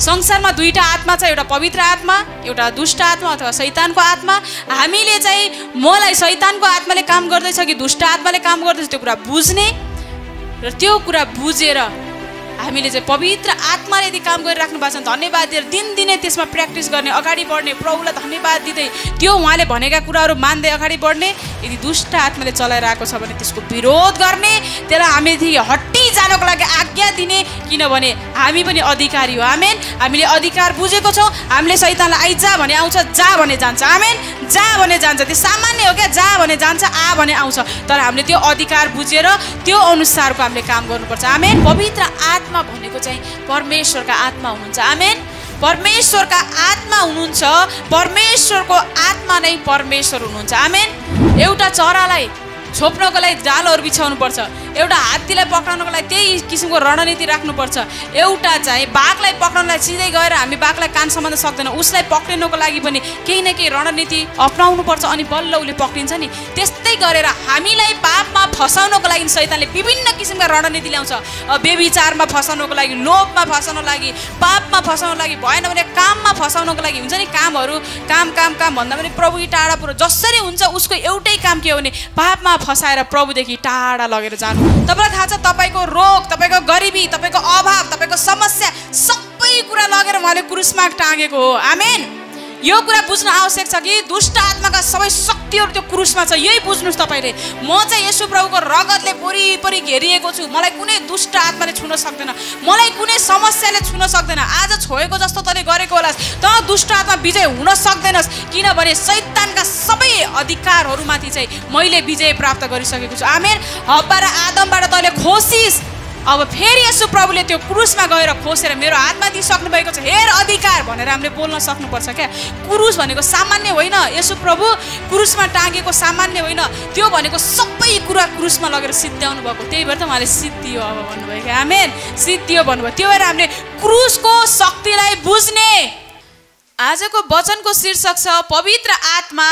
संसारमा दुईवटा आत्मा छ एउटा पवित्र आत्मा एउटा दुष्ट आत्मा अथवा शैतानको आत्मा हामीले चाहिँ मलाई शैतानको आत्माले काम गर्दैछ कि दुष्ट आत्माले काम गर्दैछ त्यो कुरा बुझ्ने र त्यो कुरा बुझेर हामीले चाहिँ पवित्र आत्माले यदि काम गरिराख्नु भएको छ धन्यवाद दिएर दिनदिनै त्यसमा प्र्याक्टिस गर्ने अगाडि बढ्ने प्रभुलाई धन्यवाद दिँदै त्यो उहाँले भनेका कुराहरू मान्दै अगाडि बढ्ने यदि दुष्ट आत्माले चलाइरहेको छ भने त्यसको विरोध गर्ने त्यसलाई हामीदेखि हट्टी जानको लागि आज्ञा दिने किनभने हामी पनि अधिकारी हो आमेन हामीले अधिकार बुझेको छौँ हामीले सैतानलाई आइजा भने आउँछ जा भने जान्छ आमेन जा भने जान्छ त्यो सामान्य हो क्या जा भने जान्छ आ भने आउँछ तर हामीले त्यो अधिकार बुझेर त्यो अनुसारको हामीले काम गर्नुपर्छ आमेन पवित्र आत्मा आत्मा भनेको चाहिँ परमेश्वरका आत्मा हुनुहुन्छ आमेन परमेश्वरका आत्मा हुनुहुन्छ परमेश्वरको आत्मा नै परमेश्वर हुनुहुन्छ आमेन एउटा चरालाई छोप्नको लागि जालहरू पर्छ एउटा हात्तीलाई पक्राउनको लागि त्यही किसिमको रणनीति राख्नुपर्छ एउटा चाहिँ बाघलाई पक्राउनलाई सिधै गएर हामी बाघलाई कान सम्हाल्न सक्दैनौँ उसलाई पक्रिनको लागि पनि केही न केही रणनीति पर्छ अनि बल्ल उसले पक्रिन्छ नि त्यस्तै गरेर हामीलाई पापमा फसाउनको लागि सैतानले विभिन्न किसिमका रणनीति ल्याउँछ बेबिचारमा फसाउनुको लागि लोभमा फसाउनको लागि पापमा फसाउनको लागि भएन भने काममा फसाउनको लागि हुन्छ नि कामहरू काम काम काम भन्दा पनि प्रभु टाढा पुरो जसरी हुन्छ उसको एउटै काम के हो भने पापमा फसाएर प्रभुदेखि टाढा लगेर जानु तपाईँलाई थाहा छ तपाईँको रोग तपाईँको गरिबी तपाईँको अभाव तपाईँको समस्या सबै कुरा लगेर उहाँले क्रुसमा टाँगेको हो आमेन यो कुरा बुझ्न आवश्यक छ कि दुष्ट आत्माका सबै शक्तिहरू त्यो क्रुसमा छ यही बुझ्नुहोस् तपाईँले म चाहिँ यसो प्रभुको रगतले वरिपरि घेरिएको छु मलाई कुनै दुष्ट आत्माले छुन सक्दैन मलाई कुनै समस्याले छुन सक्दैन आज छोएको जस्तो तैँले गरेको होलास् त दुष्ट आत्मा विजय हुन सक्दैनस् किनभने सैतानका सबै अधिकारहरूमाथि चाहिँ मैले विजय प्राप्त गरिसकेको छु आमेर हब्बा र आदमबाट तैँले खोसिस अब फेरि यसो प्रभुले त्यो क्रुसमा गएर खोसेर मेरो हातमा दिइसक्नु भएको छ हेर अधिकार भनेर हामीले बोल्न सक्नुपर्छ क्या क्रुस भनेको सामान्य होइन यसो प्रभु क्रुसमा टाँगेको सामान्य होइन त्यो भनेको सबै कुरा क्रुसमा लगेर सिद्ध्याउनु भएको त्यही भएर त उहाँले सिद्धियो अब भन्नुभयो क्या हामी सिद्धियो भन्नुभयो त्यो भएर हामीले क्रुसको शक्तिलाई बुझ्ने आजको वचनको शीर्षक छ पवित्र आत्मा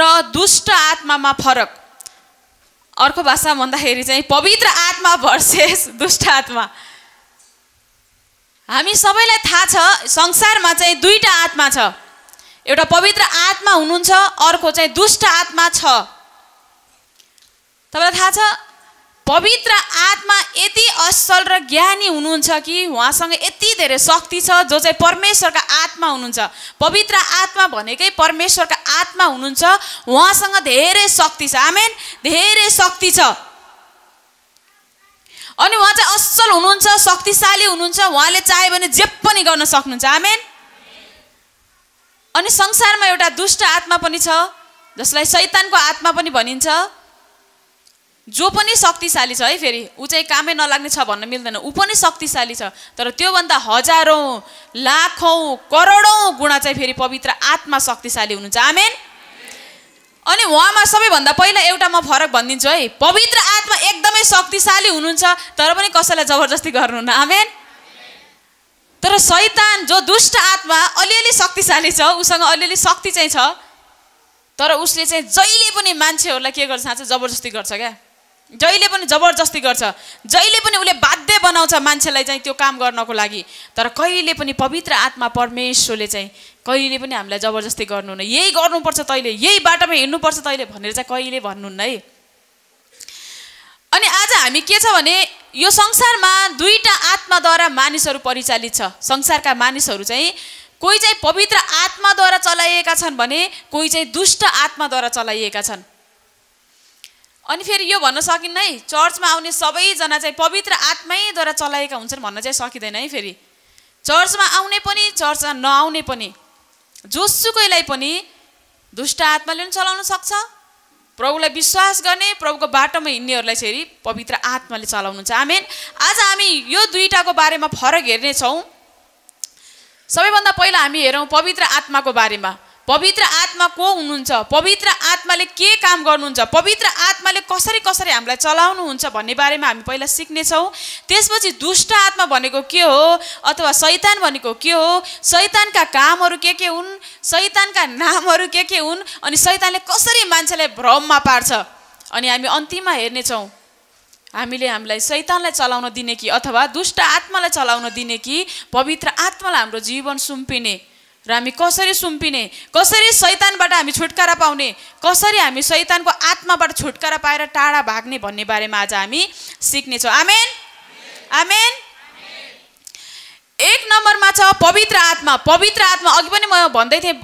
र दुष्ट आत्मामा फरक अर्को भाषा भन्दाखेरि चाहिँ पवित्र आत्मा भर्सेस दुष्ट आत्मा हामी सबैलाई थाहा छ संसारमा चाहिँ दुईवटा आत्मा छ एउटा पवित्र आत्मा हुनुहुन्छ अर्को चाहिँ दुष्ट आत्मा छ तपाईँलाई थाहा छ पवित्र आत्मा यति असल र ज्ञानी हुनुहुन्छ कि उहाँसँग यति धेरै शक्ति छ जो चाहिँ परमेश्वरका आत्मा हुनुहुन्छ पवित्र आत्मा भनेकै परमेश्वरका आत्मा हुनुहुन्छ उहाँसँग धेरै शक्ति छ आमेन धेरै शक्ति छ अनि उहाँ चाहिँ असल हुनुहुन्छ शक्तिशाली हुनुहुन्छ उहाँले चाह्यो भने जे पनि गर्न सक्नुहुन्छ आमेन अनि संसारमा एउटा दुष्ट आत्मा पनि छ जसलाई शैतानको आत्मा पनि भनिन्छ जो पनि शक्तिशाली छ है फेरि ऊ चाहिँ कामै नलाग्ने छ भन्न मिल्दैन ऊ पनि शक्तिशाली छ तर त्योभन्दा हजारौँ लाखौँ करोडौँ गुणा चाहिँ फेरि पवित्र आत्मा शक्तिशाली हुनुहुन्छ आमेन अनि उहाँमा सबैभन्दा पहिला एउटा म फरक भनिदिन्छु है पवित्र आत्मा एकदमै शक्तिशाली हुनुहुन्छ तर पनि कसैलाई जबरजस्ती गर्नुहुन्न आमेन तर सैतान जो दुष्ट आत्मा अलिअलि शक्तिशाली छ उसँग अलिअलि शक्ति चाहिँ छ तर उसले चाहिँ जहिले पनि मान्छेहरूलाई के गर्छ जबरजस्ती गर्छ क्या जहिले पनि जबरजस्ती गर्छ जहिले पनि उसले बाध्य बनाउँछ मान्छेलाई चाहिँ त्यो काम गर्नको लागि तर कहिले पनि पवित्र आत्मा परमेश्वरले चाहिँ कहिले पनि हामीलाई जबरजस्ती गर्नुहुन्न यही गर्नुपर्छ तैँले यही बाटोमा हिँड्नुपर्छ तैँले भनेर चाहिँ कहिले भन्नुहुन्न है अनि आज हामी के छ भने यो संसारमा दुईवटा आत्माद्वारा मानिसहरू परिचालित छ संसारका मानिसहरू चाहिँ कोही चाहिँ पवित्र आत्माद्वारा चलाइएका छन् भने कोही चाहिँ दुष्ट आत्माद्वारा चलाइएका छन् अनि फेरि यो भन्न सकिन्न है चर्चमा आउने सबैजना चाहिँ पवित्र आत्मैद्वारा चलाएका हुन्छन् भन्न चाहिँ सकिँदैन है फेरि चर्चमा आउने पनि चर्चमा नआउने पनि जोसुकैलाई पनि दुष्ट आत्माले पनि चलाउन सक्छ प्रभुलाई विश्वास गर्ने प्रभुको बाटोमा हिँड्नेहरूलाई फेरि पवित्र आत्माले चलाउनुहुन्छ आमेन आज हामी यो दुईवटाको बारेमा फरक हेर्नेछौँ सबैभन्दा पहिला हामी हेरौँ पवित्र आत्माको बारेमा पवित्र आत्मा को हुनुहुन्छ पवित्र आत्माले के काम गर्नुहुन्छ पवित्र आत्माले कसरी कसरी हामीलाई चलाउनुहुन्छ भन्ने बारेमा हामी पहिला सिक्नेछौँ त्यसपछि दुष्ट आत्मा भनेको के हो अथवा शैतान भनेको के हो शैतानका कामहरू के के हुन् शैतानका नामहरू के के हुन् अनि शैतानले कसरी मान्छेलाई भ्रममा पार्छ अनि हामी अन्तिममा हेर्नेछौँ हामीले हामीलाई शैतानलाई चलाउन दिने कि अथवा दुष्ट आत्मालाई चलाउन दिने कि पवित्र आत्मालाई हाम्रो जीवन सुम्पिने र हामी कसरी सुम्पिने कसरी सैतानबाट हामी छुटकारा पाउने कसरी हामी शैतानको आत्माबाट छुटकारा पाएर टाढा भाग्ने भन्ने बारेमा आज हामी सिक्नेछौँ आमेन आमेन एक नम्बरमा छ पवित्र आत्मा पवित्र आत्मा अघि पनि म भन्दै थिएँ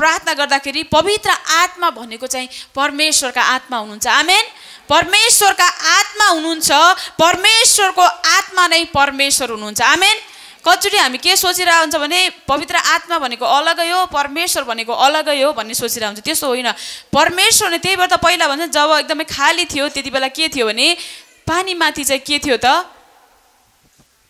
प्रार्थना गर्दाखेरि पवित्र आत्मा भनेको चाहिँ परमेश्वरका आत्मा हुनुहुन्छ आमेन परमेश्वरका आत्मा हुनुहुन्छ परमेश्वरको आत्मा नै परमेश्वर हुनुहुन्छ आमेन कचोटि हामी के सोचिरहेको हुन्छ भने पवित्र आत्मा भनेको अलगै हो परमेश्वर भनेको अलगै हो भन्ने सोचिरहेको हुन्छ त्यस्तो होइन परमेश्वर नै त्यही भएर त पहिला भन्छ जब एकदमै खाली थियो त्यति बेला के थियो भने पानीमाथि चाहिँ के थियो त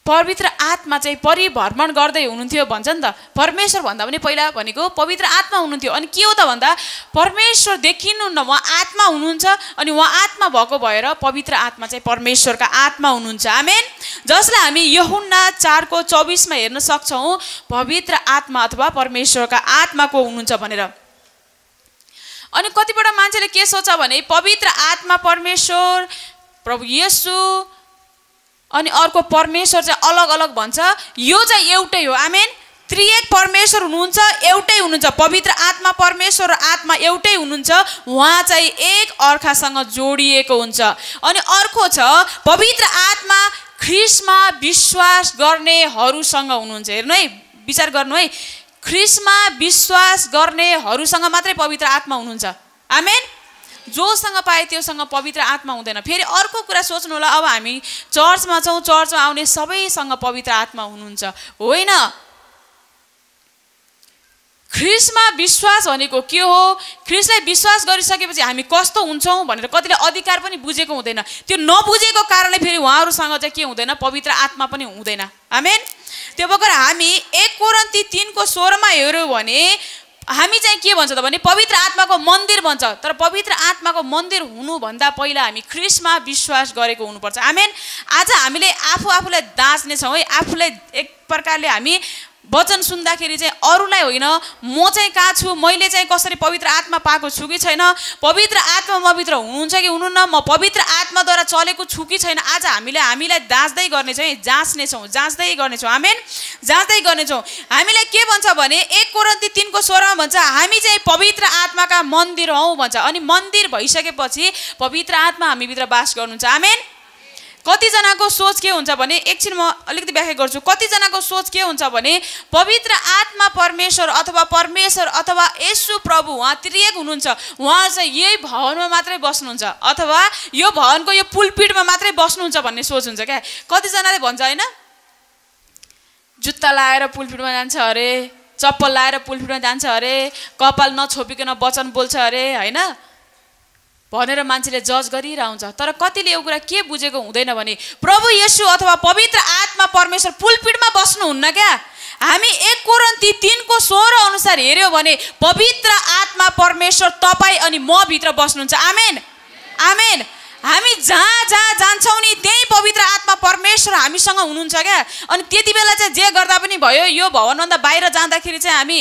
पवित्र आत्मा चाहिँ परिभ्रमण गर्दै हुनुहुन्थ्यो भन्छ नि त परमेश्वर भन्दा पनि पहिला भनेको पवित्र आत्मा हुनुहुन्थ्यो अनि के हो त भन्दा परमेश्वर देखिनुहुन्न उहाँ आत्मा हुनुहुन्छ अनि उहाँ आत्मा भएको भएर पवित्र आत्मा चाहिँ परमेश्वरका आत्मा हुनुहुन्छ आमेन जसलाई हामी यहुन्ना चारको चौबिसमा हेर्न सक्छौँ पवित्र आत्मा अथवा परमेश्वरका आत्माको हुनुहुन्छ भनेर अनि कतिपल्ट मान्छेले के सोच्छ भने पवित्र आत्मा परमेश्वर प्रभु येसु अनि अर्को परमेश्वर चाहिँ अलग अलग भन्छ यो चाहिँ एउटै हो आमेन त्रिएक परमेश्वर हुनुहुन्छ एउटै हुनुहुन्छ पवित्र आत्मा परमेश्वर र आत्मा एउटै हुनुहुन्छ उहाँ चाहिँ एक अर्कासँग जोडिएको हुन्छ अनि अर्को छ पवित्र आत्मा ख्रिसमा विश्वास गर्नेहरूसँग हुनुहुन्छ हेर्नु है विचार गर्नु है ख्रिसमा विश्वास गर्नेहरूसँग मात्रै पवित्र आत्मा हुनुहुन्छ आमेन जोसँग पाए त्योसँग पवित्र आत्मा हुँदैन फेरि अर्को कुरा सोच्नु होला अब हामी चर्चमा छौँ चर्चमा आउने सबैसँग पवित्र आत्मा हुनुहुन्छ होइन ख्रिसमा विश्वास भनेको के हो ख्रिसलाई विश्वास गरिसकेपछि हामी कस्तो हुन्छौँ भनेर कतिले अधिकार पनि बुझेको हुँदैन त्यो नबुझेको कारणले फेरि उहाँहरूसँग चाहिँ के हुँदैन पवित्र आत्मा पनि हुँदैन आमेन त्यो भएर हामी एक कोरन्ती तिनको स्वरमा हेऱ्यौँ भने हामी चाहिँ के भन्छ त भने पवित्र आत्माको मन्दिर भन्छ तर पवित्र आत्माको मन्दिर हुनुभन्दा पहिला हामी क्रिसमा विश्वास गरेको हुनुपर्छ आमेन आज हामीले आफू आफूलाई दाँच्नेछौँ है आफूलाई एक प्रकारले हामी वचन सुन्दाखेरि चाहिँ अरूलाई होइन म चाहिँ कहाँ छु मैले चाहिँ कसरी पवित्र आत्मा पाएको छु कि छैन पवित्र आत्मा पवित्र हुनुहुन्छ कि हुनुहुन्न म पवित्र आत्माद्वारा चलेको छु कि छैन आज हामीले हामीलाई जाँच्दै गर्ने जाँच्ने जाँच्नेछौँ जाँच्दै गर्नेछौँ हामी जाँच्दै गर्नेछौँ हामीलाई के भन्छ भने एक कोरन्ती तिनको स्वरमा भन्छ हामी चाहिँ पवित्र आत्माका मन्दिर हौ भन्छ अनि मन्दिर भइसकेपछि पवित्र आत्मा हामीभित्र बास गर्नुहुन्छ आमेन कतिजनाको सोच के हुन्छ भने एकछिन म अलिकति व्याख्या गर्छु कतिजनाको सोच के हुन्छ भने पवित्र आत्मा परमेश्वर अथवा परमेश्वर अथवा यसु प्रभु उहाँ त्रिएक हुनुहुन्छ उहाँ चाहिँ यही भवनमा मात्रै बस्नुहुन्छ अथवा यो भवनको यो पुलपिठमा मात्रै बस्नुहुन्छ भन्ने सोच हुन्छ क्या कतिजनाले भन्छ होइन जुत्ता लाएर पुलपिटमा जान्छ अरे चप्पल लाएर पुलपिटमा जान्छ अरे कपाल नछोपिकन वचन बोल्छ अरे होइन भनेर मान्छेले जज गरिरहन्छ तर कतिले यो कुरा के बुझेको हुँदैन भने प्रभु येसु अथवा पवित्र आत्मा परमेश्वर पुलपिडमा बस्नुहुन्न क्या हामी एक कोरन्ती तिनको स्वर अनुसार हेऱ्यौँ भने पवित्र आत्मा परमेश्वर तपाईँ अनि म भित्र बस्नुहुन्छ आमेन आमेन हामी जहाँ जहाँ जान्छौँ नि त्यही पवित्र आत्मा परमेश्वर हामीसँग हुनुहुन्छ क्या अनि त्यति बेला चाहिँ जे गर्दा पनि भयो यो भवनभन्दा बाहिर जाँदाखेरि चाहिँ हामी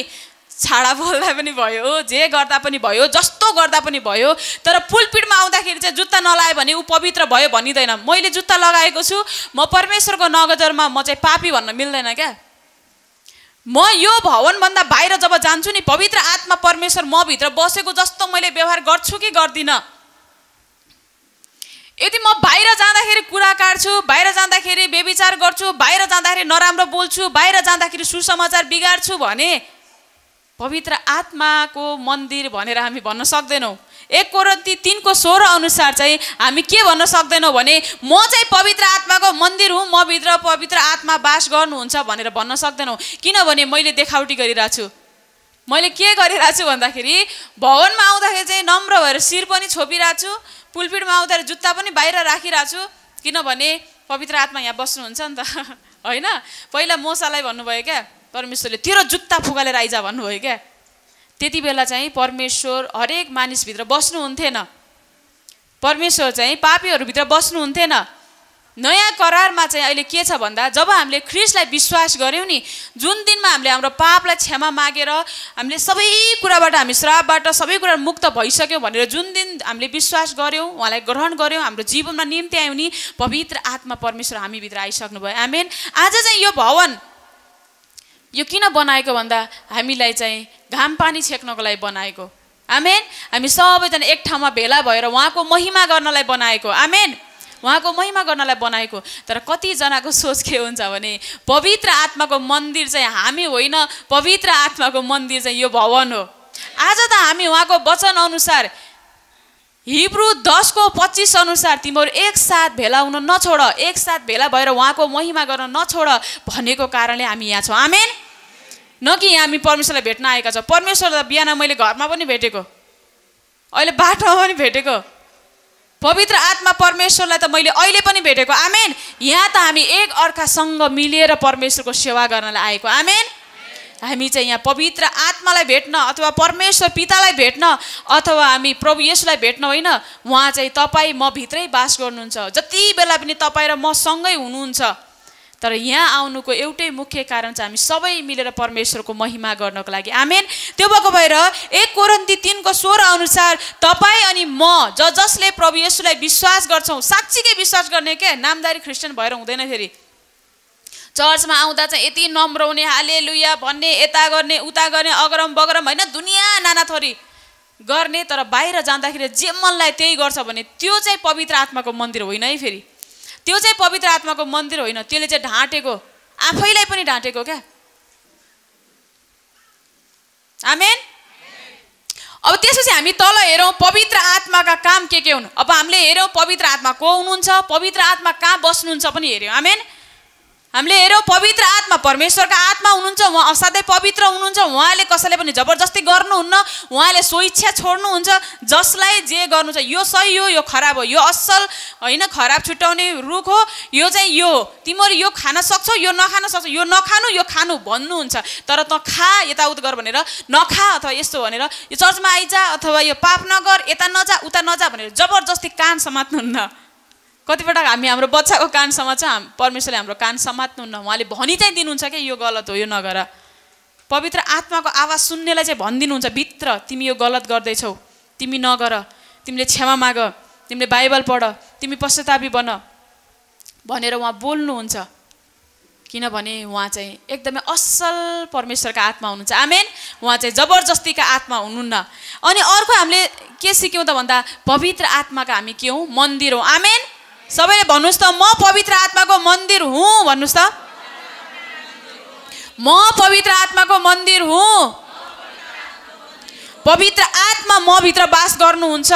छाडा बोल्दा पनि भयो जे गर्दा पनि भयो जस्तो गर्दा पनि भयो तर पुलपिटमा आउँदाखेरि चाहिँ जुत्ता नलायो भने ऊ पवित्र भयो भनिँदैन मैले जुत्ता लगाएको छु म परमेश्वरको नगजरमा म चाहिँ पापी भन्न मिल्दैन क्या म यो भवनभन्दा बाहिर जब जान्छु नि पवित्र आत्मा परमेश्वर मभित्र बसेको जस्तो मैले व्यवहार गर्छु कि गर्दिनँ यदि म बाहिर जाँदाखेरि कुरा काट्छु बाहिर जाँदाखेरि बेविचार गर्छु बाहिर जाँदाखेरि नराम्रो बोल्छु बाहिर जाँदाखेरि सुसमाचार बिगार्छु भने पवित्र आत्माको मन्दिर भनेर हामी भन्न सक्दैनौँ एक कोरन्ती तिनको स्वर अनुसार चाहिँ हामी के भन्न सक्दैनौँ भने म चाहिँ पवित्र आत्माको मन्दिर हुँ मभित्र पवित्र आत्मा बास गर्नुहुन्छ भनेर भन्न सक्दैनौँ किनभने मैले देखावटी गरिरहेको छु मैले के गरिरहेको छु भन्दाखेरि भवनमा आउँदाखेरि चाहिँ नम्र भएर शिर पनि छोपिरहेको छु पुलपिडमा आउँदाखेरि जुत्ता पनि बाहिर राखिरहेको छु किनभने पवित्र आत्मा यहाँ बस्नुहुन्छ नि त होइन पहिला मोसालाई भन्नुभयो क्या परमेश्वरले तेरो जुत्ता फुगालेर आइज भन्नुभयो क्या त्यति बेला चाहिँ परमेश्वर हरेक मानिसभित्र बस्नुहुन्थेन परमेश्वर चाहिँ पापीहरूभित्र बस्नुहुन्थेन नयाँ करारमा चाहिँ अहिले के छ भन्दा जब हामीले ख्रिसलाई विश्वास गऱ्यौँ नि जुन दिनमा हामीले हाम्रो पापलाई क्षमा मागेर हामीले सबै कुराबाट हामी श्रापबाट सबै कुरा मुक्त भइसक्यौँ भनेर जुन दिन हामीले विश्वास गऱ्यौँ उहाँलाई ग्रहण गऱ्यौँ हाम्रो जीवनमा निम्ति आयौँ नि पवित्र आत्मा परमेश्वर हामीभित्र आइसक्नु भयो आमेन आज चाहिँ यो भवन यो किन बनाएको भन्दा हामीलाई चाहिँ घाम पानी छेक्नको लागि बनाएको आमेन हामी सबैजना एक ठाउँमा भेला भएर उहाँको महिमा गर्नलाई बनाएको आमेन उहाँको महिमा गर्नलाई बनाएको तर कतिजनाको सोच के हुन्छ भने पवित्र आत्माको मन्दिर चाहिँ हामी होइन पवित्र आत्माको मन्दिर चाहिँ यो भवन हो आज त हामी उहाँको वचन अनुसार हिब्रु दसको पच्चिस अनुसार तिमीहरू एकसाथ भेला हुन नछोड एकसाथ भेला भएर उहाँको महिमा गर्न नछोड भनेको कारणले हामी यहाँ छौँ आमेन न कि हामी परमेश्वरलाई भेट्न आएका छौँ परमेश्वरलाई बिहान मैले घरमा पनि भेटेको अहिले बाटोमा पनि भेटेको पवित्र आत्मा परमेश्वरलाई त मैले अहिले पनि भेटेको आमेन यहाँ त हामी एक अर्कासँग मिलेर परमेश्वरको सेवा गर्नलाई आएको आमेन हामी चाहिँ यहाँ पवित्र आत्मालाई भेट्न अथवा परमेश्वर पितालाई भेट्न अथवा हामी प्रभु यसलाई भेट्न होइन उहाँ चाहिँ तपाईँ म भित्रै बास गर्नुहुन्छ जति बेला पनि तपाईँ र म सँगै हुनुहुन्छ तर यहाँ आउनुको एउटै मुख्य कारण चाहिँ हामी सबै मिलेर परमेश्वरको महिमा गर्नको लागि आमेन त्यो भएको भएर एक कोरन्ती तिनको स्वर अनुसार तपाईँ अनि म ज जसले प्रभु यसुलाई विश्वास गर्छौँ साँच्चीकै विश्वास गर्ने क्या नामदारी ख्रिस्टियन भएर हुँदैन फेरि चर्चमा आउँदा चाहिँ यति नम्राउने हाले लुया भन्ने यता गर्ने उता गर्ने अगरम बगरम होइन दुनियाँ थोरी गर्ने तर बाहिर जाँदाखेरि जे मनलाई त्यही गर्छ भने त्यो चाहिँ पवित्र आत्माको मन्दिर होइन है फेरि त्यो चाहिँ पवित्र आत्माको मन्दिर होइन त्यसले चाहिँ ढाँटेको आफैलाई पनि ढाँटेको क्या आमेन अब त्यसपछि हामी तल हेरौँ पवित्र आत्माका काम के के हुन् अब हामीले हेऱ्यौँ पवित्र आत्मा को हुनुहुन्छ पवित्र आत्मा कहाँ बस्नुहुन्छ पनि हेऱ्यौँ आमेन हामीले हेऱ्यौँ पवित्र आत्मा परमेश्वरको आत्मा हुनुहुन्छ उहाँ असाध्यै पवित्र हुनुहुन्छ उहाँले कसैले पनि जबरजस्ती गर्नुहुन्न उहाँले स्वेच्छा छोड्नुहुन्छ जसलाई जे गर्नु छ यो सही हो यो खराब हो यो असल होइन खराब छुट्याउने रुख हो यो चाहिँ यो तिमीहरू यो खान सक्छौ यो नखान सक्छौ यो नखानु यो खानु भन्नुहुन्छ तर त खा उत गर भनेर नखा अथवा यस्तो भनेर यो चर्चमा आइजा अथवा यो पाप नगर यता नजा उता नजा भनेर जबरजस्ती कान समात्नुहुन्न कतिपटक हामी हाम्रो बच्चाको कानसम्म चाहिँ परमेश्वरले हाम्रो कान समात्नुहुन्न उहाँले भनि चाहिँ दिनुहुन्छ क्या यो गलत हो यो नगर पवित्र आत्माको आवाज सुन्नेलाई चाहिँ भनिदिनुहुन्छ भित्र तिमी यो गलत गर्दैछौ तिमी नगर तिमीले क्षमा माग तिमीले बाइबल पढ तिमी पश्चतापी बन भनेर उहाँ बोल्नुहुन्छ किनभने उहाँ चाहिँ एकदमै असल परमेश्वरका आत्मा हुनुहुन्छ आमेन उहाँ चाहिँ जबरजस्तीका आत्मा हुनुहुन्न अनि अर्को हामीले के सिक्यौँ त भन्दा पवित्र आत्माको हामी के हौँ मन्दिर हौ आमेन सबैले भन्नुहोस् त म पवित्र आत्माको मन्दिर हुँ भन्नुहोस् त म पवित्र आत्माको मन्दिर हुँ पवित्र आत्मा म भित्र बास गर्नुहुन्छ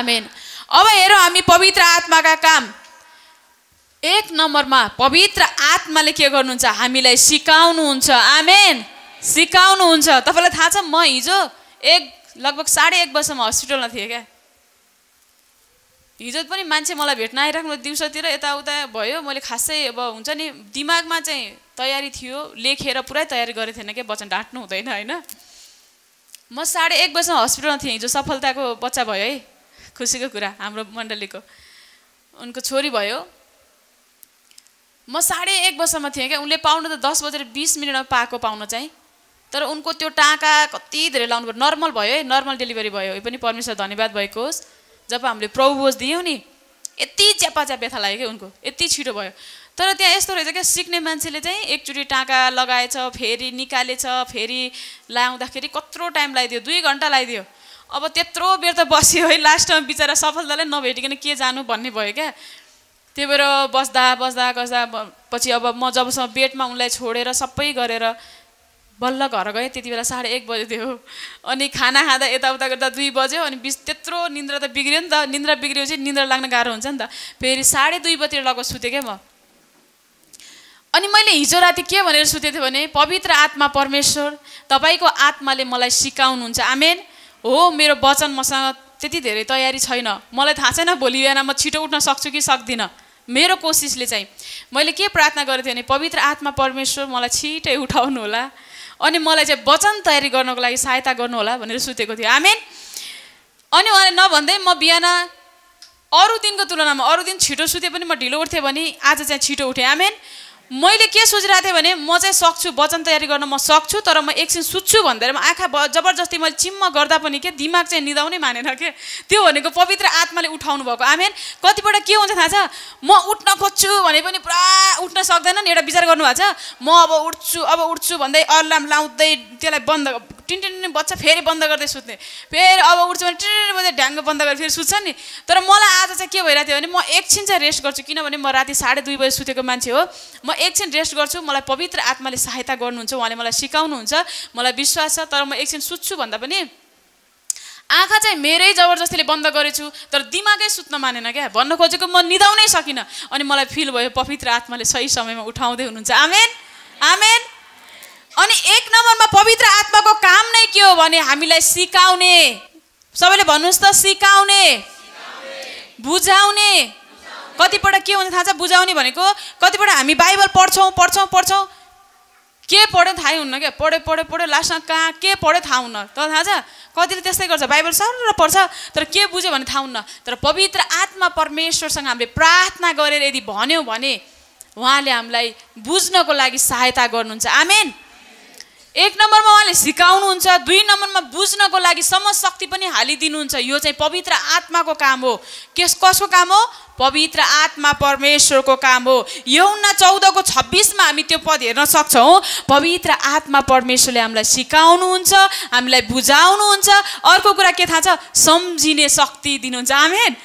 आमेन अब हेरौँ हामी पवित्र आत्माका काम एक नम्बरमा पवित्र आत्माले के गर्नुहुन्छ हामीलाई सिकाउनुहुन्छ आमेन सिकाउनुहुन्छ तपाईँलाई थाहा छ म हिजो एक लगभग साढे एक वर्षमा हस्पिटलमा थिएँ क्या हिजो पनि मान्छे मलाई भेट्न आइराख्नु दिउँसोतिर यताउता भयो मैले खासै अब हुन्छ नि दिमागमा चाहिँ तयारी थियो लेखेर पुरै तयारी गरेको थिएन कि वचन ढाँट्नु हुँदैन होइन म साढे एक बजीसम्म हस्पिटलमा थिएँ हिजो सफलताको बच्चा भयो है खुसीको कुरा हाम्रो मण्डलीको उनको छोरी भयो म साढे एक बजीसम्म थिएँ क्या उनले पाउनु त दस बजेर बिस मिनटमा पाएको पाउन चाहिँ तर उनको त्यो टाँका कति धेरै लाउनु पर्यो नर्मल भयो है नर्मल डेलिभरी भयो यो पनि परमेश्वर धन्यवाद भएको होस् जब हामीले प्रभुभोज दियौँ नि यति च्यापा व्यथा लाग्यो क्या उनको यति छिटो भयो तर त्यहाँ यस्तो रहेछ क्या सिक्ने मान्छेले चाहिँ एकचोटि टाँका लगाएछ फेरि निकालेछ फेरि लाउँदाखेरि कत्रो टाइम लगाइदियो दुई घन्टा लगाइदियो अब त्यत्रो बेर त बस्यो है लास्टमा बिचरा सफलतालाई नभेटिकन के जानु भन्ने भयो क्या त्यही भएर बस्दा बस्दा बस्दा पछि अब म जबसम्म बेडमा उनलाई छोडेर सबै गरेर बल्ल घर गएँ त्यति बेला साढे एक बजे थियो अनि खाना खाँदा यताउता गर्दा दुई बज्यो अनि बिस त्यत्रो निन्द्रा त बिग्रियो नि त निन्द्रा चाहिँ निन्द्रा लाग्न गाह्रो हुन्छ नि त फेरि साढे दुई बजीतिर लगाएर सुतेँ क्या म अनि मैले हिजो राति के भनेर सुतेको थिएँ भने पवित्र आत्मा परमेश्वर तपाईँको आत्माले मलाई सिकाउनुहुन्छ आमेन हो मेरो वचन मसँग त्यति धेरै तयारी छैन मलाई थाहा छैन भोलि बिहान म छिटो उठ्न सक्छु कि सक्दिनँ मेरो कोसिसले चाहिँ मैले के प्रार्थना गरेको थिएँ भने पवित्र आत्मा परमेश्वर मलाई छिटै उठाउनु होला अनि मलाई चाहिँ वचन तयारी गर्नको लागि सहायता गर्नुहोला भनेर सुतेको थियो आमेन अनि उहाँले नभन्दै म बिहान अरू दिनको तुलनामा अरू दिन छिटो सुते पनि म ढिलो उठ्थेँ भने आज चाहिँ छिटो उठेँ आमेन मैले के सोचिरहेको थिएँ भने म चाहिँ सक्छु वचन तयारी गर्न म सक्छु तर म एकछिन सुत्छु भन्दै म आँखा जबरजस्ती मैले चिम्म गर्दा पनि के दिमाग चाहिँ निदाउनै मानेन के त्यो भनेको पवित्र आत्माले उठाउनु भएको आमेन कतिपल्ट के हुन्छ थाहा छ म उठ्न खोज्छु भने पनि पुरा उठ्न सक्दैन नि एउटा विचार गर्नुभएको छ म अब उठ्छु अब उठ्छु भन्दै अलार्म लाउँदै त्यसलाई बन्द टिन बच्चा फेरि बन्द गर्दै सुत्ने फेरि अब उठ्छ भने टिन बजे ढ्याङ्गो बन्द गरेर फेरि सुत्छ नि तर मलाई आज चाहिँ के भइरहेको थियो भने म एकछिन चाहिँ रेस्ट गर्छु किनभने म राति साढे दुई बजी सुतेको मान्छे हो म एकछिन रेस्ट गर्छु मलाई पवित्र आत्माले सहायता गर्नुहुन्छ उहाँले मलाई सिकाउनुहुन्छ मलाई विश्वास छ तर म एकछिन सुत्छु भन्दा पनि आँखा चाहिँ मेरै जबरजस्तीले बन्द गरेछु तर दिमागै सुत्न मानेन क्या भन्न खोजेको म निधाउनै सकिनँ अनि मलाई फिल भयो पवित्र आत्माले सही समयमा उठाउँदै हुनुहुन्छ आमेन आमेन अनि एक नम्बरमा पवित्र आत्माको काम नै के हो भने हामीलाई सिकाउने सबैले भन्नुहोस् त सिकाउने बुझाउने कतिपल्ट के हुन्छ थाहा छ बुझाउने भनेको कतिपल्ट हामी बाइबल पढ्छौँ पढ्छौँ पढ्छौँ के पढ्यो थाहै हुन्न क्या पढ्यो पढ्यो पढ्यो लास्टमा कहाँ के पढ्यो थाहा हुन्न त थाहा छ कतिले त्यस्तै गर्छ बाइबल साह्रो पढ्छ तर के बुझ्यो भने थाहा हुन्न तर पवित्र आत्मा परमेश्वरसँग हामीले प्रार्थना गरेर यदि भन्यौँ भने उहाँले हामीलाई बुझ्नको लागि सहायता गर्नुहुन्छ आमेन एक नम्बरमा उहाँले सिकाउनुहुन्छ दुई नम्बरमा बुझ्नको लागि समशक्ति पनि हालिदिनुहुन्छ यो चाहिँ पवित्र आत्माको काम हो केस कसको काम हो पवित्र आत्मा परमेश्वरको काम हो यौना चौधको छब्बिसमा हामी त्यो पद हेर्न सक्छौँ पवित्र आत्मा परमेश्वरले हामीलाई सिकाउनुहुन्छ हामीलाई बुझाउनुहुन्छ अर्को कुरा के थाहा छ सम्झिने शक्ति दिनुहुन्छ आमेन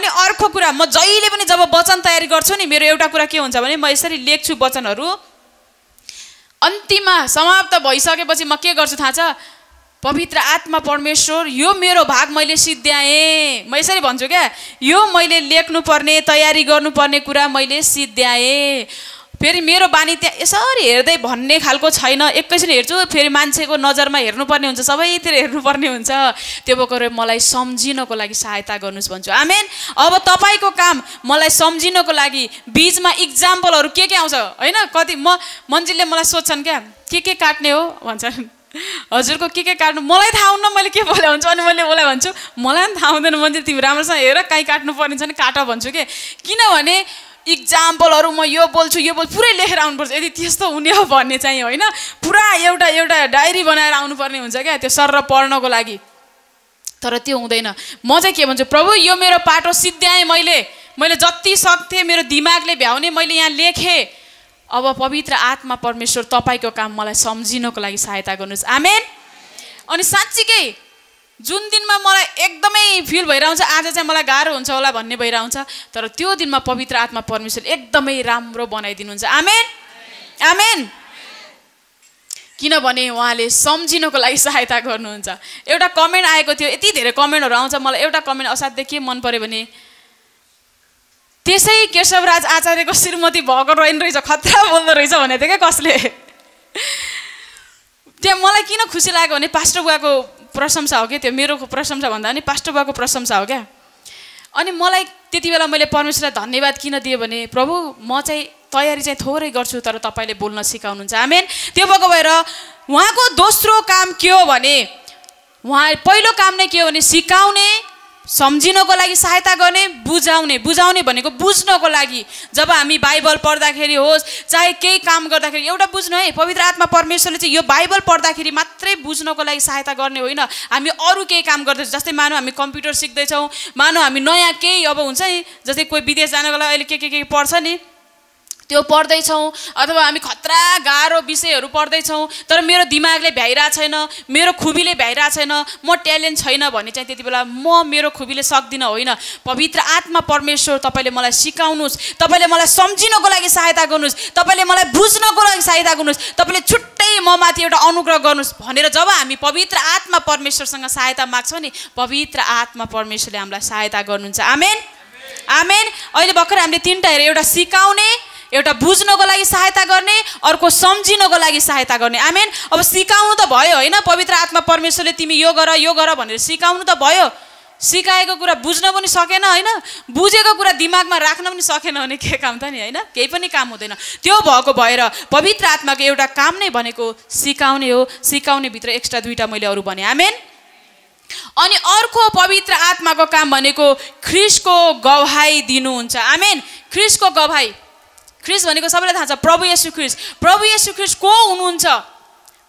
अनि अर्को कुरा म जहिले पनि जब वचन तयारी गर्छु नि मेरो एउटा कुरा के हुन्छ भने म यसरी लेख्छु वचनहरू अन्तिममा समाप्त भइसकेपछि म के गर्छु थाहा छ पवित्र आत्मा परमेश्वर यो मेरो भाग मैले सिद्ध्याएँ म यसरी भन्छु क्या यो मैले लेख्नुपर्ने तयारी गर्नुपर्ने कुरा मैले सिद्ध्याएँ फेरि मेरो बानी त्यहाँ यसरी हेर्दै भन्ने खालको छैन एकैछिन हेर्छु फेरि मान्छेको नजरमा हेर्नुपर्ने हुन्छ सबैतिर हेर्नुपर्ने हुन्छ त्यो भएर मलाई सम्झिनको लागि सहायता गर्नुहोस् भन्छु आमेन अब तपाईँको काम मलाई सम्झिनको लागि बिचमा इक्जाम्पलहरू के के आउँछ होइन कति म मन्जिलले मलाई सोध्छन् क्या के के काट्ने हो भन्छन् हजुरको के के काट्नु मलाई थाहा हुन्न मैले के बोला हुन्छु अनि मैले उसलाई भन्छु मलाई पनि थाहा हुँदैन मन्जिल तिमी राम्रोसँग हेर काहीँ पर्ने छ नि काट भन्छु के किनभने इक्जाम्पलहरू म यो बोल्छु यो बोल्छु पुरै लेखेर आउनुपर्छ यदि त्यस्तो हुने हो भन्ने चाहिँ होइन पुरा एउटा एउटा डायरी बनाएर आउनुपर्ने हुन्छ क्या त्यो सर र पढ्नको लागि तर त्यो हुँदैन म चाहिँ के भन्छु प्रभु यो मेरो पाटो सिद्ध्याएँ मैले मैले जति सक्थेँ मेरो दिमागले भ्याउने मैले यहाँ लेखेँ अब पवित्र आत्मा परमेश्वर तपाईँको काम मलाई सम्झिनको लागि सहायता गर्नुहोस् आमेन अनि साँच्चीकै जुन दिनमा मलाई एकदमै फिल भइरहन्छ आज चाहिँ मलाई गाह्रो हुन्छ होला भन्ने भइरहन्छ तर त्यो दिनमा पवित्र आत्मा परमेश्वर एकदमै राम्रो बनाइदिनुहुन्छ आमेन आमेन किनभने उहाँले सम्झिनको लागि सहायता गर्नुहुन्छ एउटा कमेन्ट आएको थियो यति धेरै कमेन्टहरू आउँछ मलाई एउटा कमेन्ट असाध्य के मन पऱ्यो भने त्यसै केशवराज आचार्यको श्रीमती भएको रहेन रहेछ खतरा बोल्दो रहेछ भनेको थियो क्या कसले त्यहाँ मलाई किन खुसी लाग्यो भने पास्टर बुवाको प्रशंसा हो क्या त्यो मेरो प्रशंसा भन्दा पनि पास्टर प्रशंसा हो क्या अनि मलाई त्यति बेला मैले परमेश्वरलाई धन्यवाद किन दिएँ भने प्रभु म चाहिँ तयारी चाहिँ थोरै गर्छु तर तपाईँले बोल्न सिकाउनुहुन्छ आमेन त्यो भएको भएर उहाँको दोस्रो काम के हो भने उहाँ पहिलो काम नै के हो भने सिकाउने सम्झिनको लागि सहायता गर्ने बुझाउने बुझाउने भनेको बुझ्नको लागि जब हामी बाइबल पढ्दाखेरि होस् चाहे केही काम गर्दाखेरि एउटा बुझ्नु है पवित्र आत्मा परमेश्वरले चाहिँ यो बाइबल पढ्दाखेरि मात्रै बुझ्नको लागि सहायता गर्ने होइन हामी अरू केही काम गर्दैछौँ जस्तै मानव हामी कम्प्युटर सिक्दैछौँ मानव हामी नयाँ केही अब हुन्छ नि जस्तै कोही विदेश जानको लागि अहिले के के के पढ्छ नि त्यो पढ्दैछौँ अथवा हामी खतरा गाह्रो विषयहरू पढ्दैछौँ तर मेरो दिमागले भ्याइरहेको छैन मेरो खुबीले भ्याइरहेको छैन म ट्यालेन्ट छैन भने चाहिँ त्यति बेला म मेरो खुबीले सक्दिनँ होइन पवित्र आत्मा परमेश्वर तपाईँले मलाई सिकाउनुहोस् तपाईँले मलाई सम्झिनको लागि सहायता गर्नुहोस् तपाईँले मलाई बुझ्नको लागि सहायता गर्नुहोस् तपाईँले छुट्टै म माथि एउटा अनुग्रह गर्नुहोस् भनेर जब हामी पवित्र आत्मा परमेश्वरसँग सहायता माग्छौँ नि पवित्र आत्मा परमेश्वरले हामीलाई सहायता गर्नुहुन्छ आमेन आमेन अहिले भर्खर हामीले तिनवटा हेरेर एउटा सिकाउने एउटा बुझ्नको लागि सहायता गर्ने अर्को सम्झिनको लागि सहायता गर्ने आमेन अब सिकाउनु त भयो होइन पवित्र आत्मा परमेश्वरले तिमी यो गर यो गर भनेर सिकाउनु त भयो सिकाएको कुरा बुझ्न पनि सकेन होइन बुझेको कुरा दिमागमा राख्न पनि सकेन भने के काम त नि होइन केही पनि काम हुँदैन त्यो भएको भएर पवित्र आत्माको एउटा काम नै भनेको सिकाउने हो सिकाउने भित्र एक्स्ट्रा दुईवटा मैले अरू भने आमेन अनि अर्को पवित्र आत्माको काम भनेको ख्रिसको गवाई दिनुहुन्छ आमेन ख्रिसको गवाई ख्रिस भनेको सबैलाई थाहा छ प्रभु यशु ख्रिस प्रभु यशु ख्रिस को हुनुहुन्छ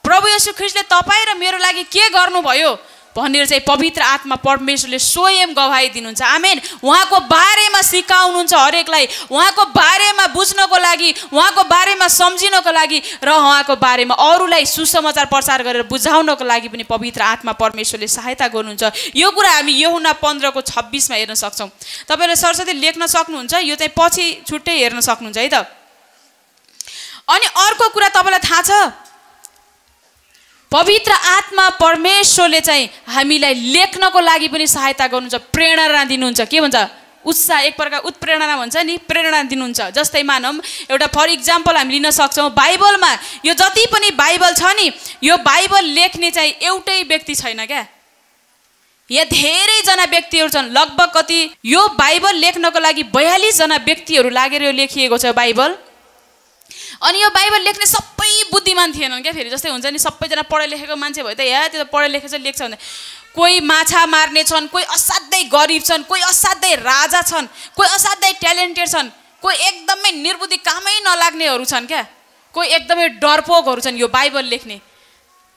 प्रभु यशु ख्रिसले तपाईँ र मेरो लागि के गर्नुभयो भनेर चाहिँ पवित्र आत्मा परमेश्वरले स्वयं गवाई दिनुहुन्छ आमेन उहाँको बारेमा सिकाउनुहुन्छ हरेकलाई उहाँको बारेमा बुझ्नको लागि उहाँको बारेमा सम्झिनको लागि र उहाँको बारेमा अरूलाई सुसमाचार प्रचार गरेर बुझाउनको लागि पनि पवित्र आत्मा परमेश्वरले सहायता गर्नुहुन्छ यो कुरा हामी यहुना पन्ध्रको छब्बिसमा हेर्न सक्छौँ तपाईँले सरस्वती लेख्न सक्नुहुन्छ यो चाहिँ पछि छुट्टै हेर्न सक्नुहुन्छ है त अनि अर्को कुरा तपाईँलाई थाहा छ पवित्र आत्मा परमेश्वरले चाहिँ हामीलाई लेख्नको लागि पनि सहायता गर्नुहुन्छ प्रेरणा दिनुहुन्छ के भन्छ उत्साह एक प्रकार उत्प्रेरणा भन्छ नि प्रेरणा दिनुहुन्छ जस्तै मानौँ एउटा फर इक्जाम्पल हामी लिन सक्छौँ बाइबलमा यो जति पनि बाइबल छ नि यो बाइबल लेख्ने चाहिँ एउटै व्यक्ति छैन क्या यहाँ धेरैजना व्यक्तिहरू छन् लगभग कति यो बाइबल लेख्नको लागि बयालिसजना व्यक्तिहरू लागेर यो लेखिएको छ बाइबल अनि यो बाइबल लेख्ने सबै बुद्धिमान थिएनन् क्या फेरि जस्तै हुन्छ नि सबैजना पढे लेखेको मान्छे भयो त या त्यो त पढे लेखेको चाहिँ लेख्छ भने कोही माछा मार्ने छन् कोही असाध्यै गरिब छन् कोही असाध्यै राजा छन् कोही असाध्यै ट्यालेन्टेड छन् कोही एकदमै निर्बुद्धि कामै नलाग्नेहरू छन् क्या कोही एकदमै डरपोकहरू छन् यो बाइबल लेख्ने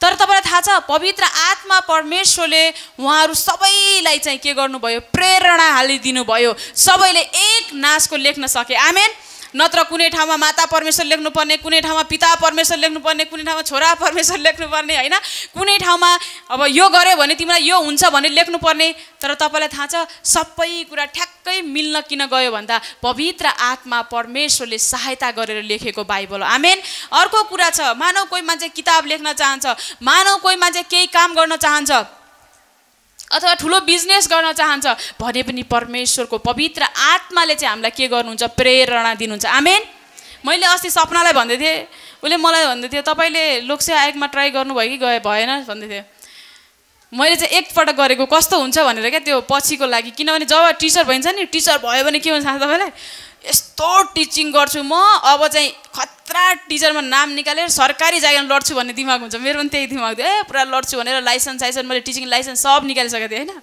तर तपाईँलाई थाहा छ पवित्र आत्मा परमेश्वरले उहाँहरू सबैलाई चाहिँ के गर्नुभयो प्रेरणा हालिदिनु भयो सबैले एक नासको लेख्न सके आमेन नत्र कुनै ठाउँमा माता परमेश्वर लेख्नुपर्ने कुनै ठाउँमा पिता परमेश्वर लेख्नुपर्ने कुनै ठाउँमा छोरा परमेश्वर लेख्नुपर्ने होइन कुनै ठाउँमा अब यो गऱ्यो भने तिमीलाई यो हुन्छ भने लेख्नुपर्ने तर तपाईँलाई थाहा छ सबै कुरा ठ्याक्कै मिल्न किन गयो भन्दा पवित्र आत्मा परमेश्वरले सहायता गरेर लेखेको बाइबल हो आमेन अर्को कुरा छ मानव कोही मान्छे किताब लेख्न चाहन्छ मानव कोही मान्छे केही काम गर्न चाहन्छ अथवा ठुलो बिजनेस गर्न चाहन्छ भने पनि परमेश्वरको पवित्र आत्माले चाहिँ हामीलाई के गर्नुहुन्छ प्रेरणा दिनुहुन्छ आमेन मैले अस्ति सपनालाई भन्दै थिएँ उसले मलाई भन्दै थियो तपाईँले लोकसेवा आयोगमा ट्राई गर्नुभयो कि गए भएन भन्दै थियो मैले चाहिँ एकपल्ट गरेको कस्तो हुन्छ भनेर क्या त्यो पछिको लागि किनभने जब टिचर भइन्छ नि टिचर भयो भने के हुन्छ तपाईँलाई यस्तो टिचिङ गर्छु म अब चाहिँ खतरा टिचरमा नाम निकालेर सरकारी जागिर लड्छु भन्ने दिमाग हुन्छ मेरो पनि त्यही दिमाग थियो ए पुरा लड्छु भनेर लाइसेन्स साइसेन्स मैले टिचिङ लाइसेन्स सब निकालिसकेको थिएँ होइन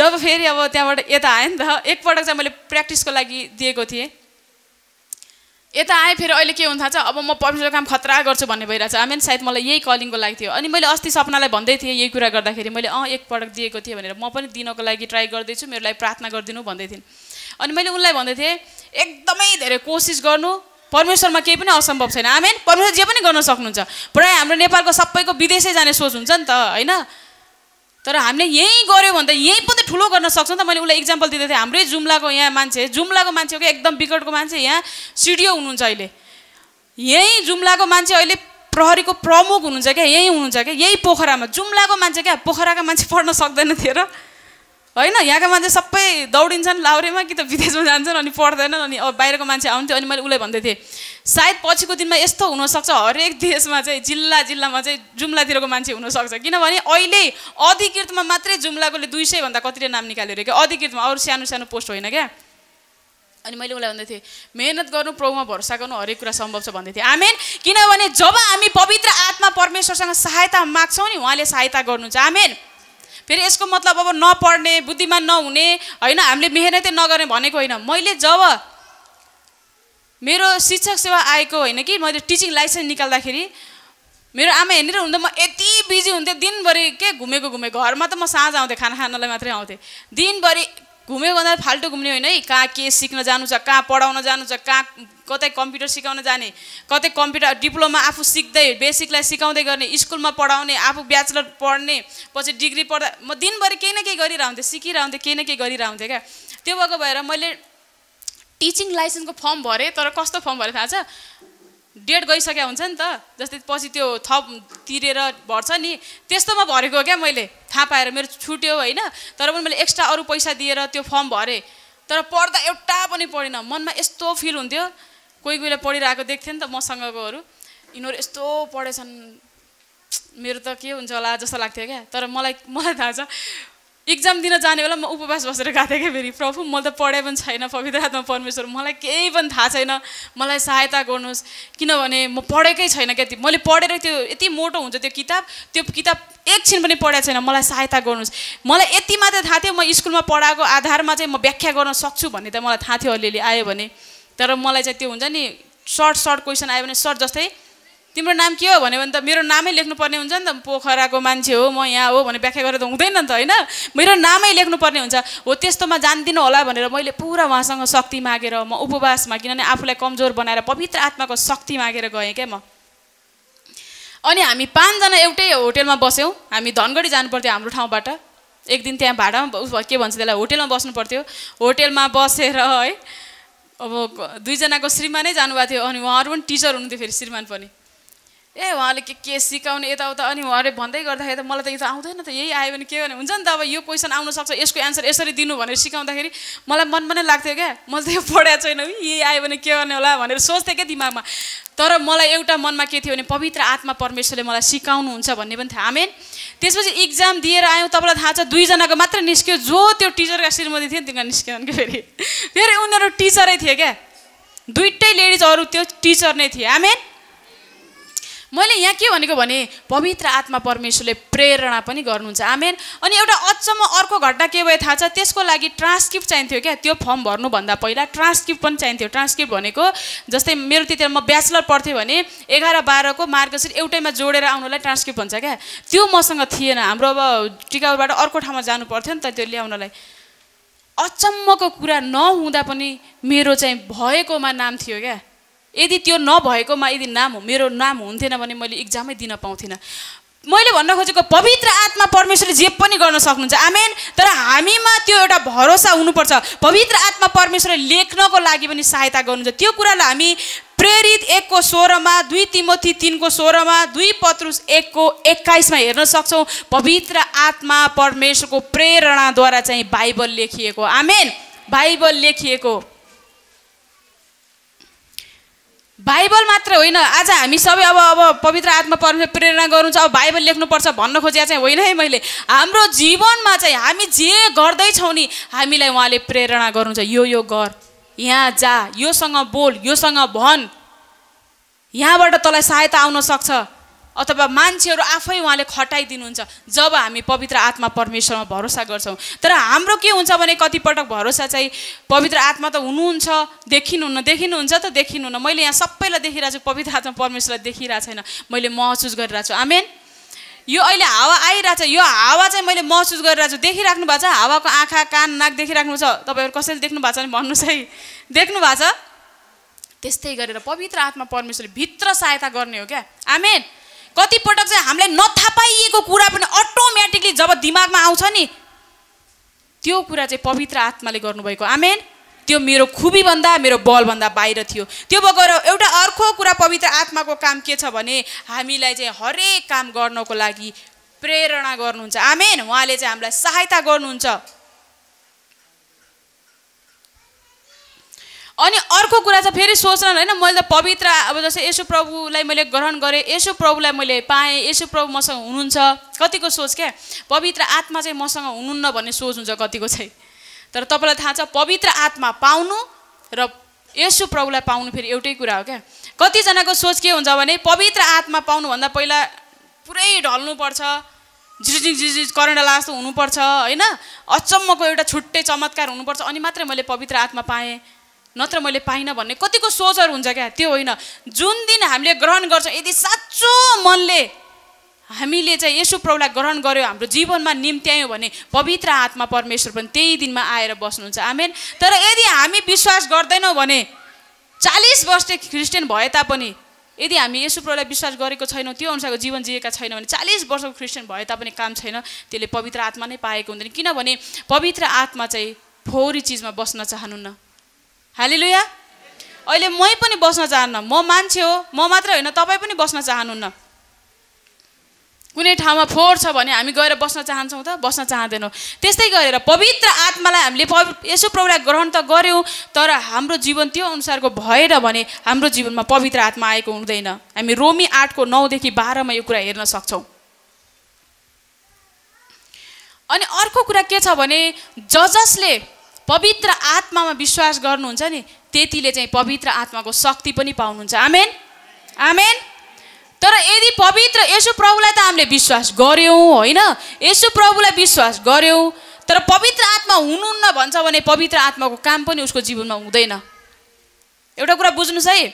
जब फेरि अब त्यहाँबाट यता आएँ नि त एकपटक चाहिँ मैले प्र्याक्टिसको लागि दिएको थिएँ यता आएँ फेरि अहिले के हुन थाल्छ अब म पर्मिसनको काम खतरा गर्छु भन्ने भइरहेको छ आमेन सायद मलाई यही कलिङको लागि थियो अनि मैले अस्ति सपनालाई भन्दै थिएँ यही कुरा गर्दाखेरि मैले अँ एकपटक दिएको थिएँ भनेर म पनि दिनको लागि ट्राई गर्दैछु मेरो लागि प्रार्थना गरिदिनु भन्दै थिएँ अनि मैले उनलाई भन्दै थिएँ एकदमै धेरै कोसिस गर्नु परमेश्वरमा केही पनि असम्भव छैन आमेन परमेश्वर जे पनि गर्न सक्नुहुन्छ प्रायः हाम्रो नेपालको सबैको विदेशै जाने सोच हुन्छ नि त होइन तर हामीले यहीँ गऱ्यो भने त यहीँ पनि ठुलो गर्न सक्छौँ त मैले उसलाई इक्जाम्पल दिँदै थिएँ हाम्रै जुम्लाको यहाँ मान्छे जुम्लाको मान्छे हो कि एकदम बिकटको मान्छे यहाँ सिडिओ हुनुहुन्छ अहिले यहीँ जुम्लाको मान्छे अहिले प्रहरीको प्रमुख हुनुहुन्छ क्या यहीँ हुनुहुन्छ क्या यही पोखरामा जुम्लाको मान्छे क्या पोखराको मान्छे पढ्न सक्दैन थियो र होइन यहाँको मान्छे सबै दौडिन्छन् लाउरेमा कि त विदेशमा जान्छन् अनि पढ्दैनन् अनि अब बाहिरको मान्छे आउँथ्यो अनि मैले उसलाई भन्दै थिएँ सायद पछिको दिनमा यस्तो हुनसक्छ हरेक देशमा चाहिँ जिल्ला जिल्लामा चाहिँ जुम्लातिरको मान्छे हुनसक्छ किनभने अहिले अधिकृतमा मात्रै जुम्लाकोले दुई सयभन्दा कतिले नाम निकाल्यो अरे क्या अधिकृतमा अरू सानो सानो पोस्ट होइन क्या अनि मैले उसलाई भन्दै थिएँ मेहनत गर्नु प्रभुमा भरोसा गर्नु हरेक कुरा सम्भव छ भन्दै थिएँ आमेन किनभने जब हामी पवित्र आत्मा परमेश्वरसँग सहायता माग्छौँ नि उहाँले सहायता गर्नुहुन्छ आमेन फेरि यसको मतलब अब नपढ्ने बुद्धिमान नहुने होइन हामीले मेहनतै नगर्ने भनेको होइन मैले जब मेरो शिक्षक सेवा आएको होइन कि मैले टिचिङ लाइसेन्स निकाल्दाखेरि मेरो आमा हेरेर हुँदा म यति बिजी हुन्थेँ दिनभरि के घुमेको घुमेँ घरमा त म साँझ आउँथेँ खाना खानलाई मात्रै आउँथेँ दिनभरि घुमेको भन्दा फाल्टो घुम्ने होइन है कहाँ के सिक्न जानु छ कहाँ पढाउन जानु छ कहाँ कतै कम्प्युटर सिकाउन जाने कतै कम्प्युटर डिप्लोमा आफू सिक्दै बेसिकलाई सिकाउँदै गर्ने स्कुलमा पढाउने आफू ब्याचलर पढ्ने पछि डिग्री पढ्दा म दिनभरि केही न केही गरिरहन्थेँ सिकिरहन्थेँ केही न केही गरिरहन्थेँ क्या त्यो भएको भएर मैले टिचिङ लाइसेन्सको फर्म भरेँ तर कस्तो फर्म भरेँ थाहा छ डेट गइसके हुन्छ नि त जस्तै पछि त्यो थप तिरेर भर्छ नि त्यस्तोमा भरेको क्या मैले थाहा पाएर मेरो छुट्यो होइन तर पनि मैले एक्स्ट्रा अरू पैसा दिएर त्यो फर्म भरेँ तर पढ्दा एउटा पनि पढिनँ मनमा यस्तो फिल हुन्थ्यो कोही कोहीलाई पढिरहेको देख्थेँ नि त मसँगकोहरू यिनीहरू यस्तो पढेछन् मेरो त के हुन्छ होला जस्तो लाग्थ्यो क्या तर मलाई मलाई थाहा छ इक्जाम दिन जाने बेला म उपवास बसेर गएको थिएँ क्या फेरि प्रभु मैले त पढाइ पनि छैन पवित्र आत्मा परमेश्वर मलाई केही पनि थाहा छैन मलाई सहायता गर्नुहोस् किनभने म पढेकै छैन क्या त्यो मैले पढेर त्यो यति मोटो हुन्छ त्यो किताब त्यो किताब एकछिन पनि पढाएको छैन मलाई सहायता गर्नुहोस् मलाई यति मात्रै थाहा थियो म स्कुलमा पढाएको आधारमा चाहिँ म व्याख्या गर्न सक्छु भन्ने त मलाई थाहा थियो अलिअलि आयो भने तर मलाई चाहिँ त्यो हुन्छ नि सर्ट सर्ट क्वेसन आयो भने सर्ट जस्तै तिम्रो नाम के हो भन्यो भने त मेरो नामै लेख्नुपर्ने हुन्छ नि त पोखराको मान्छे हो म यहाँ हो भने व्याख्या गरेर त हुँदैन नि त होइन मेरो नामै लेख्नुपर्ने हुन्छ हो त्यस्तोमा जान्दिनँ होला भनेर मैले पुरा उहाँसँग शक्ति मागेर म उपवासमा किनभने आफूलाई कमजोर बनाएर पवित्र आत्माको शक्ति मागेर गएँ क्या म अनि हामी पाँचजना एउटै होटेलमा बस्यौँ हामी धनगढी जानुपर्थ्यो हाम्रो ठाउँबाट एक दिन त्यहाँ भाडामा के भन्छ त्यसलाई होटेलमा बस्नु पर्थ्यो होटेलमा बसेर है अब दुईजनाको श्रीमानै जानुभएको थियो अनि उहाँहरू पनि टिचर हुनुहुन्थ्यो फेरि श्रीमान पनि ए उहाँले के के सिकाउने यताउता अनि उहाँले भन्दै गर्दाखेरि त मलाई त यो त आउँदैन त यही आयो भने के गर्ने हुन्छ नि त अब यो क्वेसन सक्छ यसको एन्सर यसरी दिनु भनेर सिकाउँदाखेरि मलाई मन नै लाग्थ्यो क्या मैले त यो पढाएको छैन यही आयो भने के गर्ने होला भनेर सोच्थेँ क्या दिमागमा तर मलाई एउटा मनमा के थियो भने पवित्र आत्मा परमेश्वरले मलाई सिकाउनुहुन्छ भन्ने पनि थियो आमेन त्यसपछि इक्जाम दिएर आयौँ तपाईँलाई थाहा छ दुईजनाको मात्र निस्क्यो जो त्यो टिचरका श्रीमती थियो नि तिनीहरू निस्क्यो भने फेरि फेरि उनीहरू टिचरै थिए क्या दुइटै लेडिज त्यो टिचर नै थिए आमेन मैले यहाँ के भनेको भने पवित्र आत्मा परमेश्वरले प्रेरणा पनि गर्नुहुन्छ आमेन अनि एउटा अचम्म अर्को घटना के भयो थाहा छ त्यसको लागि ट्रान्सक्रिप्ट चाहिन्थ्यो क्या त्यो फर्म भर्नुभन्दा पहिला ट्रान्सक्रिप्ट पनि चाहिन्थ्यो ट्रान्सक्रिप्ट भनेको जस्तै मेरो त्यतिर म ब्याचलर पढ्थेँ भने एघार बाह्रको मार्गसिट एउटैमा जोडेर आउनुलाई ट्रान्सक्रिप्ट भन्छ क्या त्यो मसँग थिएन हाम्रो अब टिकाउबाट अर्को ठाउँमा जानु पर्थ्यो नि त त्यो ल्याउनलाई अचम्मको कुरा नहुँदा पनि मेरो चाहिँ भएकोमा नाम थियो क्या यदि त्यो नभएकोमा यदि नाम मेरो नाम हुन्थेन भने मैले इक्जामै दिन पाउँथिनँ मैले भन्न खोजेको पवित्र आत्मा परमेश्वरले जे पनि गर्न सक्नुहुन्छ आमेन तर हामीमा त्यो एउटा भरोसा हुनुपर्छ पवित्र आत्मा परमेश्वरले लेख्नको लागि पनि सहायता गर्नुहुन्छ त्यो कुरालाई हामी प्रेरित एकको सोह्रमा दुई तिमोथी तिनको सोह्रमा दुई पत्रुस एकको एक्काइसमा हेर्न सक्छौँ पवित्र आत्मा परमेश्वरको प्रेरणाद्वारा चाहिँ बाइबल लेखिएको आमेन बाइबल लेखिएको बाइबल मात्र होइन आज हामी सबै अब अब पवित्र आत्मा परमेश्वर प्रेरणा गर्नु अब बाइबल लेख्नुपर्छ भन्न खोजेको चाहिँ होइन है मैले हाम्रो जीवनमा चाहिँ हामी जे गर्दैछौँ नि हामीलाई उहाँले प्रेरणा गर्नुहुन्छ यो यो गर यहाँ जा योसँग बोल योसँग भन यहाँबाट तँलाई सहायता आउन सक्छ अथवा मान्छेहरू आफै उहाँले खटाइदिनुहुन्छ जब हामी पवित्र आत्मा परमेश्वरमा भरोसा गर्छौँ तर हाम्रो के हुन्छ भने कतिपटक भरोसा चाहिँ पवित्र आत्मा त हुनुहुन्छ देखिनुहुन्न देखिनुहुन्छ त देखिनुहुन्न मैले यहाँ सबैलाई देखिरहेको छु पवित्र आत्मा परमेश्वरलाई देखिरहेको छैन मैले महसुस गरिरहेको छु आमेन यो अहिले हावा आइरहेछ यो हावा चाहिँ मैले महसुस गरिरहेको छु देखिराख्नु भएको छ हावाको आँखा कान नाक देखिराख्नु छ तपाईँहरू कसैले देख्नु भएको छ भने भन्नुहोस् है देख्नु भएको छ त्यस्तै गरेर पवित्र आत्मा परमेश्वरले भित्र सहायता गर्ने हो क्या आमेन कतिपटक चाहिँ हामीलाई नथापाइएको कुरा पनि अटोमेटिकली जब दिमागमा आउँछ नि त्यो कुरा चाहिँ पवित्र आत्माले गर्नुभएको आमेन त्यो मेरो खुबीभन्दा मेरो बलभन्दा बाहिर थियो त्यो बगेर एउटा अर्को कुरा पवित्र आत्माको काम के छ भने हामीलाई चाहिँ हरेक काम गर्नको लागि प्रेरणा गर्नुहुन्छ आमेन उहाँले चाहिँ हामीलाई सहायता गर्नुहुन्छ अनि अर्को कुरा चाहिँ फेरि सोच्न होइन मैले त पवित्र अब जस्तै यसो प्रभुलाई मैले ग्रहण गरेँ यसो प्रभुलाई मैले पाएँ यसो प्रभु मसँग हुनुहुन्छ कतिको सोच क्या पवित्र आत्मा चाहिँ मसँग हुनुहुन्न भन्ने सोच हुन्छ कतिको चाहिँ तर तपाईँलाई थाहा छ पवित्र आत्मा पाउनु र यसो प्रभुलाई पाउनु फेरि एउटै कुरा हो क्या कतिजनाको सोच के हुन्छ भने पवित्र आत्मा पाउनुभन्दा पहिला पुरै ढल्नुपर्छ झिजिङ झिझिज करेन्डला जस्तो हुनुपर्छ होइन अचम्मको एउटा छुट्टै चमत्कार हुनुपर्छ अनि मात्रै मैले पवित्र आत्मा पाएँ नत्र मैले पाइनँ भन्ने कतिको सोचहरू हुन्छ क्या त्यो होइन जुन दिन हामीले ग्रहण गर्छौँ यदि साँचो मनले हामीले चाहिँ यसो प्रभुलाई ग्रहण गऱ्यो हाम्रो जीवनमा निम्त्यायौँ भने पवित्र आत्मा परमेश्वर पनि त्यही दिनमा आएर बस्नुहुन्छ आमेन तर यदि हामी विश्वास गर्दैनौँ भने चालिस वर्ष क्रिस्चियन भए तापनि यदि हामी यसो प्रभुलाई विश्वास गरेको छैनौँ त्यो अनुसारको जीवन जिएका छैनौँ भने चालिस वर्षको क्रिस्चियन भए तापनि काम छैन त्यसले पवित्र आत्मा नै पाएको हुँदैन किनभने पवित्र आत्मा चाहिँ फोहोरी चिजमा बस्न चाहनुहुन्न हालिलुया अहिले मै पनि बस्न चाहन्न म मान्छे हो म मात्र होइन तपाईँ पनि बस्न चाहनुहुन्न कुनै ठाउँमा फोहोर छ भने हामी गएर बस्न चाहन्छौँ त बस्न चाहँदैनौँ त्यस्तै गरेर पवित्र आत्मालाई हामीले पवि यसो प्रौरा ग्रहण त गऱ्यौँ तर हाम्रो जीवन त्यो अनुसारको भएन भने हाम्रो जीवनमा पवित्र आत्मा आएको हुँदैन हामी रोमी आठको नौदेखि बाह्रमा यो कुरा हेर्न सक्छौँ अनि अर्को कुरा के छ भने जजसले पवित्र आत्मामा विश्वास गर्नुहुन्छ नि त्यतिले चाहिँ पवित्र आत्माको शक्ति पनि पाउनुहुन्छ आमेन आमेन तर यदि पवित्र यसो प्रभुलाई त हामीले विश्वास गऱ्यौँ होइन यसो प्रभुलाई विश्वास गऱ्यौँ तर पवित्र आत्मा हुनुहुन्न भन्छ भने पवित्र आत्माको काम पनि उसको जीवनमा हुँदैन एउटा कुरा बुझ्नुहोस् है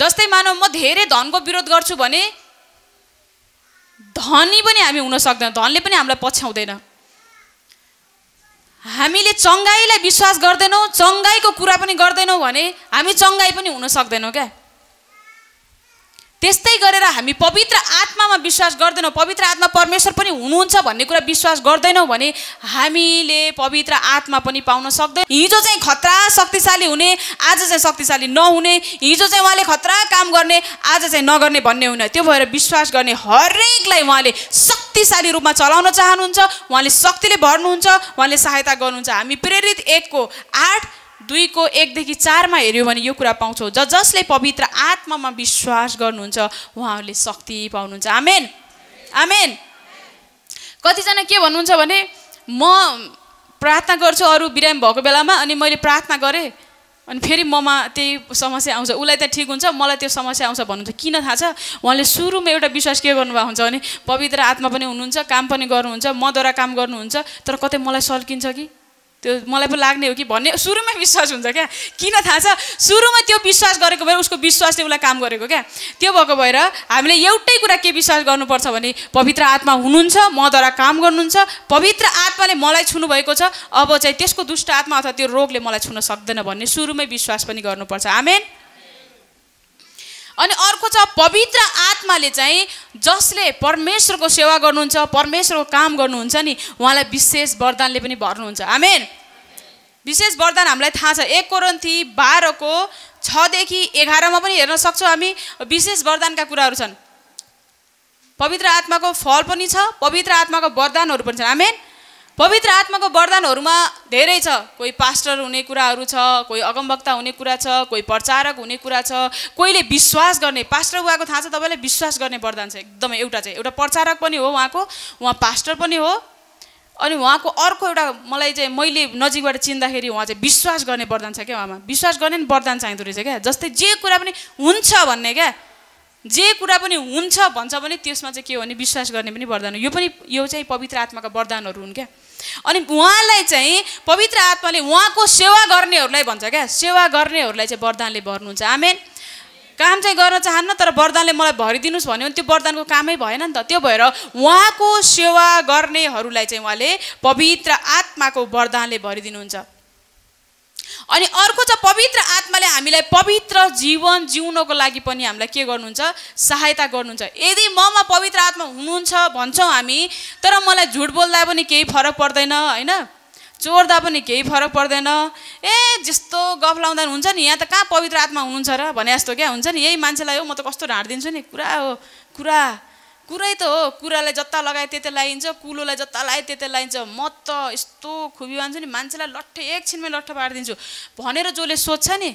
जस्तै मानव म धेरै धनको विरोध गर्छु भने धनी पनि हामी हुन सक्दैन धनले पनि हामीलाई पछ्याउँदैन हामीले चङ्गाईलाई विश्वास गर्दैनौँ चङ्गाईको कुरा पनि गर्दैनौँ भने हामी चङ्गाई पनि हुन सक्दैनौँ क्या त्यस्तै गरेर हामी पवित्र आत्मामा विश्वास गर्दैनौँ पवित्र आत्मा परमेश्वर पनि हुनुहुन्छ भन्ने कुरा विश्वास गर्दैनौँ भने हामीले पवित्र आत्मा पनि पाउन सक्दैन हिजो चाहिँ खतरा शक्तिशाली हुने आज चाहिँ शक्तिशाली नहुने हिजो चाहिँ उहाँले खतरा काम गर्ने आज चाहिँ नगर्ने भन्ने हुन त्यो भएर विश्वास गर्ने हरेकलाई उहाँले शक्तिशाली रूपमा चलाउन चाहनुहुन्छ उहाँले शक्तिले भर्नुहुन्छ उहाँले सहायता गर्नुहुन्छ हामी प्रेरित एकको आठ दुईको एकदेखि चारमा हेऱ्यौँ भने यो कुरा पाउँछौँ ज जसले पवित्र आत्मामा विश्वास गर्नुहुन्छ उहाँहरूले शक्ति पाउनुहुन्छ आमेन आमेन कतिजना के भन्नुहुन्छ भने म प्रार्थना गर्छु अरू बिरामी भएको बेलामा अनि मैले प्रार्थना गरेँ अनि फेरि ममा त्यही समस्या आउँछ उसलाई त ठिक हुन्छ मलाई त्यो समस्या आउँछ भन्नुहुन्छ किन थाहा छ उहाँले सुरुमा एउटा विश्वास के गर्नुभएको हुन्छ भने पवित्र आत्मा पनि हुनुहुन्छ काम पनि गर्नुहुन्छ मद्वारा काम गर्नुहुन्छ तर कतै मलाई सल्किन्छ कि त्यो मलाई पो लाग्ने हो कि भन्ने सुरुमै विश्वास हुन्छ क्या किन थाहा छ सुरुमा त्यो विश्वास गरेको भएर उसको विश्वासले उसलाई काम गरेको क्या त्यो भएको भएर हामीले एउटै कुरा के विश्वास गर्नुपर्छ भने पवित्र आत्मा हुनुहुन्छ मद्वारा काम गर्नुहुन्छ पवित्र आत्माले मलाई छुनु भएको छ अब चाहिँ त्यसको दुष्ट आत्मा अथवा त्यो रोगले मलाई छुन सक्दैन भन्ने सुरुमै विश्वास पनि गर्नुपर्छ आमेन अनि अर्को छ पवित्र आत्माले चाहिँ जसले परमेश्वरको सेवा गर्नुहुन्छ परमेश्वरको काम गर्नुहुन्छ नि उहाँलाई विशेष वरदानले पनि भर्नुहुन्छ आमेन विशेष वरदान हामीलाई थाहा छ एक कोरन्थी बाह्रको छदेखि एघारमा पनि हेर्न सक्छौँ हामी विशेष वरदानका कुराहरू छन् पवित्र आत्माको फल पनि छ पवित्र आत्माको वरदानहरू पनि छन् आमेन पवित्र आत्माको वरदानहरूमा धेरै छ कोही पास्टर हुने कुराहरू छ कोही अगमवक्ता हुने कुरा छ कोही प्रचारक हुने कुरा छ कोहीले विश्वास गर्ने पास्टर उहाँको थाहा छ तपाईँलाई विश्वास गर्ने वरदान छ एकदमै एउटा चाहिँ एउटा प्रचारक पनि हो उहाँको उहाँ पास्टर पनि हो अनि उहाँको अर्को एउटा मलाई चाहिँ मैले नजिकबाट चिन्दाखेरि उहाँ चाहिँ विश्वास गर्ने वरदान छ क्या उहाँमा विश्वास गर्ने पनि वरदान चाहिँदो रहेछ क्या जस्तै जे कुरा पनि हुन्छ भन्ने क्या जे कुरा पनि हुन्छ भन्छ भने त्यसमा चाहिँ के हो भने विश्वास गर्ने पनि वरदान हो यो पनि यो चाहिँ पवित्र आत्माका वरदानहरू हुन् क्या अनि उहाँलाई चाहिँ पवित्र आत्माले उहाँको सेवा गर्नेहरूलाई भन्छ क्या सेवा गर्नेहरूलाई चाहिँ वरदानले भर्नुहुन्छ आमेन काम चाहिँ गर्न चाहन्न तर वरदानले मलाई भरिदिनुहोस् भन्यो भने त्यो वरदानको कामै भएन नि त त्यो भएर उहाँको सेवा गर्नेहरूलाई चाहिँ उहाँले पवित्र आत्माको वरदानले भरिदिनुहुन्छ अनि अर्को चाहिँ पवित्र आत्माले हामीलाई पवित्र जीवन जिउनको लागि पनि हामीलाई के गर्नुहुन्छ सहायता गर्नुहुन्छ यदि ममा पवित्र आत्मा हुनुहुन्छ भन्छौँ हामी तर मलाई झुट बोल्दा पनि केही फरक पर्दैन होइन चोर्दा पनि केही फरक पर्दैन ए जस्तो गफ लाउँदा हुन्छ नि यहाँ त कहाँ पवित्र आत्मा हुनुहुन्छ र भने जस्तो क्या हुन्छ नि यही मान्छेलाई हो म त कस्तो ढाँडिदिन्छु नि कुरा हो कुरा कुरै त हो कुरालाई जता लगाए त्यतै लगाइन्छ कुलोलाई जता लगाए त्यतै लगाइन्छ म त यस्तो खुबी मान्छु नि मान्छेलाई लट्ठे एकछिनमै लट्ठ पारिदिन्छु भनेर जसले सोध्छ नि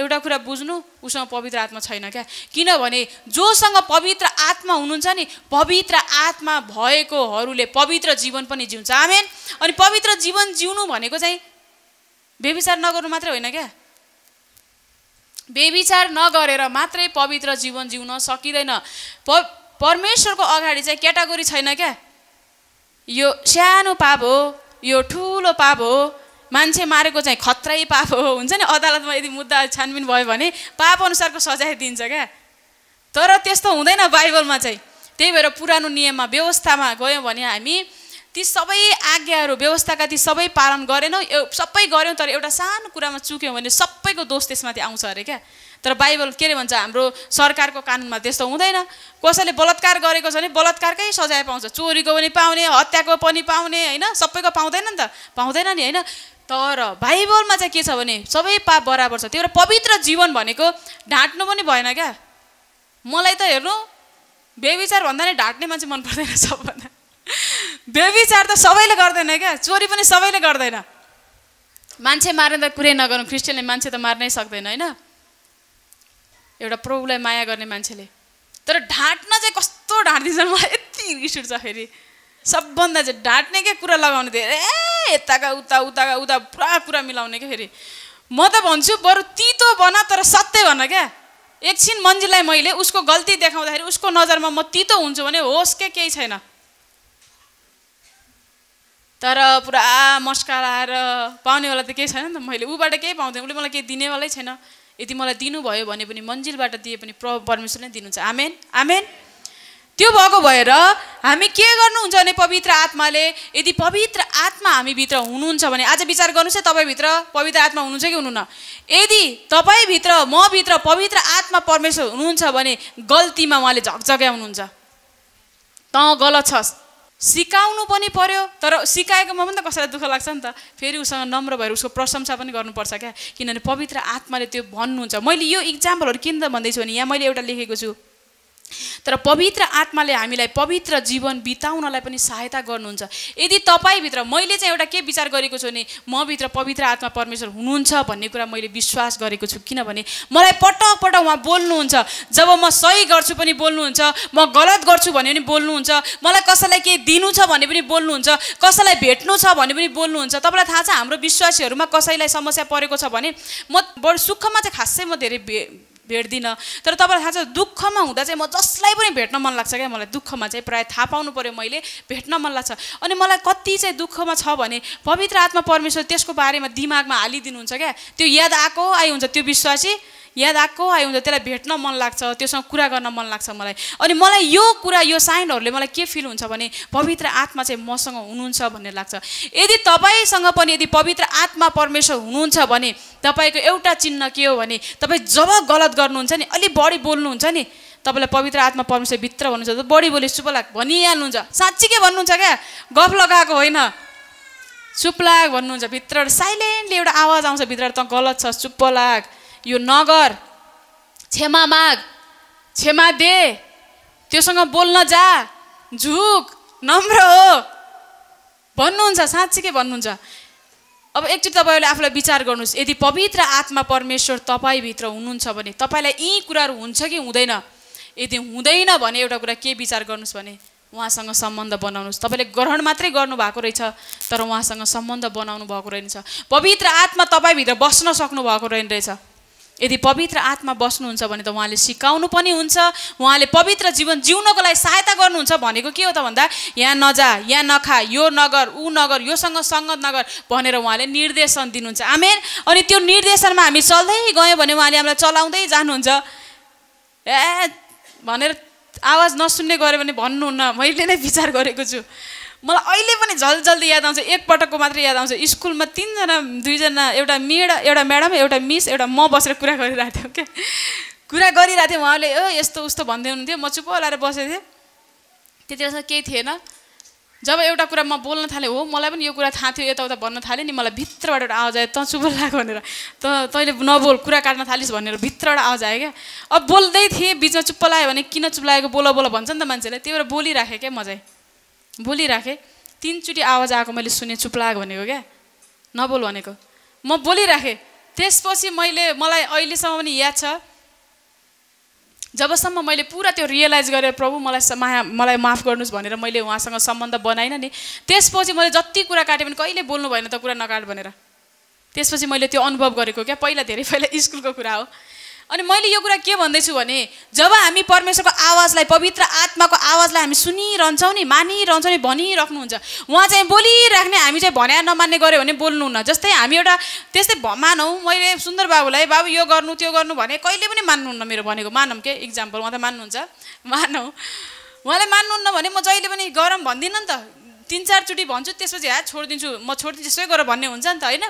एउटा कुरा बुझ्नु उसँग पवित्र आत्मा छैन क्या किनभने जोसँग पवित्र आत्मा हुनुहुन्छ नि पवित्र आत्मा भएकोहरूले पवित्र जीवन पनि जिउँछ आमेन अनि पवित्र जीवन जिउनु भनेको चाहिँ बेविचार नगर्नु मात्रै होइन क्या बेविचार नगरेर मात्रै पवित्र जीवन जिउन सकिँदैन प परमेश्वरको अगाडि चाहिँ क्याटागोरी छैन क्या यो सानो पाप हो यो ठुलो पाप हो मान्छे मारेको चाहिँ खत्रै पाप हो हुन्छ नि अदालतमा यदि मुद्दा छानबिन भयो भने पाप अनुसारको सजाय दिन्छ क्या तर त्यस्तो हुँदैन बाइबलमा चाहिँ त्यही भएर पुरानो नियममा व्यवस्थामा गयौँ भने हामी ती सबै आज्ञाहरू व्यवस्थाका ती सबै पालन गरेनौँ सबै गऱ्यौँ तर एउटा सानो कुरामा चुक्यौँ भने सबैको दोष त्यसमाथि आउँछ अरे क्या तर बाइबल के अरे भन्छ हाम्रो सरकारको कानुनमा त्यस्तो हुँदैन कसैले बलात्कार गरेको छ भने बलात्कारकै सजाय पाउँछ चोरीको पनि पाउने हत्याको पनि पाउने होइन सबैको पाउँदैन नि त पाउँदैन नि होइन तर बाइबलमा चाहिँ के छ भने सबै पाप बराबर छ त्यो पवित्र जीवन भनेको ढाँट्नु पनि भएन क्या मलाई त हेर्नु बेविचार भन्दा नै ढाँट्ने मान्छे मन पर्दैन सबभन्दा बेविचार त सबैले गर्दैन क्या चोरी पनि सबैले गर्दैन मान्छे मार्ने त कुरै नगरौँ क्रिस्चियनले मान्छे त मार्नै सक्दैन होइन एउटा प्रभुलाई माया गर्ने मान्छेले तर ढाँट्न चाहिँ कस्तो ढाँट्दिन्छन् मलाई यति रिस उठ्छ फेरि सबभन्दा चाहिँ ढाँट्ने क्या कुरा लगाउने धेरै ए यताका उता उताका उता पुरा कुरा मिलाउने क्या फेरि म त भन्छु बरु तितो बन तर सत्य भन क्या एकछिन मन्जीलाई मैले उसको गल्ती देखाउँदाखेरि उसको नजरमा म तितो हुन्छु भने होस् क्या केही छैन तर पुरा मस्का लाएर पाउनेवाला त केही छैन नि त मैले ऊबाट केही पाउँदैन उसले मलाई केही दिनेवालै छैन यदि मलाई दिनुभयो भने पनि मन्जिलबाट दिए पनि प्र परमेश्वर नै दिनुहुन्छ आमेन आमेन त्यो भएको भएर हामी के गर्नुहुन्छ भने पवित्र आत्माले यदि पवित्र आत्मा हामीभित्र हुनुहुन्छ भने आज विचार गर्नुहोस् है तपाईँभित्र पवित्र आत्मा हुनुहुन्छ कि हुनुहुन्न यदि तपाईँभित्र मभित्र पवित्र आत्मा परमेश्वर हुनुहुन्छ भने गल्तीमा उहाँले झकझक्याउनुहुन्छ तँ त गलत छस् सिकाउनु पनि पर्यो तर सिकाएकोमा पनि त कसैलाई दुःख लाग्छ नि त फेरि उसँग नम्र भएर उसको प्रशंसा पनि गर्नुपर्छ क्या किनभने पवित्र आत्माले त्यो भन्नुहुन्छ मैले यो इक्जाम्पलहरू किन त भन्दैछु भने यहाँ मैले एउटा लेखेको छु तर पवित्र आत्माले हामीलाई पवित्र जीवन बिताउनलाई पनि सहायता गर्नुहुन्छ यदि तपाईँभित्र मैले चाहिँ एउटा के विचार गरेको छु भने मभित्र पवित्र आत्मा परमेश्वर हुनुहुन्छ भन्ने कुरा मैले विश्वास गरेको छु किनभने मलाई पटक पटक उहाँ बोल्नुहुन्छ जब म सही गर्छु पनि बोल्नुहुन्छ म गलत गर्छु भने पनि बोल्नुहुन्छ मलाई कसैलाई केही दिनु छ भने पनि बोल्नुहुन्छ कसैलाई भेट्नु छ भने पनि बोल्नुहुन्छ तपाईँलाई थाहा छ हाम्रो विश्वासीहरूमा कसैलाई समस्या परेको छ भने म बडो सुखमा चाहिँ खासै म धेरै भेट्दिनँ तर तपाईँलाई थाहा छ दुःखमा हुँदा चाहिँ म जसलाई पनि भेट्न मन लाग्छ क्या मलाई दुःखमा चाहिँ प्रायः थाहा पाउनु पऱ्यो मैले भेट्न मन लाग्छ अनि मलाई कति चाहिँ दुःखमा छ भने पवित्र आत्मा परमेश्वर त्यसको बारेमा दिमागमा हालिदिनुहुन्छ क्या त्यो याद आएको आइ हुन्छ त्यो विश्वासी याद आएको आयो हुन्छ त्यसलाई भेट्न मन लाग्छ त्योसँग कुरा गर्न मन लाग्छ मलाई अनि मलाई यो कुरा यो साइनहरूले मलाई के फिल हुन्छ भने पवित्र आत्मा चाहिँ मसँग हुनुहुन्छ भन्ने लाग्छ यदि तपाईँसँग पनि यदि पवित्र आत्मा परमेश्वर हुनुहुन्छ भने तपाईँको एउटा चिन्ह के हो भने तपाईँ जब गलत गर्नुहुन्छ नि अलिक बढी बोल्नुहुन्छ नि तपाईँलाई पवित्र आत्मा परमेश्वर भित्र भन्नुहुन्छ बढी बोले सुपलाग भनिहाल्नुहुन्छ के भन्नुहुन्छ क्या गफ लगाएको होइन सुपलाग भन्नुहुन्छ भित्र साइलेन्टली एउटा आवाज आउँछ भित्र त गलत छ सुपलाग यो नगर क्षमा माग क्षमा दे त्योसँग बोल्न जा झुक नम्र हो भन्नुहुन्छ साँच्चीकै भन्नुहुन्छ अब एकचोटि तपाईँहरूले आफूलाई विचार गर्नुहोस् यदि पवित्र आत्मा परमेश्वर तपाईँभित्र हुनुहुन्छ भने तपाईँलाई यी कुराहरू हुन्छ कि हुँदैन यदि हुँदैन भने एउटा कुरा के विचार गर्नुहोस् भने उहाँसँग सम्बन्ध बनाउनुहोस् तपाईँले ग्रहण मात्रै गर्नुभएको रहेछ तर उहाँसँग सम्बन्ध बनाउनु भएको रहेछ पवित्र आत्मा तपाईँभित्र बस्न सक्नु भएको रहेछ यदि पवित्र आत्मा बस्नुहुन्छ भने त उहाँले सिकाउनु पनि हुन्छ उहाँले पवित्र जीवन जिउनको लागि सहायता गर्नुहुन्छ भनेको के हो त भन्दा यहाँ नजा यहाँ नखा यो नगर ऊ नगर योसँग सङ्गत नगर भनेर उहाँले निर्देशन दिनुहुन्छ आमेर अनि त्यो निर्देशनमा हामी चल्दै गयौँ भने उहाँले हामीलाई चलाउँदै जानुहुन्छ ए भनेर आवाज नसुन्ने गऱ्यो भने भन्नुहुन्न मैले नै विचार गरेको छु मलाई अहिले पनि जल्दी याद आउँछ एकपटकको मात्रै याद आउँछ स्कुलमा तिनजना दुईजना एउटा मेड एउटा म्याडम एउटा मिस एउटा म बसेर कुरा गरिरहेको थियो क्या कुरा गरिरहेको थिएँ उहाँले ओ यस्तो उस्तो भन्दै हुनुहुन्थ्यो म चुप लाएर बसेको थिएँ त्यति त्यतिखेर केही थिएन जब एउटा कुरा म बोल्न थालेँ हो मलाई पनि यो कुरा थाहा थियो यताउता भन्न थालेँ नि मलाई भित्रबाट एउटा आवाज आयो तँ चुप लाग्यो भनेर त तैँले नबोल कुरा काट्न थालिस् भनेर भित्रबाट आवाज आयो क्या अब बोल्दै थिएँ बिचमा चुप्प लाग्यो भने किन चुप लागेको बोला बोल भन्छ नि त मान्छेले त्यही भएर बोलिराखेँ क्या मजाले बोलिराखेँ तिनचोटि आवाज आएको मैले सुने चुप लाग भनेको क्या नबोल भनेको म बोलिराखेँ त्यसपछि मैले मलाई अहिलेसम्म पनि याद छ जबसम्म मैले पुरा त्यो रियलाइज गरेर प्रभु मलाई माया मलाई माफ गर्नुहोस् भनेर मैले उहाँसँग सम्बन्ध बनाइनँ नि त्यसपछि मैले जति कुरा काटेँ भने कहिले बोल्नु भएन त कुरा नकाट भनेर त्यसपछि मैले त्यो अनुभव गरेको क्या पहिला धेरै पहिला स्कुलको कुरा हो अनि मैले यो कुरा के भन्दैछु भने जब हामी परमेश्वरको आवाजलाई पवित्र आत्माको आवाजलाई हामी सुनिरहन्छौँ नि मानिरहन्छौँ नि भनिराख्नुहुन्छ उहाँ चाहिँ बोलिराख्ने हामी चाहिँ भन्या नमान्ने गऱ्यो भने बोल्नुहुन्न जस्तै हामी एउटा त्यस्तै मानौँ मैले सुन्दर बाबुलाई बाबु यो गर्नु त्यो गर्नु भने कहिले पनि मान्नुहुन्न मेरो भनेको मानौँ के इक्जाम्पल उहाँ त मान्नुहुन्छ मानौँ उहाँले मान्नुहुन्न भने म जहिले पनि गरम भन्दिनँ नि त तिन चारचोटि भन्छु त्यसपछि ह्या छोडिदिन्छु म छोडिदिन्छु यसै गरेर भन्ने हुन्छ नि त होइन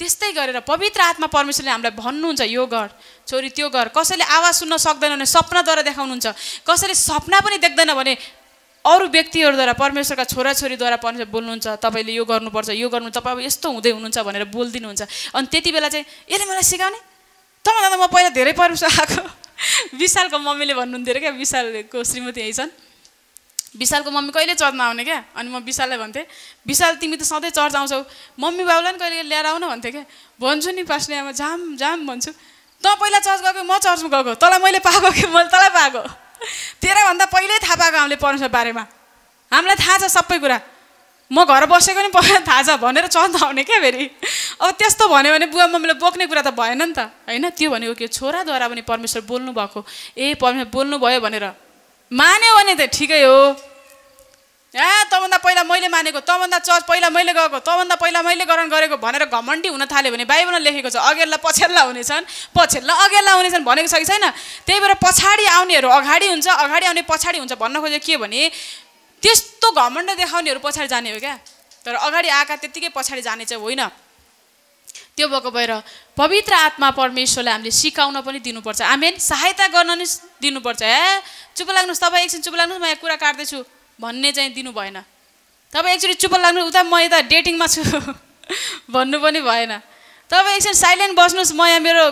त्यस्तै गरेर पवित्र आत्मा परमेश्वरले हामीलाई भन्नुहुन्छ यो घर छोरी त्यो घर कसैले आवाज सुन्न सक्दैन भने सपनाद्वारा देखाउनुहुन्छ कसैले सपना पनि देख्दैन भने अरू व्यक्तिहरूद्वारा परमेश्वरका छोराछोरीद्वारा परमेश्वर बोल्नुहुन्छ तपाईँले यो गर्नुपर्छ यो गर्नु तपाईँ अब यस्तो हुँदै हुनुहुन्छ भनेर बोलिदिनुहुन्छ अनि त्यति बेला चाहिँ यसले मलाई सिकाउने तँभन्दा त म पहिला धेरै परमेश्वर आएको विशालको मम्मीले भन्नुहुन्थ्यो अरे क्या विशालको श्रीमती यही छन् विशालको मम्मी कहिले चर्च आउने क्या अनि म विशाललाई भन्थेँ विशाल तिमी त सधैँ चर्च आउँछौ मम्मी बाबुलाई पनि कहिले ल्याएर आउन भन्थेँ क्या भन्छु नि पास्ने म जाम जाम भन्छु तँ पहिला चर्च गएको म चर्चमा गएको तँलाई मैले पाएको कि मैले तँलाई पाएको तेह्रभन्दा पहिल्यै थाहा पाएको हामीले परमेश्वर बारेमा हामीलाई थाहा छ सबै कुरा म घर बसेको नि पहिला थाहा छ भनेर चर्च आउने क्या फेरि अब त्यस्तो भन्यो भने बुवा मम्मीलाई बोक्ने कुरा त भएन नि त होइन त्यो भनेको के छोराद्वारा पनि परमेश्वर बोल्नु भएको ए परमेश्वर बोल्नु भयो भनेर मान्यो भने त ठिकै हो ए तँभन्दा पहिला मैले मानेको तँभन्दा चर्च पहिला मैले गएको तँभन्दा पहिला मैले ग्रहण गरेको भनेर घमण्डी हुन थाल्यो भने बाइबलमा लेखेको छ अघेल्ला पछेल्ला हुनेछन् पछेल्ला अघेल्ला हुनेछन् भनेको छ कि छैन त्यही भएर पछाडि आउनेहरू अगाडि हुन्छ अगाडि आउने पछाडि हुन्छ भन्न खोजेको के भने त्यस्तो घमण्ड देखाउनेहरू पछाडि जाने हो क्या तर अगाडि आएका त्यत्तिकै पछाडि जाने चाहिँ होइन त्यो भएको भएर पवित्र आत्मा परमेश्वरलाई हामीले सिकाउन पनि दिनुपर्छ आमेन सहायता गर्न नि दिनुपर्छ ए चुप लाग्नुहोस् तपाईँ एकछिन चुप लाग्नुहोस् म यहाँ कुरा काट्दैछु भन्ने चाहिँ दिनु भएन तपाईँ एकचोटि चुप लाग्नु उता म यता डेटिङमा छु भन्नु पनि भएन तपाईँ एकछिन साइलेन्ट बस्नुहोस् म यहाँ मेरो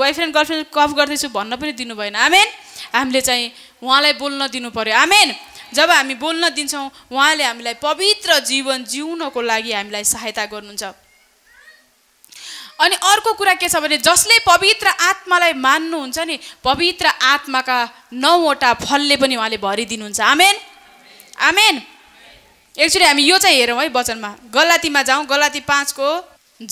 बोयफ्रेन्ड गर्लफ्रेन्ड कफ गर्दैछु भन्न पनि दिनु भएन आमेन हामीले चाहिँ उहाँलाई बोल्न दिनु पऱ्यो आमेन जब हामी बोल्न दिन्छौँ उहाँले हामीलाई पवित्र जीवन जिउनको लागि हामीलाई सहायता गर्नुहुन्छ अनि अर्को कुरा के छ भने जसले पवित्र आत्मालाई मान्नुहुन्छ नि पवित्र आत्माका नौवटा फलले पनि उहाँले भरिदिनुहुन्छ आमेन आमेन एक्चुली हामी यो चाहिँ हेरौँ है वचनमा गलातीमा जाउँ गलाती पाँचको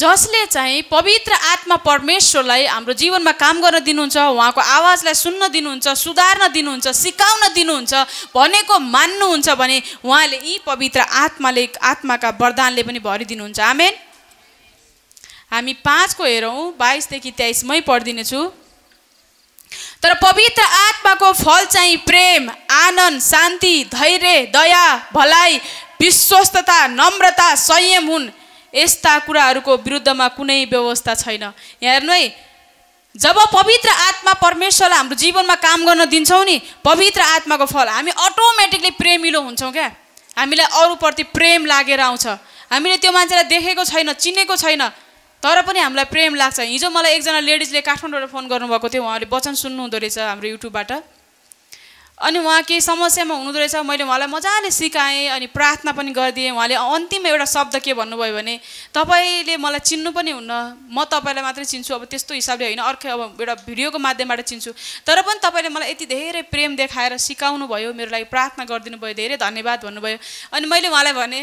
जसले चाहिँ पवित्र आत्मा परमेश्वरलाई हाम्रो जीवनमा काम गर्न दिनुहुन्छ उहाँको आवाजलाई सुन्न दिनुहुन्छ सुधार्न दिनुहुन्छ सिकाउन दिनुहुन्छ भनेको मान्नुहुन्छ भने उहाँले यी पवित्र आत्माले आत्माका वरदानले पनि भरिदिनुहुन्छ आमेन हामी पाँचको हेरौँ बाइसदेखि तेइसमै पढिदिनेछु तर पवित्र आत्माको फल चाहिँ प्रेम आनन्द शान्ति धैर्य दया भलाइ विश्वस्तता नम्रता संयम हुन् यस्ता कुराहरूको विरुद्धमा कुनै व्यवस्था छैन यहाँ हेर्नु है जब पवित्र आत्मा परमेश्वरलाई हाम्रो जीवनमा काम गर्न दिन्छौँ नि पवित्र आत्माको फल हामी अटोमेटिकली प्रेमिलो हुन्छौँ क्या हामीलाई अरूप्रति प्रेम लागेर आउँछ हामीले त्यो मान्छेलाई देखेको छैन चिनेको छैन तर पनि हामीलाई प्रेम लाग्छ हिजो मलाई एकजना लेडिजले काठमाडौँबाट फोन गर्नुभएको थियो उहाँले वचन सुन्नुहुँदो रहेछ हाम्रो युट्युबबाट अनि उहाँ केही समस्यामा हुनुहुँदो रहेछ मैले उहाँलाई मजाले सिकाएँ अनि प्रार्थना पनि गरिदिएँ उहाँले अन्तिम एउटा शब्द के भन्नुभयो भने तपाईँले मलाई चिन्नु पनि हुन्न म तपाईँलाई मात्रै चिन्छु अब त्यस्तो हिसाबले होइन अर्कै अब एउटा भिडियोको माध्यमबाट चिन्छु तर पनि तपाईँले मलाई यति धेरै प्रेम देखाएर सिकाउनु भयो मेरो लागि प्रार्थना गरिदिनु भयो धेरै धन्यवाद भन्नुभयो अनि मैले उहाँलाई भने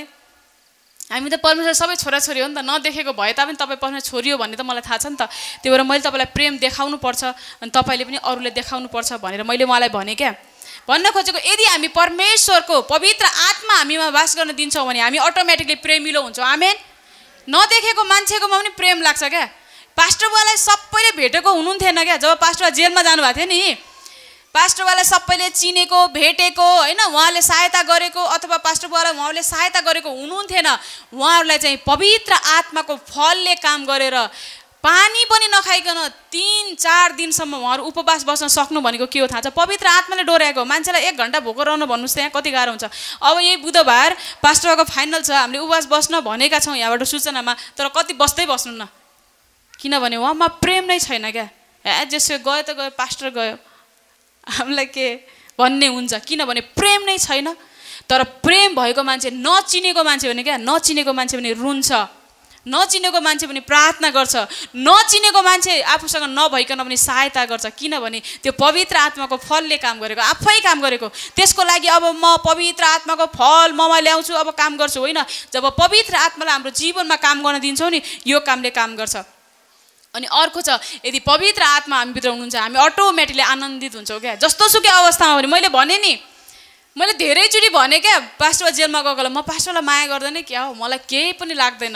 हामी त परमेश्वर सबै छोराछोरी हो नि त नदेखेको भए तापनि तपाईँ परमेश्वर छोरी हो भन्ने त मलाई थाहा छ नि त त्यही भएर मैले तपाईँलाई प्रेम देखाउनु पर्छ अनि तपाईँले पनि अरूले देखाउनु पर्छ भनेर मैले उहाँलाई भने क्या भन्न खोजेको यदि हामी परमेश्वरको पवित्र आत्मा हामीमा वास गर्न दिन्छौँ भने हामी अटोमेटिकली प्रेमिलो हुन्छौँ आमेन नदेखेको मान्छेकोमा पनि प्रेम लाग्छ क्या पास्टरबालाई सबैले भेटेको हुनुहुन्थेन क्या जब पास्टर जेलमा जानुभएको थियो नि पास्टरबालाई सबैले चिनेको भेटेको होइन उहाँले सहायता गरेको अथवा पास्टरबालाई उहाँले सहायता गरेको हुनुहुन्थेन उहाँहरूलाई चाहिँ पवित्र आत्माको फलले काम गरेर पानी पनि नखाइकन तिन चार दिनसम्म उहाँहरू उपवास बस्न सक्नु भनेको के हो थाहा छ पवित्र आत्माले डोर्याएको मान्छेलाई एक घन्टा भोको रहनु भन्नुहोस् त यहाँ कति गाह्रो हुन्छ अब यही बुधबार पास्टरको फाइनल छ हामीले उपवास बस्न भनेका छौँ यहाँबाट सूचनामा तर कति बस्दै बस्नु न किनभने उहाँमा प्रेम नै छैन क्या ए जसो गयो त गयो पास्टर गयो हामीलाई के भन्ने हुन्छ किनभने प्रेम नै छैन तर प्रेम भएको मान्छे नचिनेको मान्छे भने क्या नचिनेको मान्छे भने रुन्छ नचिनेको मान्छे पनि प्रार्थना गर्छ नचिनेको मान्छे आफूसँग नभइकन पनि सहायता गर्छ किनभने त्यो पवित्र आत्माको फलले काम गरेको आफै काम गरेको त्यसको लागि अब म पवित्र आत्माको फल ममा ल्याउँछु अब काम गर्छु होइन जब पवित्र आत्मालाई हाम्रो जीवनमा काम गर्न दिन्छौँ नि यो कामले काम गर्छ अनि अर्को छ यदि पवित्र आत्मा हामीभित्र हुनुहुन्छ हामी अटोमेटिकली आनन्दित हुन्छौँ क्या जस्तो सुकै अवस्थामा भने मैले भनेँ नि मैले धेरैचोटि भने क्या पास्टरलाई जेलमा गएको म पास्टरलाई माया गर्दैन क्या हो मलाई केही पनि लाग्दैन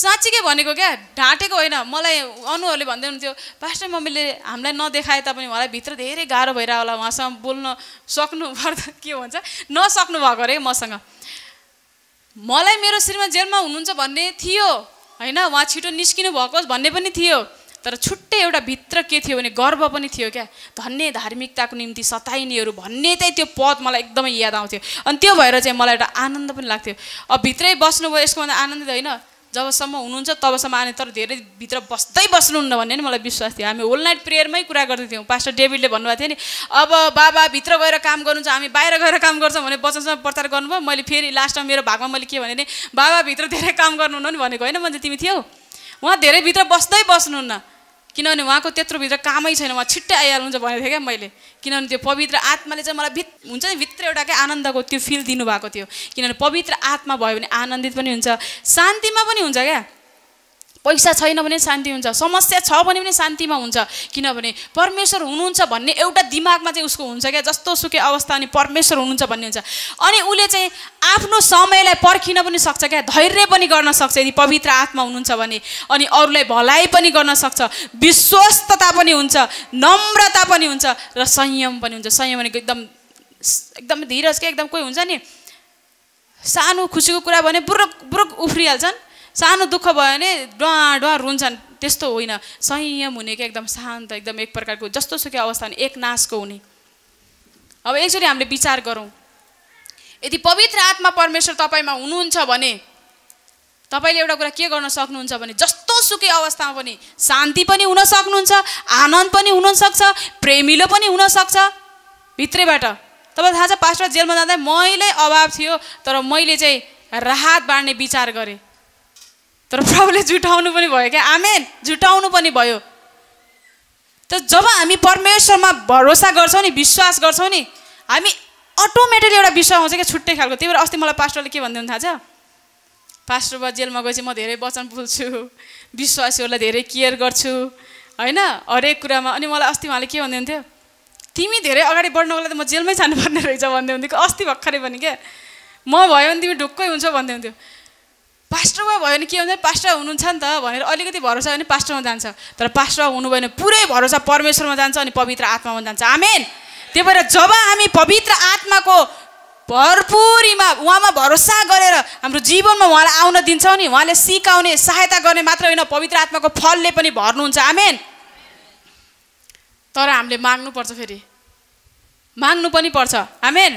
साँच्चीकै भनेको क्या ढाँटेको होइन मलाई अनुहरूले भन्दै हुन्थ्यो पास्टर मम्मीले हामीलाई नदेखाए तापनि उहाँलाई भित्र धेरै गाह्रो भइरहेको होला उहाँसँग बोल्न सक्नु पर्दा के भन्छ नसक्नु भएको अरे मसँग मलाई मेरो श्रीमा जेलमा हुनुहुन्छ भन्ने थियो होइन उहाँ छिटो निस्किनु भएको भन्ने पनि थियो तर छुट्टै एउटा भित्र के थियो भने गर्व पनि थियो क्या धन्य धार्मिकताको निम्ति सताइनेहरू भन्ने चाहिँ त्यो पद मलाई एकदमै याद आउँथ्यो अनि त्यो भएर चाहिँ मलाई एउटा आनन्द पनि लाग्थ्यो अब भित्रै बस्नुभयो यसको भन्दा आनन्दित होइन जबसम्म हुनुहुन्छ तबसम्म आने तर धेरै भित्र बस्दै बस्नुहुन्न भन्ने नि मलाई विश्वास थियो हामी होल नाइट प्रेयरमै कुरा गर्दै गर्दैथ्यौँ पास्टर डेभिडले भन्नुभएको थियो नि अब बाबा भित्र गएर काम गर्नुहुन्छ हामी बाहिर गएर काम गर्छौँ भने वचनसम्म प्रचार गर्नुभयो मैले फेरि लास्टमा मेरो भागमा मैले के भने नि बाबा भित्र धेरै काम गर्नुहुन्न नि भनेको होइन मान्छे तिमी थियौ उहाँ धेरै भित्र बस्दै बस्नुहुन्न किनभने उहाँको त्यत्रोभित्र कामै छैन उहाँ छिट्टै आइहाल्नुहुन्छ भनेको थिएँ क्या मैले किनभने त्यो पवित्र आत्माले चाहिँ मलाई भित हुन्छ नि भित्र एउटा क्या आनन्दको त्यो फिल दिनुभएको थियो किनभने पवित्र आत्मा भयो भने आनन्दित पनि हुन्छ शान्तिमा पनि हुन्छ क्या पैसा छैन भने शान्ति हुन्छ समस्या छ भने पनि शान्तिमा हुन्छ किनभने परमेश्वर हुनुहुन्छ भन्ने एउटा दिमागमा चाहिँ उसको हुन्छ क्या जस्तो सुकै अवस्था अनि परमेश्वर हुनुहुन्छ भन्ने हुन्छ अनि उसले चाहिँ आफ्नो समयलाई पर्खिन पनि सक्छ क्या धैर्य पनि गर्न सक्छ यदि पवित्र आत्मा हुनुहुन्छ भने अनि अरूलाई भलाइ पनि गर्न सक्छ विश्वस्तता पनि हुन्छ नम्रता पनि हुन्छ र संयम पनि हुन्छ संयम भनेको एकदम एकदम धीरज क्या एकदम कोही हुन्छ नि सानो खुसीको कुरा भने बुरुक बुरुक उफ्रिहाल्छन् सानो दुःख भयो भने डुवा डुवा रुन्छन् त्यस्तो होइन संयम हुने कि एकदम शान्त एकदम एक प्रकारको जस्तो सुकै अवस्था हुने एक नाशको हुने अब एकचोटि हामीले विचार गरौँ यदि पवित्र आत्मा परमेश्वर तपाईँमा हुनुहुन्छ भने तपाईँले एउटा कुरा के गर्न सक्नुहुन्छ भने जस्तो सुकै अवस्थामा पनि शान्ति पनि हुन सक्नुहुन्छ आनन्द पनि हुनसक्छ प्रेमिलो पनि हुनसक्छ भित्रैबाट तपाईँलाई थाहा छ पास्टर जेलमा जाँदा मैले अभाव थियो तर मैले चाहिँ राहत बाँड्ने विचार गरेँ तर प्रभुले जुटाउनु पनि भयो क्या आमेन जुटाउनु पनि भयो त जब हामी परमेश्वरमा भरोसा गर्छौँ नि विश्वास गर्छौँ नि हामी अटोमेटिकली एउटा विश्वास आउँछ क्या छुट्टै खालको त्यही भएर अस्ति मलाई पास्टरले के भनिदिनु थाहा छ पास्टर भयो जेलमा गएपछि म धेरै वचन बोल्छु विश्वासीहरूलाई धेरै केयर गर्छु होइन हरेक कुरामा अनि मलाई अस्ति उहाँले के भनिदिनुहुन्थ्यो तिमी धेरै अगाडि बढ्नको लागि त म जेलमै जानुपर्ने रहेछ भन्दै हुन्थ्यो अस्ति भर्खरै पनि क्या म भयो भने तिमी ढुक्कै हुन्छौ भन्दै हुन्थ्यो पास्टरमा भयो भने के हुन्छ पास्टर हुनुहुन्छ नि त भनेर अलिकति भरोसा भने पास्टरमा जान्छ तर पास्टर हुनुभयो भने पुरै भरोसा परमेश्वरमा जान्छ अनि पवित्र आत्मामा जान्छ आमेन त्यही भएर जब हामी पवित्र आत्माको भरपुरीमा उहाँमा भरोसा गरेर हाम्रो जीवनमा उहाँलाई आउन दिन्छौँ नि उहाँले सिकाउने सहायता गर्ने मात्र होइन पवित्र आत्माको फलले पनि भर्नुहुन्छ आमेन तर हामीले माग्नुपर्छ फेरि माग्नु पनि पर्छ आमेन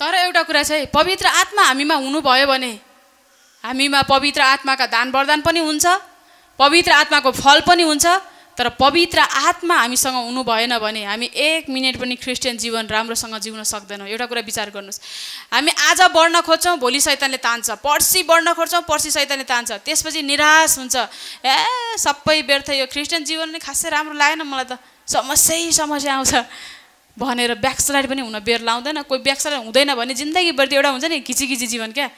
तर एउटा कुरा चाहिँ पवित्र आत्मा हामीमा हुनुभयो भने हामीमा पवित्र आत्माका दान वरदान पनि हुन्छ पवित्र आत्माको फल पनि हुन्छ तर पवित्र आत्मा हामीसँग हुनु भएन भने हामी एक मिनट पनि क्रिस्चियन जीवन राम्रोसँग जिउन सक्दैनौँ एउटा कुरा विचार गर्नुहोस् हामी आज बढ्न खोज्छौँ भोलि सैतनले तान्छ पर्सि बढ्न खोज्छौँ पर्सि सैतनले तान्छ त्यसपछि निराश हुन्छ ए सबै व्यर्थ यो क्रिस्चियन जीवन नै खासै राम्रो लागेन मलाई त समस्यै समस्या आउँछ भनेर ब्याक्सलाइड पनि हुन बेर लाउँदैन कोही ब्याक्सलाइड हुँदैन भने जिन्दगीभरि एउटा हुन्छ नि घिचिघिची जीवन क्या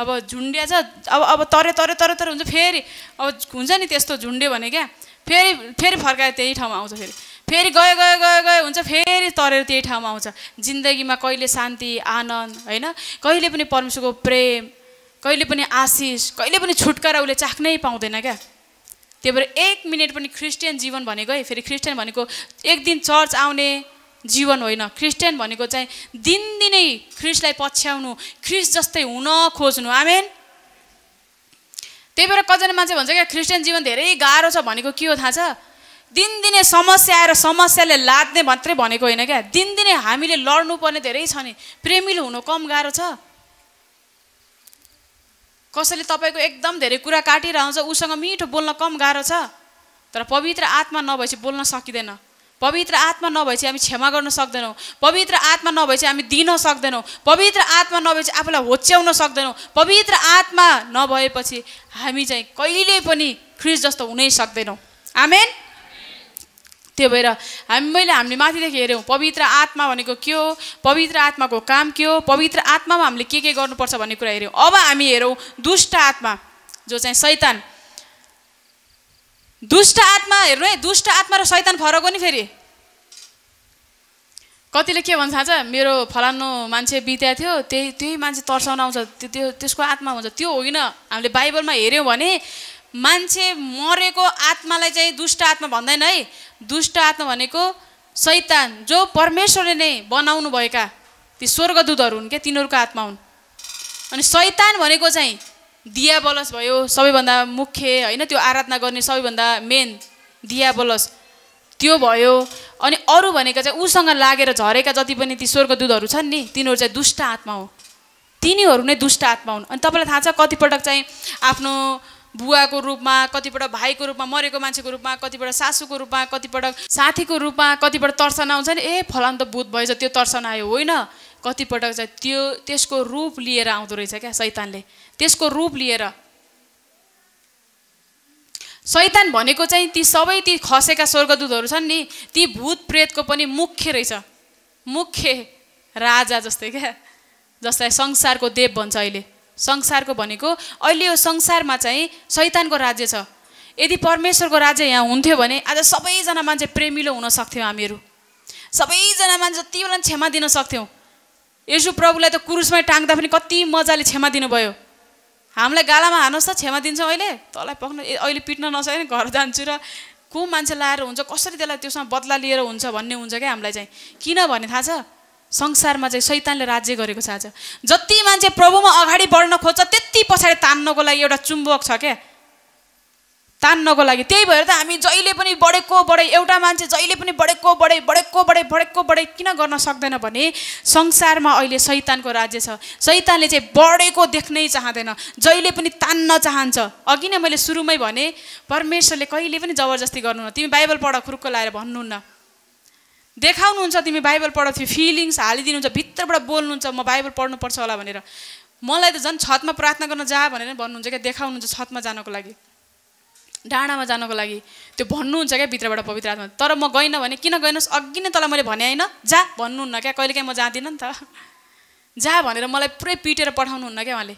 अब झुन्डिया छ अब अब तरे तरे तरे तर हुन्छ फेरि अब हुन्छ नि त्यस्तो झुन्ड्यो भने क्या फेरि फेरि फर्काएर त्यही ठाउँमा आउँछ फेरि फेरि गयो गयो गयो गयो हुन्छ फेरि तरेर त्यही ठाउँमा आउँछ जिन्दगीमा कहिले शान्ति आनन्द होइन कहिले पनि परमेश्वरको प्रेम कहिले पनि आशिष कहिले पनि छुटकारा उसले चाख्नै पाउँदैन क्या त्यही भएर एक मिनट पनि क्रिस्चियन जीवन भनेको है फेरि क्रिस्चियन भनेको एक दिन चर्च आउने जीवन होइन क्रिस्चियन भनेको चाहिँ दिनदिनै ख्रिस्टलाई पछ्याउनु ख्रिस्ट जस्तै हुन खोज्नु आमेन त्यही भएर कतिजना मान्छे भन्छ क्या क्रिस्चियन जीवन धेरै गाह्रो छ भनेको के हो थाहा छ दिनदिनै समस्या आएर समस्याले लाद्ने मात्रै भनेको होइन क्या दिनदिनै हामीले लड्नुपर्ने धेरै छ नि प्रेमिलो हुनु कम गाह्रो छ कसैले तपाईँको एकदम धेरै कुरा काटिरहन्छ उसँग मिठो बोल्न कम गाह्रो छ तर पवित्र आत्मा नभएपछि बोल्न सकिँदैन पवित्र आत्मा नभए हामी क्षमा गर्न सक्दैनौँ पवित्र आत्मा नभए हामी दिन सक्दैनौँ पवित्र आत्मा नभए चाहिँ आफूलाई होच्याउन सक्दैनौँ पवित्र आत्मा नभएपछि हामी चाहिँ कहिले पनि ख्रिस जस्तो हुनै सक्दैनौँ आमेन त्यो भएर हामी मैले हामीले माथिदेखि हेऱ्यौँ पवित्र आत्मा भनेको के हो पवित्र आत्माको काम के हो पवित्र आत्मामा हामीले के के गर्नुपर्छ भन्ने कुरा हेऱ्यौँ अब हामी हेरौँ दुष्ट आत्मा जो चाहिँ सैतान दुष्ट आत्मा हेर्नु है दुष्ट आत्मा र शैतान फरक हो नि फेरि कतिले के भन्छ थाहा छ मेरो फलानु मान्छे बित्या थियो त्यही त्यही मान्छे तर्साउन आउँछ त्यो त्यसको आत्मा हुन्छ त्यो होइन हामीले बाइबलमा हेऱ्यौँ भने मान्छे मरेको आत्मालाई चाहिँ दुष्ट आत्मा भन्दैन है दुष्ट आत्मा भनेको शैतान जो परमेश्वरले नै बनाउनु भएका ती स्वर्गदूतहरू हुन् क्या तिनीहरूको आत्मा हुन् अनि शैतान भनेको चाहिँ दिया भयो सबैभन्दा मुख्य होइन त्यो आराधना गर्ने सबैभन्दा मेन दिया त्यो भयो अनि अरू भनेको चाहिँ उसँग लागेर झरेका जति पनि ती स्वर्गदूतहरू छन् नि तिनीहरू चाहिँ दुष्ट आत्मा हो तिनीहरू नै दुष्ट आत्मा हुन् अनि तपाईँलाई थाहा छ कतिपटक चाहिँ आफ्नो बुवाको रूपमा कतिपटक भाइको रूपमा मरेको मान्छेको रूपमा कतिपटक सासूको रूपमा कतिपटक साथीको रूपमा कतिपटक तर्सना आउँछ नि ए फलान्त त बुध भएछ त्यो तर्सना आयो होइन कतिपटक चाहिँ त्यो त्यसको रूप लिएर आउँदो रहेछ क्या सैतानले त्यसको रूप लिएर सैतान भनेको चाहिँ ती सबै ती खसेका स्वर्गदूतहरू छन् नि ती भूत प्रेतको पनि मुख्य रहेछ मुख्य राजा जस्तै क्या जसलाई संसारको देव भन्छ अहिले संसारको भनेको अहिले यो संसारमा चाहिँ शैतानको राज्य छ यदि परमेश्वरको राज्य यहाँ हुन्थ्यो भने आज सबैजना मान्छे प्रेमिलो हुन सक्थ्यौँ हामीहरू सबैजना मान्छे जति बेला क्षमा दिन सक्थ्यौँ यसो प्रभुलाई त कुरुसमै टाङ्दा पनि कति मजाले क्षमा दिनुभयो हामीलाई गालामा हार्नुहोस् त छेमा दिन्छौँ अहिले तँलाई पक्न अहिले पिट्न नसके घर जान्छु र को मान्छे लाएर हुन्छ कसरी त्यसलाई त्यसमा बदला लिएर हुन्छ भन्ने हुन्छ क्या हामीलाई चाहिँ किन भन्ने थाहा छ संसारमा चाहिँ सैतानले राज्य गरेको छ आज जति मान्छे प्रभुमा अगाडि बढ्न खोज्छ त्यति पछाडि तान्नको लागि एउटा चुम्बक छ क्या तान्नको लागि त्यही भएर त हामी जहिले पनि बढेको बढे एउटा मान्छे जहिले पनि बढेको बढे बढेको बढे बढेको बढे किन गर्न सक्दैन भने संसारमा अहिले सैतानको राज्य छ सैतानले चाहिँ बढेको देख्नै चाहँदैन जहिले पनि तान्न चाहन्छ अघि नै मैले सुरुमै भने परमेश्वरले कहिले पनि जबरजस्ती गर्नुहुन्न तिमी बाइबल पढ खुर्को लाएर भन्नुहुन्न देखाउनुहुन्छ तिमी बाइबल पढ फिलिङ्स हालिदिनुहुन्छ भित्रबाट बोल्नुहुन्छ म बाइबल पढ्नुपर्छ होला भनेर मलाई त झन् छतमा प्रार्थना गर्न जा भनेर भन्नुहुन्छ क्या देखाउनुहुन्छ छतमा जानको लागि डाँडामा जानको लागि त्यो भन्नुहुन्छ क्या भित्रबाट पवित्र आत्मा तर म गइनँ भने किन गइनुहोस् अघि नै तँलाई मैले भने होइन जा भन्नुहुन्न क्या कहिलेकाहीँ म जाँदिनँ नि त जा भनेर मलाई पुरै पिटेर पठाउनुहुन्न क्या उहाँले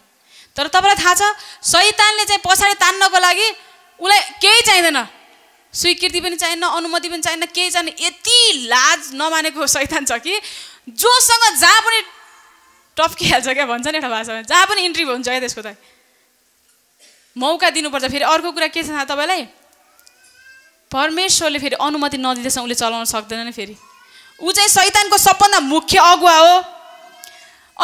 तर तपाईँलाई थाहा छ सैतानले चाहिँ पछाडि तान्नको लागि उसलाई केही चाहिँदैन स्वीकृति पनि चाहिँ अनुमति पनि चाहिँ केही चाहिँ यति लाज नमानेको सैतान छ कि जोसँग जहाँ पनि टप्किहाल्छ क्या भन्छ नि एउटा भाषामा जहाँ पनि इन्ट्री हुन्छ क्या त्यसको त मौका दिनुपर्छ फेरि अर्को कुरा के छ थाहा तपाईँलाई परमेश्वरले फेरि अनुमति नदिँदैछ उसले चलाउन सक्दैन नि फेरि ऊ चाहिँ सैतानको सबभन्दा मुख्य अगुवा हो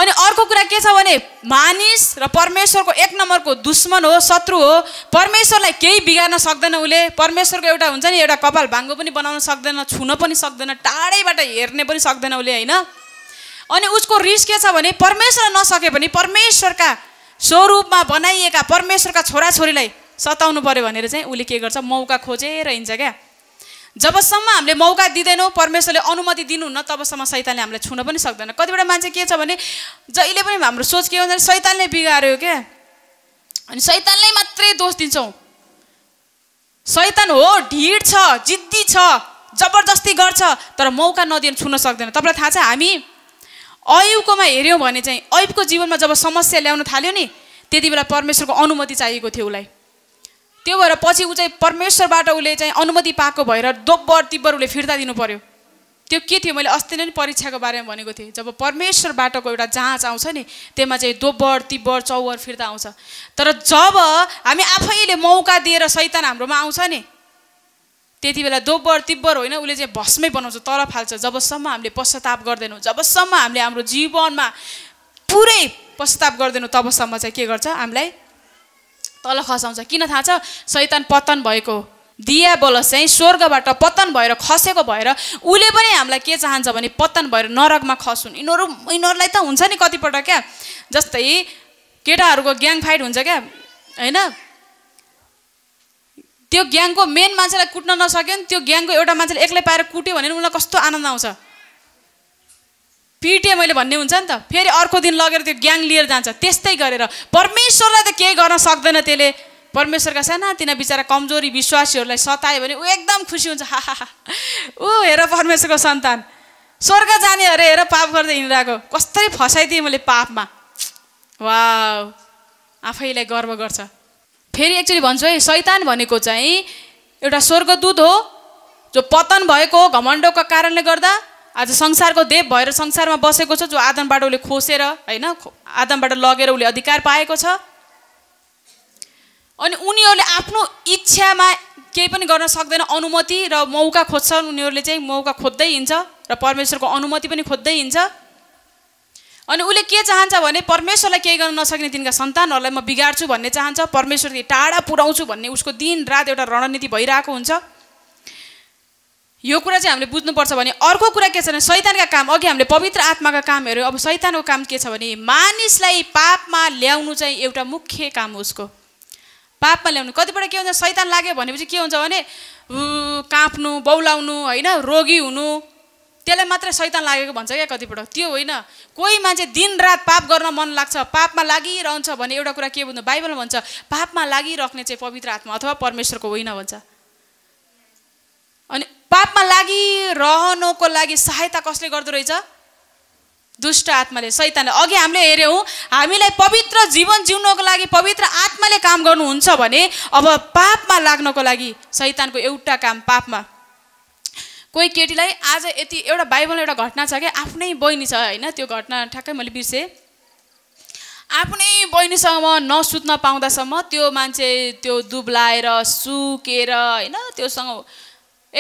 अनि अर्को कुरा के छ भने मानिस र परमेश्वरको एक नम्बरको दुश्मन हो शत्रु हो परमेश्वरलाई केही बिगार्न सक्दैन उसले परमेश्वरको एउटा हुन्छ नि एउटा कपाल भाङ्गो पनि बनाउन सक्दैन छुन पनि सक्दैन टाढैबाट हेर्ने पनि सक्दैन उसले होइन अनि उसको रिस के छ भने परमेश्वर नसके पनि परमेश्वरका स्वरूपमा बनाइएका परमेश्वरका छोराछोरीलाई सताउनु पऱ्यो भनेर चाहिँ उसले के गर्छ मौका खोजेर हिँड्छ क्या जबसम्म हामीले मौका दिँदैनौँ परमेश्वरले अनुमति दिनुहुन्न तबसम्म सैतानले हामीलाई छुन पनि सक्दैन कतिवटा मान्छे के छ भने जहिले पनि हाम्रो सोच के हो सैतानले बिगाऱ्यो क्या अनि सैतानले मात्रै दोष दिन्छौँ सैतान हो ढिड छ जिद्दी छ जबरजस्ती गर्छ तर मौका नदिनु छुन सक्दैन तपाईँलाई थाहा छ हामी अयुकोमा हेऱ्यौँ भने चाहिँ अयुबको जीवनमा जब समस्या ल्याउन थाल्यो नि त्यति बेला परमेश्वरको अनुमति चाहिएको थियो उसलाई त्यो भएर पछि ऊ चाहिँ परमेश्वरबाट उसले चाहिँ अनुमति पाएको भएर दोब्बर तिब्बर उसले फिर्ता दिनु पर्यो त्यो के थियो मैले अस्ति नै परीक्षाको बारेमा भनेको थिएँ जब परमेश्वरबाटको एउटा जाँच आउँछ नि त्यसमा चाहिँ दोब्बर तिब्बर चौवर फिर्ता आउँछ तर जब हामी आफैले मौका दिएर सैतान हाम्रोमा आउँछ नि त्यति बेला दोब्बर तिब्बर होइन उसले चाहिँ भस्मै बनाउँछ तल फाल्छ जबसम्म हामीले पश्चाताप गर्दैनौँ जबसम्म हामीले हाम्रो जीवनमा पुरै पश्चाताप गर्दैनौँ तबसम्म चाहिँ के गर्छ हामीलाई तल खसाउँछ किन थाहा छ शैतान पतन भएको दिया बलस चाहिँ स्वर्गबाट पतन भएर खसेको भएर उसले पनि हामीलाई के चाहन्छ भने पतन भएर नरकमा खसुन् यिनीहरू यिनीहरूलाई त हुन्छ नि कतिपल्ट क्या जस्तै केटाहरूको ग्याङ फाइट हुन्छ क्या होइन त्यो ग्याङको मेन मान्छेलाई कुट्न नसक्यो नि त्यो ग्याङको एउटा मान्छेले एक्लै पाएर कुट्यो भने उसलाई कस्तो आनन्द आउँछ पिटेँ मैले भन्ने हुन्छ नि त फेरि अर्को दिन लगेर त्यो ग्याङ लिएर जान्छ त्यस्तै गरेर परमेश्वरलाई त केही गर्न सक्दैन त्यसले परमेश्वरका सानातिना बिचरा कमजोरी विश्वासीहरूलाई सतायो भने ऊ एकदम खुसी हुन्छ हा ऊ हेर परमेश्वरको सन्तान स्वर्ग जाने अरे हेर पाप गर्दै हिँडिरहेको कसरी फसाइदिएँ मैले पापमा वा आफैलाई गर्व गर्छ फेरि एक्चुली भन्छु है सैतान भनेको चाहिँ एउटा स्वर्गदूत हो जो पतन भएको हो घमण्डको कारणले गर्दा आज संसारको देव भएर संसारमा बसेको छ जो आदमबाट उसले खोसेर होइन आदमबाट लगेर उसले अधिकार पाएको छ अनि उनीहरूले आफ्नो इच्छामा केही पनि गर्न सक्दैन अनुमति र मौका खोज्छन् उनीहरूले चाहिँ मौका खोज्दै हिँड्छ र परमेश्वरको अनुमति पनि खोज्दै हिँड्छ अनि उसले के चाहन्छ भने परमेश्वरलाई केही गर्न नसक्ने तिनका सन्तानहरूलाई म बिगार्छु भन्ने चाहन्छ परमेश्वरले टाढा पुऱ्याउँछु भन्ने उसको दिन रात एउटा रणनीति भइरहेको हुन्छ यो कुरा चाहिँ हामीले बुझ्नुपर्छ भने अर्को कुरा के छ भने शैतानका काम अघि हामीले पवित्र आत्माका काम हेऱ्यौँ अब शैतानको काम के छ भने मानिसलाई पापमा ल्याउनु चाहिँ एउटा मुख्य काम उसको पापमा ल्याउनु कतिपल्ट के हुन्छ शैतान लाग्यो भनेपछि के हुन्छ भने काँप्नु बौलाउनु होइन रोगी हुनु त्यसलाई मात्रै शैतान लागेको भन्छ क्या कतिपल्ट त्यो होइन कोही मान्छे दिनरात पाप गर्न मन लाग्छ पापमा लागिरहन्छ भने एउटा कुरा के भन्नु बाइबलमा भन्छ पापमा लागिराख्ने चाहिँ पवित्र आत्मा अथवा परमेश्वरको होइन भन्छ अनि पापमा लागिरहनुको लागि सहायता कसले गर्दो रहेछ दुष्ट आत्माले सैतानले अघि हामीले हेऱ्यौँ हामीलाई पवित्र जीवन जिउनको लागि पवित्र आत्माले काम गर्नुहुन्छ भने अब पापमा लाग्नको लागि सैतानको एउटा काम पापमा कोही केटीलाई आज यति एउटा बाइबल एउटा घटना छ क्या आफ्नै बहिनी छ होइन त्यो घटना ठ्याक्कै मैले बिर्सेँ आफ्नै बहिनीसँग म नसुत्न पाउँदासम्म त्यो मान्छे त्यो दुब्लाएर सुकेर होइन त्योसँग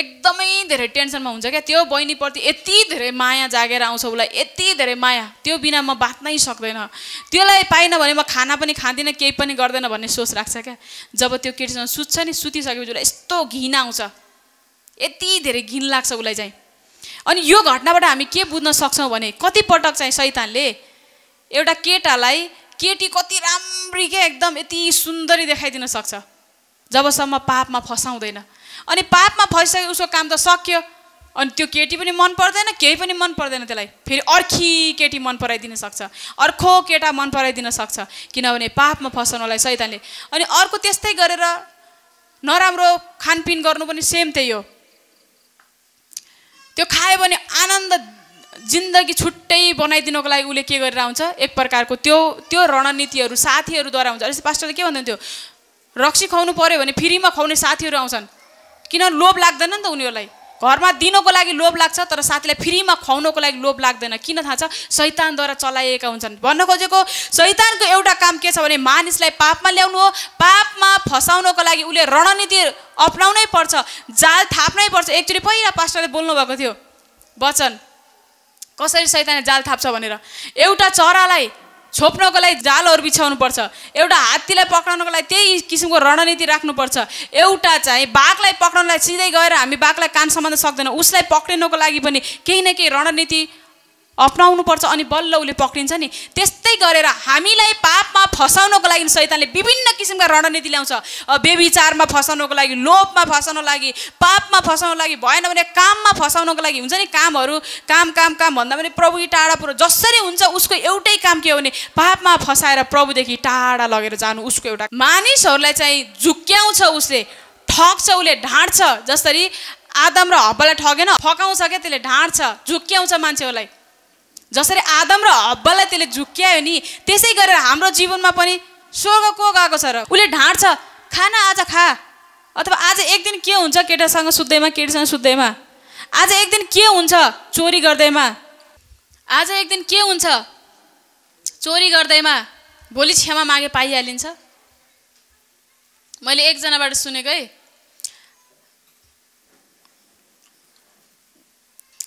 एकदमै धेरै टेन्सनमा हुन्छ क्या त्यो बहिनीप्रति यति धेरै माया जागेर आउँछ उसलाई यति धेरै माया त्यो बिना म बाँच्नै सक्दैन त्यसलाई पाइनँ भने म खाना पनि खाँदिनँ केही पनि गर्दैन भन्ने सोच राख्छ क्या जब त्यो केटीसँग सुत्छ नि सुतिसकेपछि उसलाई यस्तो घिन आउँछ यति धेरै घिन लाग्छ उसलाई चाहिँ अनि यो घटनाबाट हामी के बुझ्न सक्छौँ भने कतिपटक चाहिँ सैतानले एउटा केटालाई केटी कति राम्री के एकदम यति सुन्दरी देखाइदिन सक्छ जबसम्म पापमा फसाउँदैन अनि पापमा फसिसके उसको काम त सक्यो अनि त्यो केटी पनि मन पर्दैन केही पनि मन पर्दैन त्यसलाई फेरि अर्खी केटी मन पराइदिन सक्छ अर्को केटा मन पराइदिन सक्छ किनभने पापमा फसाउनलाई सैतानले अनि अर्को त्यस्तै गरेर नराम्रो खानपिन गर्नु पनि सेम त्यही हो त्यो खायो भने आनन्द जिन्दगी छुट्टै बनाइदिनुको लागि उसले के गरेर आउँछ एक प्रकारको त्यो त्यो रणनीतिहरू साथीहरूद्वारा हुन्छ अरे पास्टरले के भन्नुहुन्थ्यो रक्सी खुवाउनु पऱ्यो भने फ्रीमा खुवाउने साथीहरू आउँछन् किन लोभ लाग्दैन नि त उनीहरूलाई घरमा दिनको लागि लोभ लाग्छ तर साथीलाई फ्रीमा खुवाउनको लागि लोभ लाग्दैन किन थाहा छ शैतानद्वारा चलाइएका हुन्छन् भन्न खोजेको शैतानको एउटा काम के छ भने मानिसलाई पापमा ल्याउनु हो पापमा फसाउनको लागि उसले रणनीति अप्नाउनै पर्छ जाल थाप्नै पर्छ एकचोटि पहिला पास्टरले बोल्नुभएको थियो वचन कसरी सैतानले जाल थाप्छ भनेर एउटा चरालाई छोप्नको लागि जालहरू बिछाउनु पर्छ एउटा हात्तीलाई पक्राउनको लागि त्यही किसिमको रणनीति राख्नुपर्छ एउटा चाहिँ बाघलाई पक्राउनलाई सिधै गएर हामी बाघलाई कान सम्हाल्न सक्दैनौँ उसलाई पक्रिनको लागि पनि केही न केही रणनीति पर्छ अनि बल्ल उसले पक्रिन्छ नि त्यस्तै गरेर हामीलाई पापमा फसाउनको लागि सैतानले विभिन्न किसिमका रणनीति ल्याउँछ बेबिचारमा फसाउनको लागि लोभमा फसाउनको लागि पापमा फसाउनको लागि भएन भने काममा फसाउनको लागि हुन्छ नि कामहरू काम काम काम भन्दा पनि प्रभु टाढा पुरो जसरी हुन्छ उसको एउटै काम के हो भने पापमा फसाएर प्रभुदेखि टाढा लगेर जानु उसको एउटा मानिसहरूलाई चाहिँ झुक्क्याउँछ उसले ठग्छ उसले ढाँट्छ जसरी आदम र हब्बालाई ठगेन फकाउँछ क्या त्यसले ढाँट्छ झुक्क्याउँछ मान्छेहरूलाई जसरी आदम र हब्बालाई त्यसले झुक्क्यायो नि त्यसै गरेर हाम्रो जीवनमा पनि स्वर्ग को गएको छ र उसले ढाँट्छ खाना आज खा अथवा आज एक दिन के हुन्छ केटासँग सुत्दैमा केटीसँग सुत्दैमा आज एक दिन के हुन्छ चोरी गर्दैमा आज एक दिन के हुन्छ चोरी गर्दैमा भोलि क्षमा मागे पाइहालिन्छ मैले एकजनाबाट सुनेको है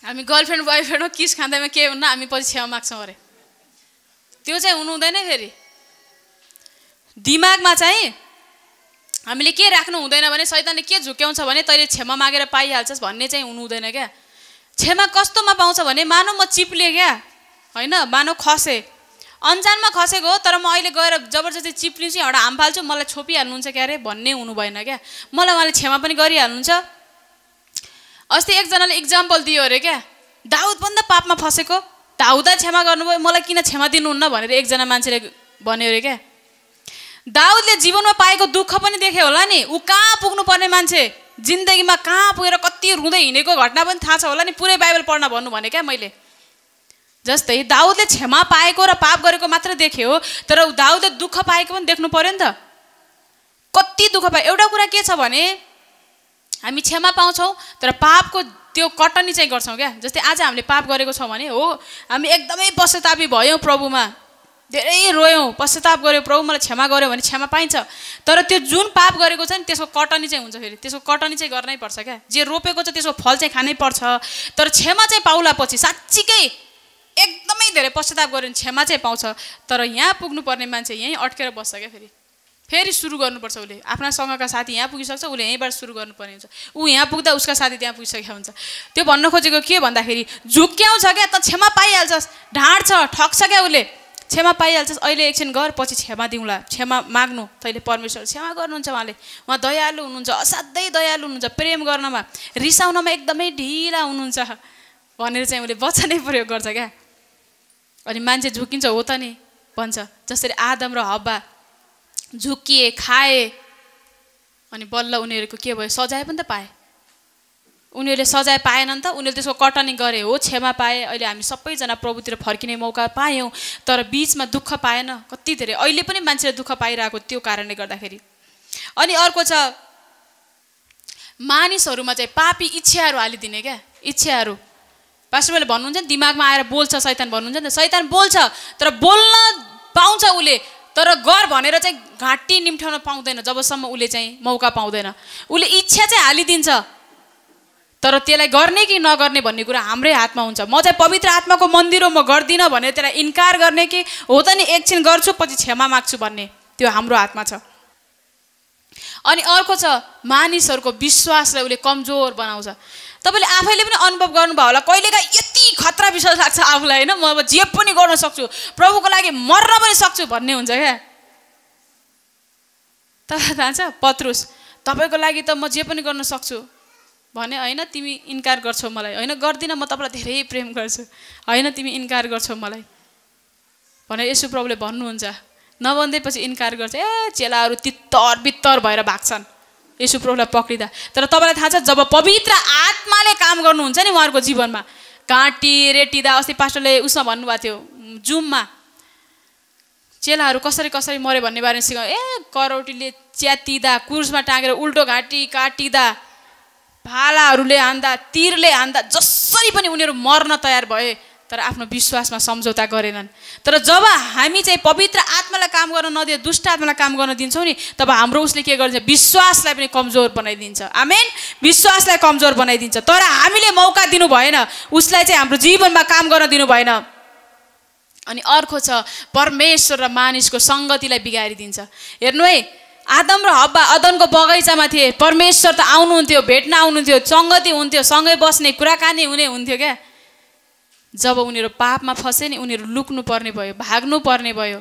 हामी गर्लफ्रेन्ड हो किस खाँदैमा के हुन्न हामी पछि छेवा माग्छौँ अरे त्यो चाहिँ हुनु हुँदैन फेरि दिमागमा चाहिँ हामीले के राख्नु हुँदैन भने सैतानले के झुक्याउँछ भने तैँले क्षमा मागेर पाइहाल्छस् भन्ने चाहिँ हुनु हुँदैन क्या क्षमा कस्तोमा पाउँछ भने मानव म चिप्लेँ क्या होइन मानव खसेँ अन्जानमा खसेको हो तर म अहिले गएर जबरजस्ती चिप्लिन्छु एउटा हाम फाल्छु मलाई छोपिहाल्नुहुन्छ क्या अरे भन्ने हुनु भएन क्या मलाई उहाँले क्षमा पनि गरिहाल्नुहुन्छ अस्ति एकजनाले इक्जाम्पल दियो अरे क्या दाउद पनि त पापमा फसेको दाउदा क्षमा गर्नुभयो मलाई किन क्षमा दिनुहुन्न भनेर एकजना मान्छेले भन्यो अरे क्या दाउदले जीवनमा पाएको दुःख पनि देखेँ होला नि ऊ कहाँ पुग्नुपर्ने मान्छे जिन्दगीमा कहाँ पुगेर कति रुँदै हिँडेको घटना पनि थाहा छ होला नि पुरै बाइबल पढ्न भन्नु भने क्या मैले जस्तै दाउदले क्षमा पाएको र पाप गरेको मात्र हो तर दाउदले दुःख पाएको पनि देख्नु पऱ्यो नि त कति दुःख पायो एउटा कुरा के छ भने हामी क्षमा पाउँछौँ तर पापको त्यो कटनी चाहिँ गर्छौँ क्या जस्तै आज हामीले पाप गरेको छौँ भने हो हामी एकदमै पश्चातापी भयौँ प्रभुमा धेरै रोयौँ पश्चाताप गऱ्यौँ प्रभु मलाई क्षमा गऱ्यो भने क्षमा पाइन्छ तर त्यो जुन पाप गरेको छ नि त्यसको कटनी चाहिँ हुन्छ फेरि त्यसको कटनी चाहिँ गर्नै पर्छ क्या जे रोपेको छ त्यसको फल चाहिँ खानै पर्छ तर क्षमा चाहिँ पाउला पछि साँच्चीकै एकदमै धेरै पश्चाताप गऱ्यो भने क्षमा चाहिँ पाउँछ तर यहाँ पुग्नुपर्ने मान्छे यहीँ अट्केर बस्छ क्या फेरि फेरि सुरु गर्नुपर्छ उसले आफ्ना सँगका साथी यहाँ पुगिसक्छ उसले यहीँबाट सुरु गर्नुपर्ने हुन्छ ऊ यहाँ पुग्दा उसका साथी त्यहाँ पुगिसकेको हुन्छ त्यो भन्न खोजेको के भन्दाखेरि झुक्क्याउँछ क्या त क्षमा पाइहाल्छस् ढाँड्छ ठग्छ क्या उसले क्षमा पाइहाल्छस् अहिले एकछिन गर पछि क्षमा दिउँला क्षमा माग्नु तैँले परमेश्वर क्षमा गर्नुहुन्छ उहाँले उहाँ दयालु हुनुहुन्छ असाध्यै दयालु हुनुहुन्छ प्रेम गर्नमा रिसाउनमा एकदमै ढिला हुनुहुन्छ भनेर चाहिँ उसले वचनै प्रयोग गर्छ क्या अनि मान्छे झुकिन्छ हो त नि भन्छ जसरी आदम र हब्बा झुकिए खाए अनि बल्ल उनीहरूको के भयो सजाय पनि त पाए उनीहरूले सजाय पाएन नि त उनीहरूले त्यसको कटनी गरे हो क्षमा पाए अहिले हामी सबैजना प्रभुतिर फर्किने मौका पायौँ तर बिचमा दुःख पाएन कति धेरै अहिले पनि मान्छेले दुःख पाइरहेको त्यो कारणले गर्दाखेरि अनि अर्को छ मानिसहरूमा चाहिँ पापी इच्छाहरू हालिदिने क्या इच्छाहरू पास्टरले भन्नुहुन्छ नि दिमागमा आएर बोल्छ सैतान भन्नुहुन्छ नि सैतान बोल्छ तर बोल्न पाउँछ उसले तर गर भनेर चाहिँ घाँटी निम्ठाउन पाउँदैन जबसम्म उसले चाहिँ मौका पाउँदैन उसले इच्छा चाहिँ हालिदिन्छ तर त्यसलाई गर्ने कि नगर्ने भन्ने कुरा हाम्रै हातमा हुन्छ म चाहिँ पवित्र आत्माको मन्दिर हो म गर्दिनँ भनेर त्यसलाई इन्कार गर्ने कि हो त नि एकछिन गर्छु पछि क्षमा माग्छु भन्ने त्यो हाम्रो हातमा छ अनि अर्को छ मानिसहरूको विश्वासलाई उसले कमजोर बनाउँछ तपाईँले आफैले पनि अनुभव गर्नुभयो होला कहिलेकाहीँ यति खतरा विश्वास लाग्छ आफूलाई होइन म अब जे पनि गर्न सक्छु प्रभुको लागि मर्न पनि सक्छु भन्ने हुन्छ क्या तपाईँलाई थाहा छ पत्रुस तपाईँको लागि त म जे पनि गर्न सक्छु भने होइन तिमी इन्कार गर्छौ मलाई होइन गर्दिनँ म तपाईँलाई धेरै प्रेम गर्छु होइन तिमी इन्कार गर्छौ मलाई भनेर यसो प्रभुले भन्नुहुन्छ नभन्दै पछि इन्कार गर्छ ए चेलाहरू तित्तर बित्तर भएर भाग्छन् यसो प्रभुलाई पक्रिँदा तर तपाईँलाई थाहा छ जब पवित्र आत्माले काम गर्नुहुन्छ नि उहाँहरूको जीवनमा काँटी रेटिँदा अस्ति पास्टरले उसमा भन्नुभएको थियो जुममा चेलाहरू कसरी कसरी मऱ्यो भन्ने बारेमा सिकाउँ ए करौटीले च्यातिँदा कुर्समा टाँगेर उल्टो घाँटी काटिँदा भालाहरूले हान्दा तिरले हान्दा जसरी पनि उनीहरू मर्न तयार भए तर आफ्नो विश्वासमा सम्झौता गरेनन् तर जब हामी चाहिँ पवित्र आत्मालाई काम गर्न नदिए दुष्ट आत्मालाई काम गर्न दिन्छौँ नि तब हाम्रो उसले के गर्छ विश्वासलाई पनि कमजोर बनाइदिन्छ आमेन विश्वासलाई कमजोर बनाइदिन्छ तर हामीले मौका दिनु भएन उसलाई चाहिँ हाम्रो जीवनमा काम गर्न दिनु भएन अनि अर्को छ परमेश्वर र मानिसको सङ्गतिलाई बिगारिदिन्छ हेर्नु है आदम र हब्बा अदनको बगैँचामा थिए परमेश्वर त आउनुहुन्थ्यो भेट्न आउनुहुन्थ्यो सङ्गति हुन्थ्यो सँगै बस्ने कुराकानी हुने हुन्थ्यो क्या जब उनीहरू पापमा फसे नि उनीहरू लुक्नु पर्ने भयो भाग्नु पर्ने भयो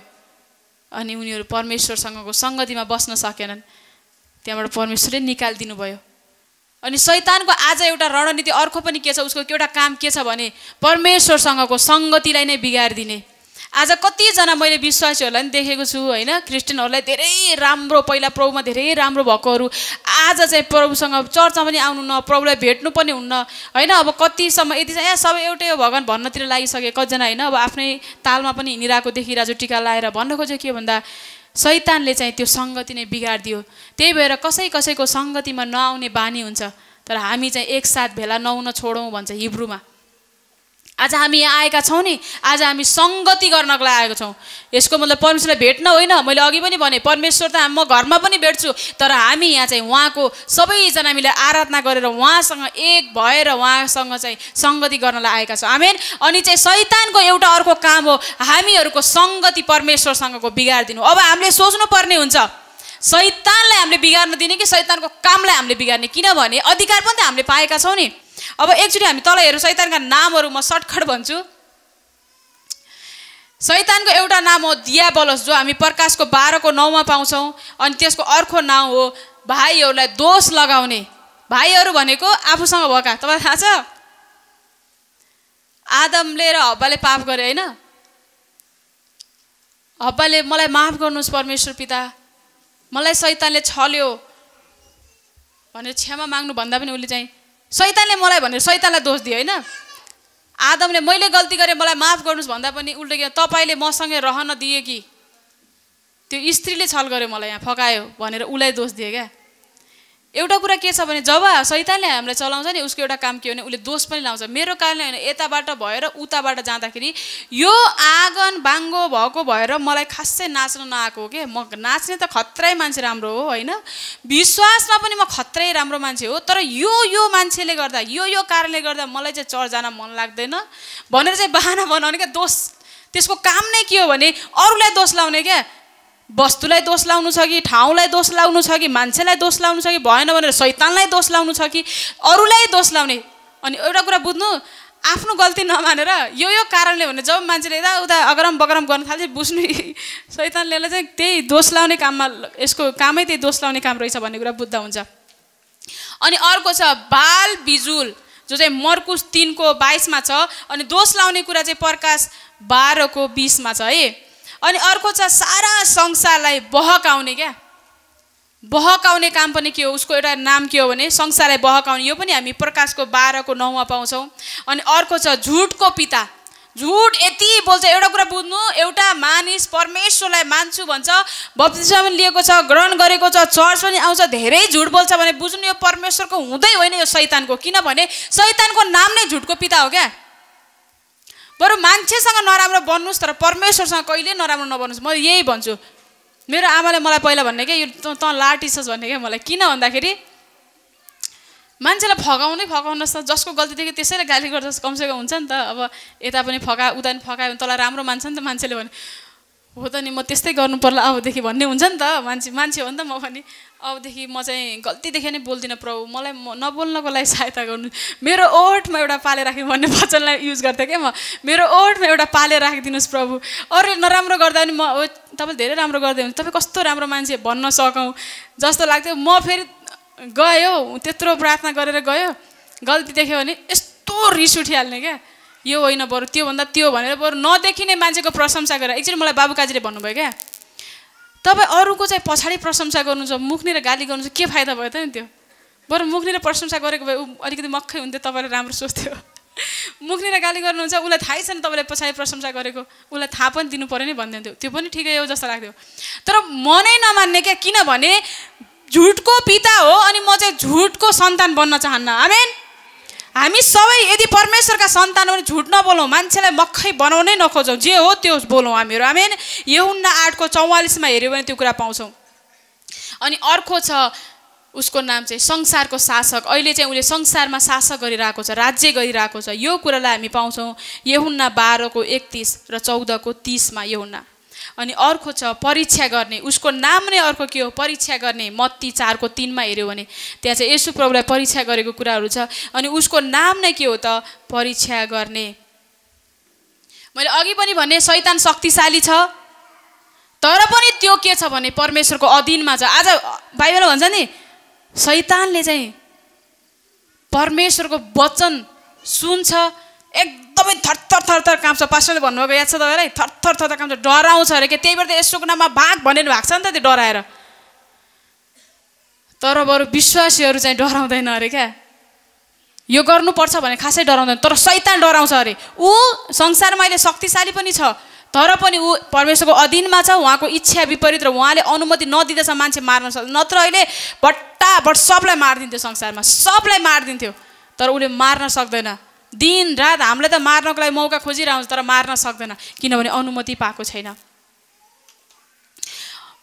अनि उनीहरू परमेश्वरसँगको सङ्गतिमा बस्न सकेनन् त्यहाँबाट परमेश्वरले निकालिदिनु भयो अनि सैतानको आज एउटा रणनीति अर्को पनि के छ उसको एउटा काम के छ भने परमेश्वरसँगको सङ्गतिलाई नै बिगारिदिने आज कतिजना मैले विश्वासीहरूलाई पनि देखेको छु होइन क्रिस्चियनहरूलाई धेरै राम्रो पहिला प्रभुमा धेरै राम्रो भएकोहरू आज चाहिँ प्रभुसँग चर्चा पनि आउनुहुन्न प्रभुलाई भेट्नु पनि हुन्न होइन अब कतिसम्म यति यहाँ सबै एउटै हो भगवान् भन्नतिर लागिसके कतिजना होइन अब आफ्नै तालमा पनि हिँडिरहेको देखिरहेको छु टिका लाएर भन्न खोजेको के भन्दा सैतानले चाहिँ त्यो सङ्गति नै बिगारिदियो त्यही भएर कसै कसैको सङ्गतिमा नआउने बानी हुन्छ तर हामी चाहिँ एकसाथ भेला नहुन छोडौँ भन्छ हिब्रूमा आज हामी यहाँ आएका छौँ नि आज हामी सङ्गति गर्नको लागि आएको छौँ यसको मतलब परमेश्वरलाई भेट्न होइन मैले अघि पनि भने परमेश्वर त म घरमा पनि भेट्छु तर हामी यहाँ चाहिँ उहाँको सबैजना हामीले आराधना गरेर उहाँसँग एक भएर उहाँसँग चाहिँ सङ्गति गर्नलाई आएका छौँ आमेन अनि चाहिँ शैतानको एउटा अर्को काम हो हामीहरूको सङ्गति परमेश्वरसँगको बिगारिदिनु अब हामीले सोच्नुपर्ने हुन्छ शैतानलाई हामीले बिगार्न दिने कि शैतानको कामलाई हामीले बिगार्ने किनभने अधिकार पनि त हामीले पाएका छौँ नि अब एकचोटि हामी तल हेरौँ शैतानका नामहरू म सर्टकट भन्छु शैतानको एउटा नाम हो दिया बलस जो हामी प्रकाशको बाह्रको नौमा पाउँछौँ अनि त्यसको अर्को नाउँ हो भाइहरूलाई दोष लगाउने भाइहरू भनेको आफूसँग भएका तपाईँलाई थाहा छ आदमले र हब्बाले पाप गरे होइन हब्बाले मलाई माफ गर्नुहोस् परमेश्वर पिता मलाई शैतानले छल्यो भनेर क्षमा भन्दा पनि उसले चाहिँ सैतानले मलाई भनेर सैतानलाई दोष दियो होइन आदमले मैले गल्ती गरेँ मलाई माफ गर्नुहोस् भन्दा पनि उल्टो किन तपाईँले मसँगै रहन दिए कि त्यो स्त्रीले छल गर्यो मलाई यहाँ फकायो भनेर उसलाई दोष दिएँ क्या एउटा कुरा के छ भने जब सैतानले हामीलाई चलाउँछ नि उसको एउटा काम के हो भने उसले दोष पनि लाउँछ मेरो कारणले होइन यताबाट भएर उताबाट जाँदाखेरि यो आँगन बाङ्गो भएको भएर मलाई खासै नाच्न नआएको हो कि म नाच्ने त खत्रै मान्छे राम्रो हो होइन विश्वासमा पनि म खत्रै राम्रो मान्छे हो तर यो यो मान्छेले गर्दा यो यो कारणले गर्दा मलाई चाहिँ चर्च जान मन लाग्दैन भनेर चाहिँ बाहना बनाउने क्या दोष त्यसको काम नै के हो भने अरूलाई दोष लाउने क्या वस्तुलाई दोष लाउनु छ कि ठाउँलाई दोष लाउनु छ कि मान्छेलाई दोष लाउनु छ कि भएन भनेर सैतानलाई दोष लाउनु छ कि अरूलाई दोष लाउने अनि एउटा कुरा बुझ्नु आफ्नो गल्ती नमानेर यो यो कारणले भने जब मान्छेले यताउता अगरम बगरम गर्न थाल्छ बुझ्नु शैतानले चाहिँ त्यही दोष लाउने काममा यसको कामै त्यही दोष लाउने काम रहेछ भन्ने कुरा बुझ्दा हुन्छ अनि अर्को छ बाल बिजुल जो चाहिँ मर्कुस तिनको बाइसमा छ अनि दोष लाउने कुरा चाहिँ प्रकाश बाह्रको बिसमा छ है अनि अर्को छ सारा संसारलाई बहकाउने क्या बहकाउने काम पनि के हो उसको एउटा नाम के हो भने संसारलाई बहकाउने यो पनि हामी प्रकाशको बाह्रको नौमा पाउँछौँ अनि अर्को छ झुटको पिता झुट यति बोल्छ एउटा कुरा बुझ्नु एउटा मानिस परमेश्वरलाई मान्छु भन्छ बप्तिसमा पनि लिएको छ ग्रहण गरेको छ चर्च पनि आउँछ धेरै झुट बोल्छ भने बुझ्नु यो परमेश्वरको हुँदै होइन यो सैतानको किनभने सैतानको नाम नै झुटको पिता हो क्या बरु मान्छेसँग नराम्रो बन्नुहोस् तर परमेश्वरसँग कहिले नराम्रो नबन्नुहोस् म यही भन्छु मेरो आमाले मलाई पहिला भन्ने क्या यो तँ छ भन्ने क्या मलाई किन भन्दाखेरि मान्छेलाई फकाउनै फगाउनुहोस् त जसको गल्तीदेखि त्यसैले गाली गर्दा कमसेकम हुन्छ नि त अब यता पनि फका उता पनि फकायो भने तँलाई राम्रो मान्छ नि त मान्छेले भने हो त नि म त्यस्तै गर्नु पर्ला अबदेखि भन्ने हुन्छ नि त मान्छे मान्छे हो नि त म पनि अबदेखि म चाहिँ गल्तीदेखि नै बोल्दिनँ प्रभु मलाई नबोल्नको लागि सहायता गर्नु मेरो ओठमा एउटा पाले राखेँ भन्ने वचनलाई युज गर्थेँ क्या म मेरो ओठमा एउटा पाले राखिदिनुहोस् प्रभु अरू नराम्रो गर्दा पनि म तपाईँ धेरै राम्रो गर्दै हुनुहुन्छ तपाईँ कस्तो राम्रो मान्छे भन्न सकौँ जस्तो लाग्थ्यो म फेरि गयो त्यत्रो प्रार्थना गरेर गयो गल्ती देख्यो भने यस्तो रिस उठिहाल्ने क्या यो होइन बरु त्योभन्दा त्यो भनेर बरु नदेखिने मान्छेको प्रशंसा गरेर एकचोटि मलाई बाबुकाजीले भन्नुभयो क्या तपाईँ अरूको चाहिँ पछाडि प्रशंसा गर्नुहुन्छ मुखनिर गाली गर्नुहुन्छ के फाइदा भयो त नि त्यो बरु मुखनिर प्रशंसा गरेको भए ऊ अलिकति मक्खै हुन्थ्यो तपाईँले राम्रो सोच्थ्यो मुखनिर गाली गर्नुहुन्छ उसलाई थाहै छैन तपाईँले पछाडि प्रशंसा गरेको उसलाई थाहा पनि दिनु पऱ्यो नि भनिदिन्थ्यो त्यो पनि ठिकै हो जस्तो लाग्थ्यो तर मनै नमान्ने क्या किनभने झुटको पिता हो अनि म चाहिँ झुटको सन्तान बन्न चाहन्न आमेन हामी सबै यदि परमेश्वरका सन्तान भने झुट नबोलौँ मान्छेलाई मक्खै बनाउनै नखोजौँ जे हो त्यो बोलौँ हामीहरू हामी यहुन्ना आठको चौवालिसमा हेऱ्यो भने त्यो कुरा पाउँछौँ अनि अर्को छ उसको नाम चाहिँ संसारको शासक अहिले चाहिँ उसले संसारमा शासक गरिरहेको छ राज्य गरिरहेको छ यो कुरालाई हामी पाउँछौँ यहुन्ना बाह्रको एकतिस र चौधको तिसमा यहुन्ना अनि अर्को छ परीक्षा गर्ने उसको नाम नै अर्को के हो परीक्षा गर्ने मत्ती चारको तिनमा हेऱ्यो भने त्यहाँ चाहिँ यसो प्रभुलाई परीक्षा गरेको कुराहरू छ अनि उसको नाम नै के हो त परीक्षा गर्ने मैले अघि पनि भने सैतान शक्तिशाली छ तर पनि त्यो के छ भने परमेश्वरको अधीनमा छ आज बाइबल भन्छ नि सैतानले चाहिँ परमेश्वरको वचन सुन्छ एक एकदमै थर थरथर छ पासले भन्नुभएको याद छ तपाईँलाई थरथर काम छ डराउँछ अरे के त्यही भएर त यसोको नाममा भाग भनेर भएको छ नि त त्यो डराएर तर बरु विश्वासीहरू चाहिँ डराउँदैन अरे क्या यो गर्नुपर्छ भने खासै डराउँदैन तर सैतान डराउँछ अरे ऊ संसारमा अहिले शक्तिशाली पनि छ तर पनि ऊ परमेश्वरको अधीनमा छ उहाँको इच्छा विपरीत र उहाँले अनुमति नदिँदैछ मान्छे मार्न सक्छ नत्र अहिले भट्टा भट्टाभट सबलाई मारिदिन्थ्यो संसारमा सबलाई मारिदिन्थ्यो तर उसले मार्न सक्दैन दिन रात हामीलाई त मार्नको लागि मौका खोजिरहन्छ तर मार्न सक्दैन किनभने अनुमति पाएको छैन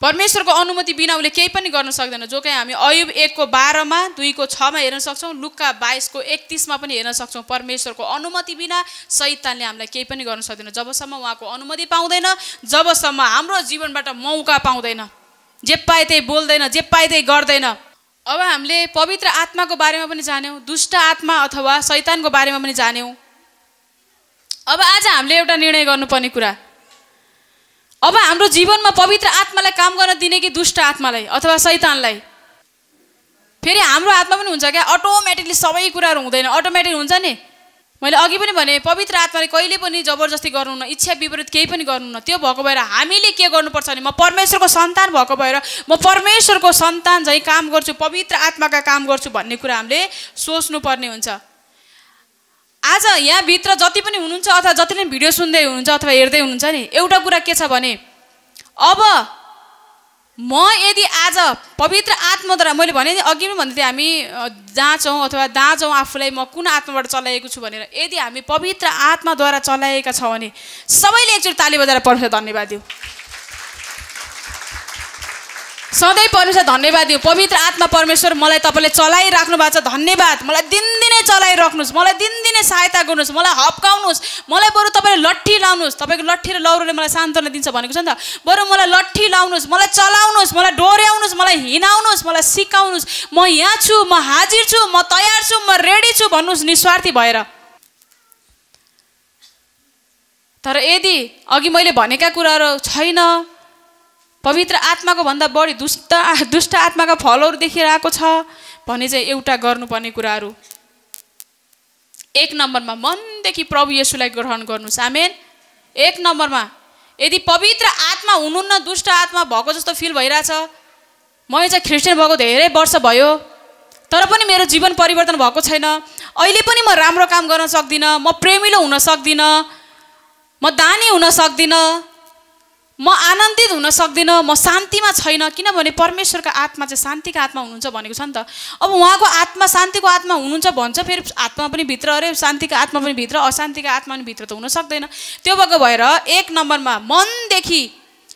परमेश्वरको अनुमति बिना उसले केही पनि गर्न सक्दैन जो कहीँ हामी अयुब एकको बाह्रमा दुईको छमा हेर्न सक्छौँ लुक्का बाइसको एकतिसमा पनि हेर्न सक्छौँ परमेश्वरको अनुमति बिना सैतानले हामीलाई केही पनि गर्न सक्दैन जबसम्म उहाँको अनुमति पाउँदैन जबसम्म हाम्रो जीवनबाट मौका पाउँदैन जे पाए त्यही बोल्दैन जे पाए त्यही गर्दैन अब हामीले पवित्र आत्माको बारेमा पनि जान्यौँ दुष्ट आत्मा अथवा शैतानको बारेमा पनि जान्यौँ अब आज हामीले एउटा निर्णय गर्नुपर्ने कुरा अब हाम्रो जीवनमा पवित्र आत्मालाई काम गर्न दिने कि दुष्ट आत्मालाई अथवा शैतानलाई फेरि हाम्रो हातमा पनि हुन्छ क्या अटोमेटिकली सबै कुराहरू हुँदैन अटोमेटिक हुन्छ नि मैले अघि पनि भने पवित्र आत्माले कहिले पनि जबरजस्ती गर्नुहुन्न इच्छा विपरीत केही पनि गर्नुहुन्न त्यो भएको भएर हामीले के गर्नुपर्छ भने म परमेश्वरको सन्तान भएको भएर म परमेश्वरको सन्तान झै काम गर्छु पवित्र आत्माका काम गर्छु भन्ने कुरा हामीले सोच्नुपर्ने हुन्छ आज यहाँभित्र जति पनि हुनुहुन्छ अथवा जति पनि भिडियो सुन्दै हुनुहुन्छ अथवा हेर्दै हुनुहुन्छ नि एउटा कुरा के छ भने अब म यदि आज पवित्र आत्माद्वारा मैले भने अघि पनि भन्दै थिएँ हामी जाँचौँ अथवा दाँचौँ आफूलाई म कुन आत्माबाट चलाएको छु भनेर यदि हामी पवित्र आत्माद्वारा चलाएका छौँ भने सबैले एकचोटि ताली बजाएर परमेश्वर धन्यवाद दिउँ सधैँ परमेश्वर धन्यवाद दिउँ पवित्र आत्मा परमेश्वर मलाई तपाईँले चलाइराख्नु भएको छ धन्यवाद मलाई दिनदिनै चलाइराख्नुहोस् मलाई दिनदिनै सहायता गर्नुहोस् मलाई हप्काउनुहोस् मलाई बरु तपाईँले लट्ठी लाउनुहोस् तपाईँको लट्ठी र लौरोले मलाई सान्त्वना दिन्छ भनेको छ नि त बरु मलाई लट्ठी लाउनुहोस् मलाई चलाउनुहोस् मलाई डोर्याउनुहोस् मलाई हिँडाउनुहोस् मलाई सिकाउनुहोस् म यहाँ छु म हाजिर छु म तयार छु म रेडी छु भन्नुहोस् निस्वार्थी भएर तर यदि अघि मैले भनेका कुराहरू छैन पवित्र आत्माको भन्दा बढी दुष्ट दुष्ट आत्माका फलहरू देखेर छ भने चाहिँ एउटा गर्नुपर्ने कुराहरू एक नम्बरमा मनदेखि प्रभु येसुलाई ग्रहण गर्नु सामेन एक नम्बरमा यदि पवित्र आत्मा हुनुहुन्न दुष्ट आत्मा भएको जस्तो फिल भइरहेछ मैले चाहिँ ख्रिस्टियन भएको धेरै वर्ष भयो तर पनि मेरो जीवन परिवर्तन भएको छैन अहिले पनि म राम्रो काम गर्न सक्दिनँ म प्रेमिलो हुन सक्दिनँ म दानी हुन सक्दिनँ म आनन्दित हुन सक्दिनँ म शान्तिमा छैन किनभने परमेश्वरको आत्मा चाहिँ शान्तिको आत्मा हुनुहुन्छ भनेको छ नि त अब उहाँको आत्मा शान्तिको आत्मा हुनुहुन्छ भन्छ फेरि आत्मा पनि भित्र अरे शान्तिको आत्मा पनि भित्र अशान्तिको आत्मा पनि भित्र त हुन सक्दैन त्यो भएको भएर एक नम्बरमा मनदेखि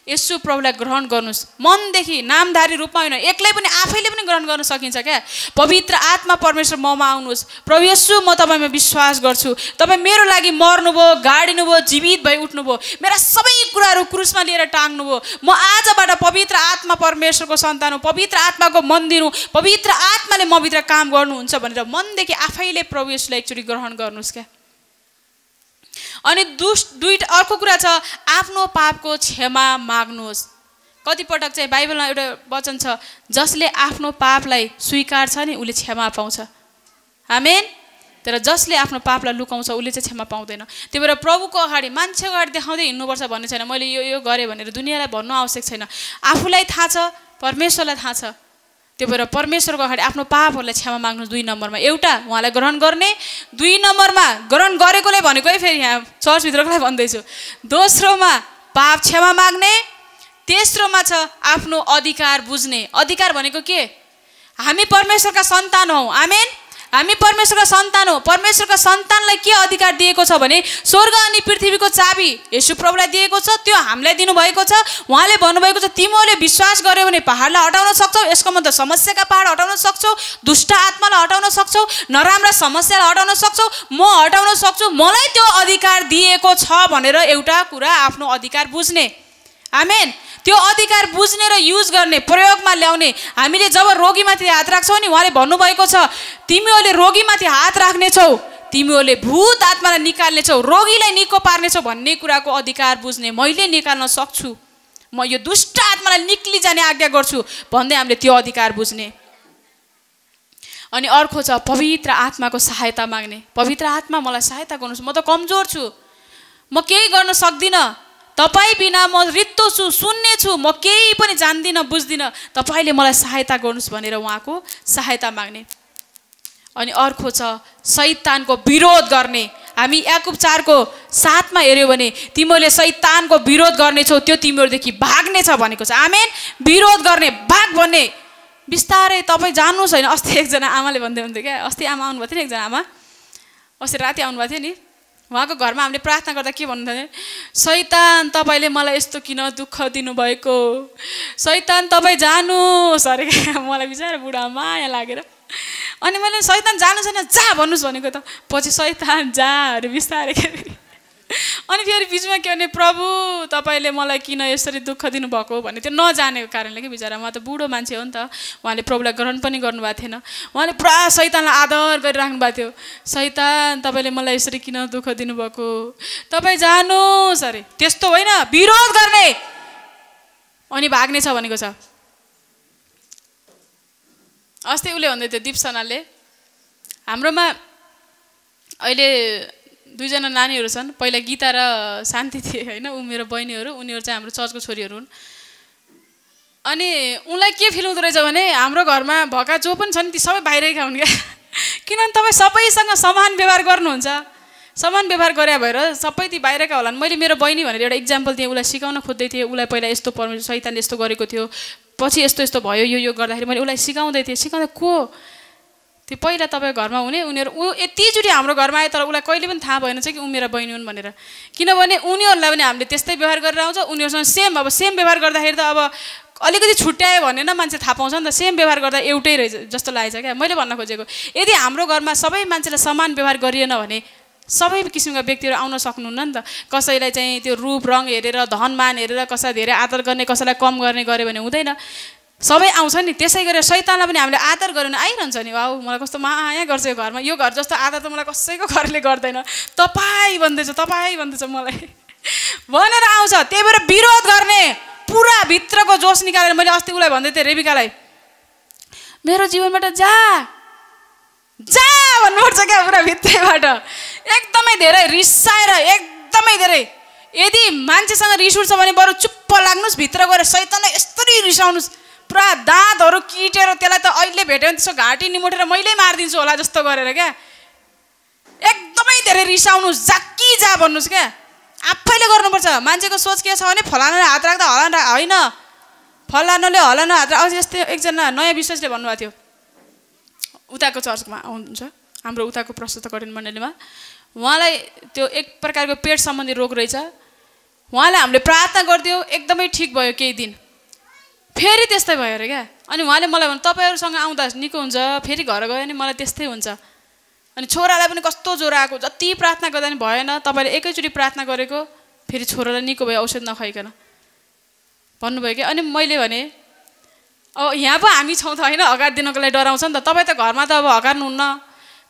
यसो प्रभुलाई ग्रहण गर्नुहोस् मनदेखि नामधारी रूपमा होइन एक्लै पनि आफैले पनि ग्रहण गर्न सकिन्छ क्या पवित्र आत्मा परमेश्वर ममा आउनुहोस् प्रभु यसो म तपाईँमा विश्वास गर्छु तपाईँ मेरो लागि मर्नुभयो गाडिनुभयो जीवित भई उठ्नुभयो मेरा सबै कुराहरू क्रुसमा लिएर टाङ्नुभयो म आजबाट पवित्र आत्मा परमेश्वरको सन्तान हो पवित्र आत्माको मन्दिर हुँ पवित्र आत्माले मभित्र काम गर्नुहुन्छ भनेर मनदेखि आफैले प्रभु एकचोटि ग्रहण गर्नुहोस् क्या अनि दुष्ट दुई अर्को कुरा छ आफ्नो पापको क्षमा माग्नुहोस् कतिपटक चाहिँ बाइबलमा एउटा वचन छ जसले आफ्नो पापलाई स्वीकार छ नि उसले क्षमा पाउँछ आमेन तर जसले आफ्नो पापलाई लुकाउँछ उसले चाहिँ क्षमा पाउँदैन त्यही भएर प्रभुको अगाडि मान्छेको अगाडि देखाउँदै हिँड्नुपर्छ भन्ने छैन मैले यो यो गरेँ भनेर दुनियाँलाई भन्नु आवश्यक छैन आफूलाई थाहा छ परमेश्वरलाई थाहा छ त्यो भएर परमेश्वरको अगाडि आफ्नो पापहरूलाई क्षमा माग्नु दुई नम्बरमा एउटा उहाँलाई ग्रहण गर्ने दुई नम्बरमा ग्रहण गरेकोले भनेकै फेरि यहाँ चर्चभित्रकोलाई भन्दैछु दोस्रोमा पाप क्षमा माग्ने तेस्रोमा छ आफ्नो अधिकार बुझ्ने अधिकार भनेको के हामी परमेश्वरका सन्तान हौ आमेन हामी परमेश्वरका सन्तान हो परमेश्वरका सन्तानलाई के अधिकार दिएको छ भने स्वर्ग अनि पृथ्वीको चाबी यसु प्रभुलाई दिएको छ त्यो हामीलाई दिनुभएको छ उहाँले भन्नुभएको छ तिमीहरूले विश्वास गर्यो भने पाहाडलाई हटाउन सक्छौ यसको मतलब समस्याका पाहाड हटाउन सक्छौ दुष्ट आत्मालाई हटाउन सक्छौ नराम्रा समस्यालाई हटाउन सक्छौ म हटाउन सक्छु मलाई त्यो अधिकार दिएको छ भनेर एउटा कुरा आफ्नो अधिकार बुझ्ने आमेन त्यो अधिकार बुझ्ने र युज गर्ने प्रयोगमा ल्याउने हामीले जब रोगीमाथि हात राख्छौँ नि उहाँले भन्नुभएको छ तिमीहरूले रोगीमाथि हात राख्नेछौ तिमीहरूले भूत आत्मालाई निकाल्नेछौ रोगीलाई निको पार्नेछौ भन्ने कुराको अधिकार बुझ्ने मैले निकाल्न सक्छु म यो दुष्ट आत्मालाई जाने आज्ञा गर्छु भन्दै हामीले त्यो अधिकार बुझ्ने अनि अर्को छ पवित्र आत्माको सहायता माग्ने पवित्र आत्मा मलाई सहायता गर्नुहोस् म त कमजोर छु म केही गर्न सक्दिनँ तपाईँ बिना म रित्तो छु सुन्ने छु म केही पनि जान्दिनँ बुझ्दिनँ तपाईँले मलाई सहायता गर्नुहोस् भनेर उहाँको सहायता माग्ने अनि अर्को छ सैतानको विरोध गर्ने हामी एक चारको साथमा हेऱ्यौँ भने तिमीहरूले सैतानको विरोध गर्नेछौ त्यो तिमीहरूदेखि छ भनेको छ आमेन विरोध गर्ने भाग भन्ने बिस्तारै तपाईँ जानुहोस् होइन अस्ति एकजना आमाले भन्दै हुन्थ्यो क्या अस्ति आमा आउनुभएको थियो नि एकजना आमा अस्ति राति आउनुभएको थियो नि उहाँको घरमा हामीले प्रार्थना गर्दा के भन्नु शैतान तपाईँले मलाई यस्तो किन दुःख दिनुभएको शैतान तपाईँ जानुहोस् अरे मलाई बिचरा बुढा माया लागेर अनि मैले शैतान जानु छैन जा भन्नुहोस् भनेको त पछि शैतान जा अरे बिस्तारै अनि फेरि बिचमा के भने प्रभु तपाईँले मलाई किन यसरी दुःख दिनुभएको भने त्यो नजानेको कारणले कि बिचरा उहाँ त बुढो मान्छे हो नि त उहाँले प्रभुलाई ग्रहण पनि गर्नुभएको थिएन उहाँले पुरा सैतानलाई आदर गरिराख्नु भएको थियो सैतान तपाईँले मलाई यसरी किन दुःख दिनुभएको तपाईँ जानुहोस् अरे त्यस्तो होइन विरोध गर्ने अनि भाग्ने छ भनेको छ अस्ति उसले भन्दै थियो दिपसनाले हाम्रोमा अहिले दुईजना नानीहरू छन् पहिला गीता र शान्ति थिए होइन ऊ मेरो बहिनीहरू उनीहरू चाहिँ हाम्रो चर्चको छोरीहरू हुन् अनि उनलाई के फिल हुँदो रहेछ भने हाम्रो घरमा भका जो पनि छन् ती सबै बाहिरैका हुन् क्या किनभने तपाईँ सबैसँग समान व्यवहार गर्नुहुन्छ समान व्यवहार गरे भएर सबै ती बाहिरका होलान् मैले मेरो बहिनी भनेर एउटा इक्जाम्पल दिएँ उसलाई सिकाउन खोज्दै थिएँ उसलाई पहिला यस्तो परमेश्वर सैतानले यस्तो गरेको थियो पछि यस्तो यस्तो भयो यो यो गर्दाखेरि मैले उसलाई सिकाउँदै थिएँ सिकाउँदा को त्यो पहिला तपाईँको घरमा हुने उनीहरू ऊ यतिचोटि हाम्रो घरमा आयो तर उसलाई कहिले पनि थाहा भएन चाहिँ कि ऊ मेरो बहिनी हुन् भनेर किनभने उनीहरूलाई पनि हामीले त्यस्तै व्यवहार गरेर आउँछ उनीहरूसँग सेम अब सेम व्यवहार गर्दाखेरि त अब अलिकति छुट्यायो भने न मान्छे थाहा पाउँछ नि त सेम व्यवहार गर्दा एउटै रहेछ जस्तो लागेको छ क्या मैले भन्न खोजेको यदि हाम्रो घरमा सबै मान्छेलाई समान व्यवहार गरिएन भने सबै किसिमका व्यक्तिहरू आउन सक्नुहुन्न नि त कसैलाई चाहिँ त्यो रूप रङ हेरेर धनमान हेरेर कसैलाई धेरै आदर गर्ने कसैलाई कम गर्ने गऱ्यो भने हुँदैन सबै आउँछ नि त्यसै गरेर सैतानलाई पनि हामीले आदर गरेर आइरहन्छ नि वाउ मलाई कस्तो माया गर्छ यो घरमा यो घर जस्तो आदर त मलाई कसैको घरले गर्दैन तपाईँ भन्दैछ तपाईँ भन्दैछ मलाई भनेर आउँछ त्यही भएर विरोध गर्ने पुरा भित्रको जोस निकालेर मैले अस्ति उसलाई भन्दै थिएँ रेबिकालाई मेरो जीवनबाट जा जा भन्नुपर्छ क्या पुरा भित्रैबाट एकदमै धेरै रिसाएर एकदमै धेरै यदि मान्छेसँग रिस उठ्छ भने बरु चुप्प लाग्नुहोस् भित्र गएर सैतनलाई यस्तरी रिसाउनुहोस् पुरा दाँतहरू किटेर त्यसलाई त अहिले भेट्यो भने त्यसो घाँटी निमोटेर मैले मारिदिन्छु होला जस्तो गरेर क्या एकदमै धेरै रिसाउनु कि जा भन्नुहोस् क्या आफैले गर्नुपर्छ मान्छेको सोच के छ भने फलानाले हात राख्दा हलाना होइन फलानाले हलाना हात राख जस्तै एकजना नयाँ विश्वासले भन्नुभएको थियो उताको चर्चमा आउनुहुन्छ हाम्रो उताको प्रशस्त कठिन मण्डलीमा उहाँलाई त्यो एक प्रकारको पेट सम्बन्धी रोग रहेछ उहाँलाई हामीले प्रार्थना गरिदियो एकदमै ठिक भयो केही दिन फेरि त्यस्तै भयो अरे क्या अनि उहाँले मलाई भन्नु तपाईँहरूसँग आउँदा निको हुन्छ फेरि घर गयो भने मलाई त्यस्तै हुन्छ अनि छोरालाई पनि कस्तो ज्वरो आएको जति प्रार्थना गर्दा पनि भएन तपाईँले एकैचोटि प्रार्थना गरेको फेरि छोरालाई निको भयो औषध नखुवाइकन भन्नुभयो कि अनि मैले भने अब यहाँ पो हामी छौँ त होइन दिनको लागि डराउँछ नि त तपाईँ त घरमा त अब हकार्नुहुन्न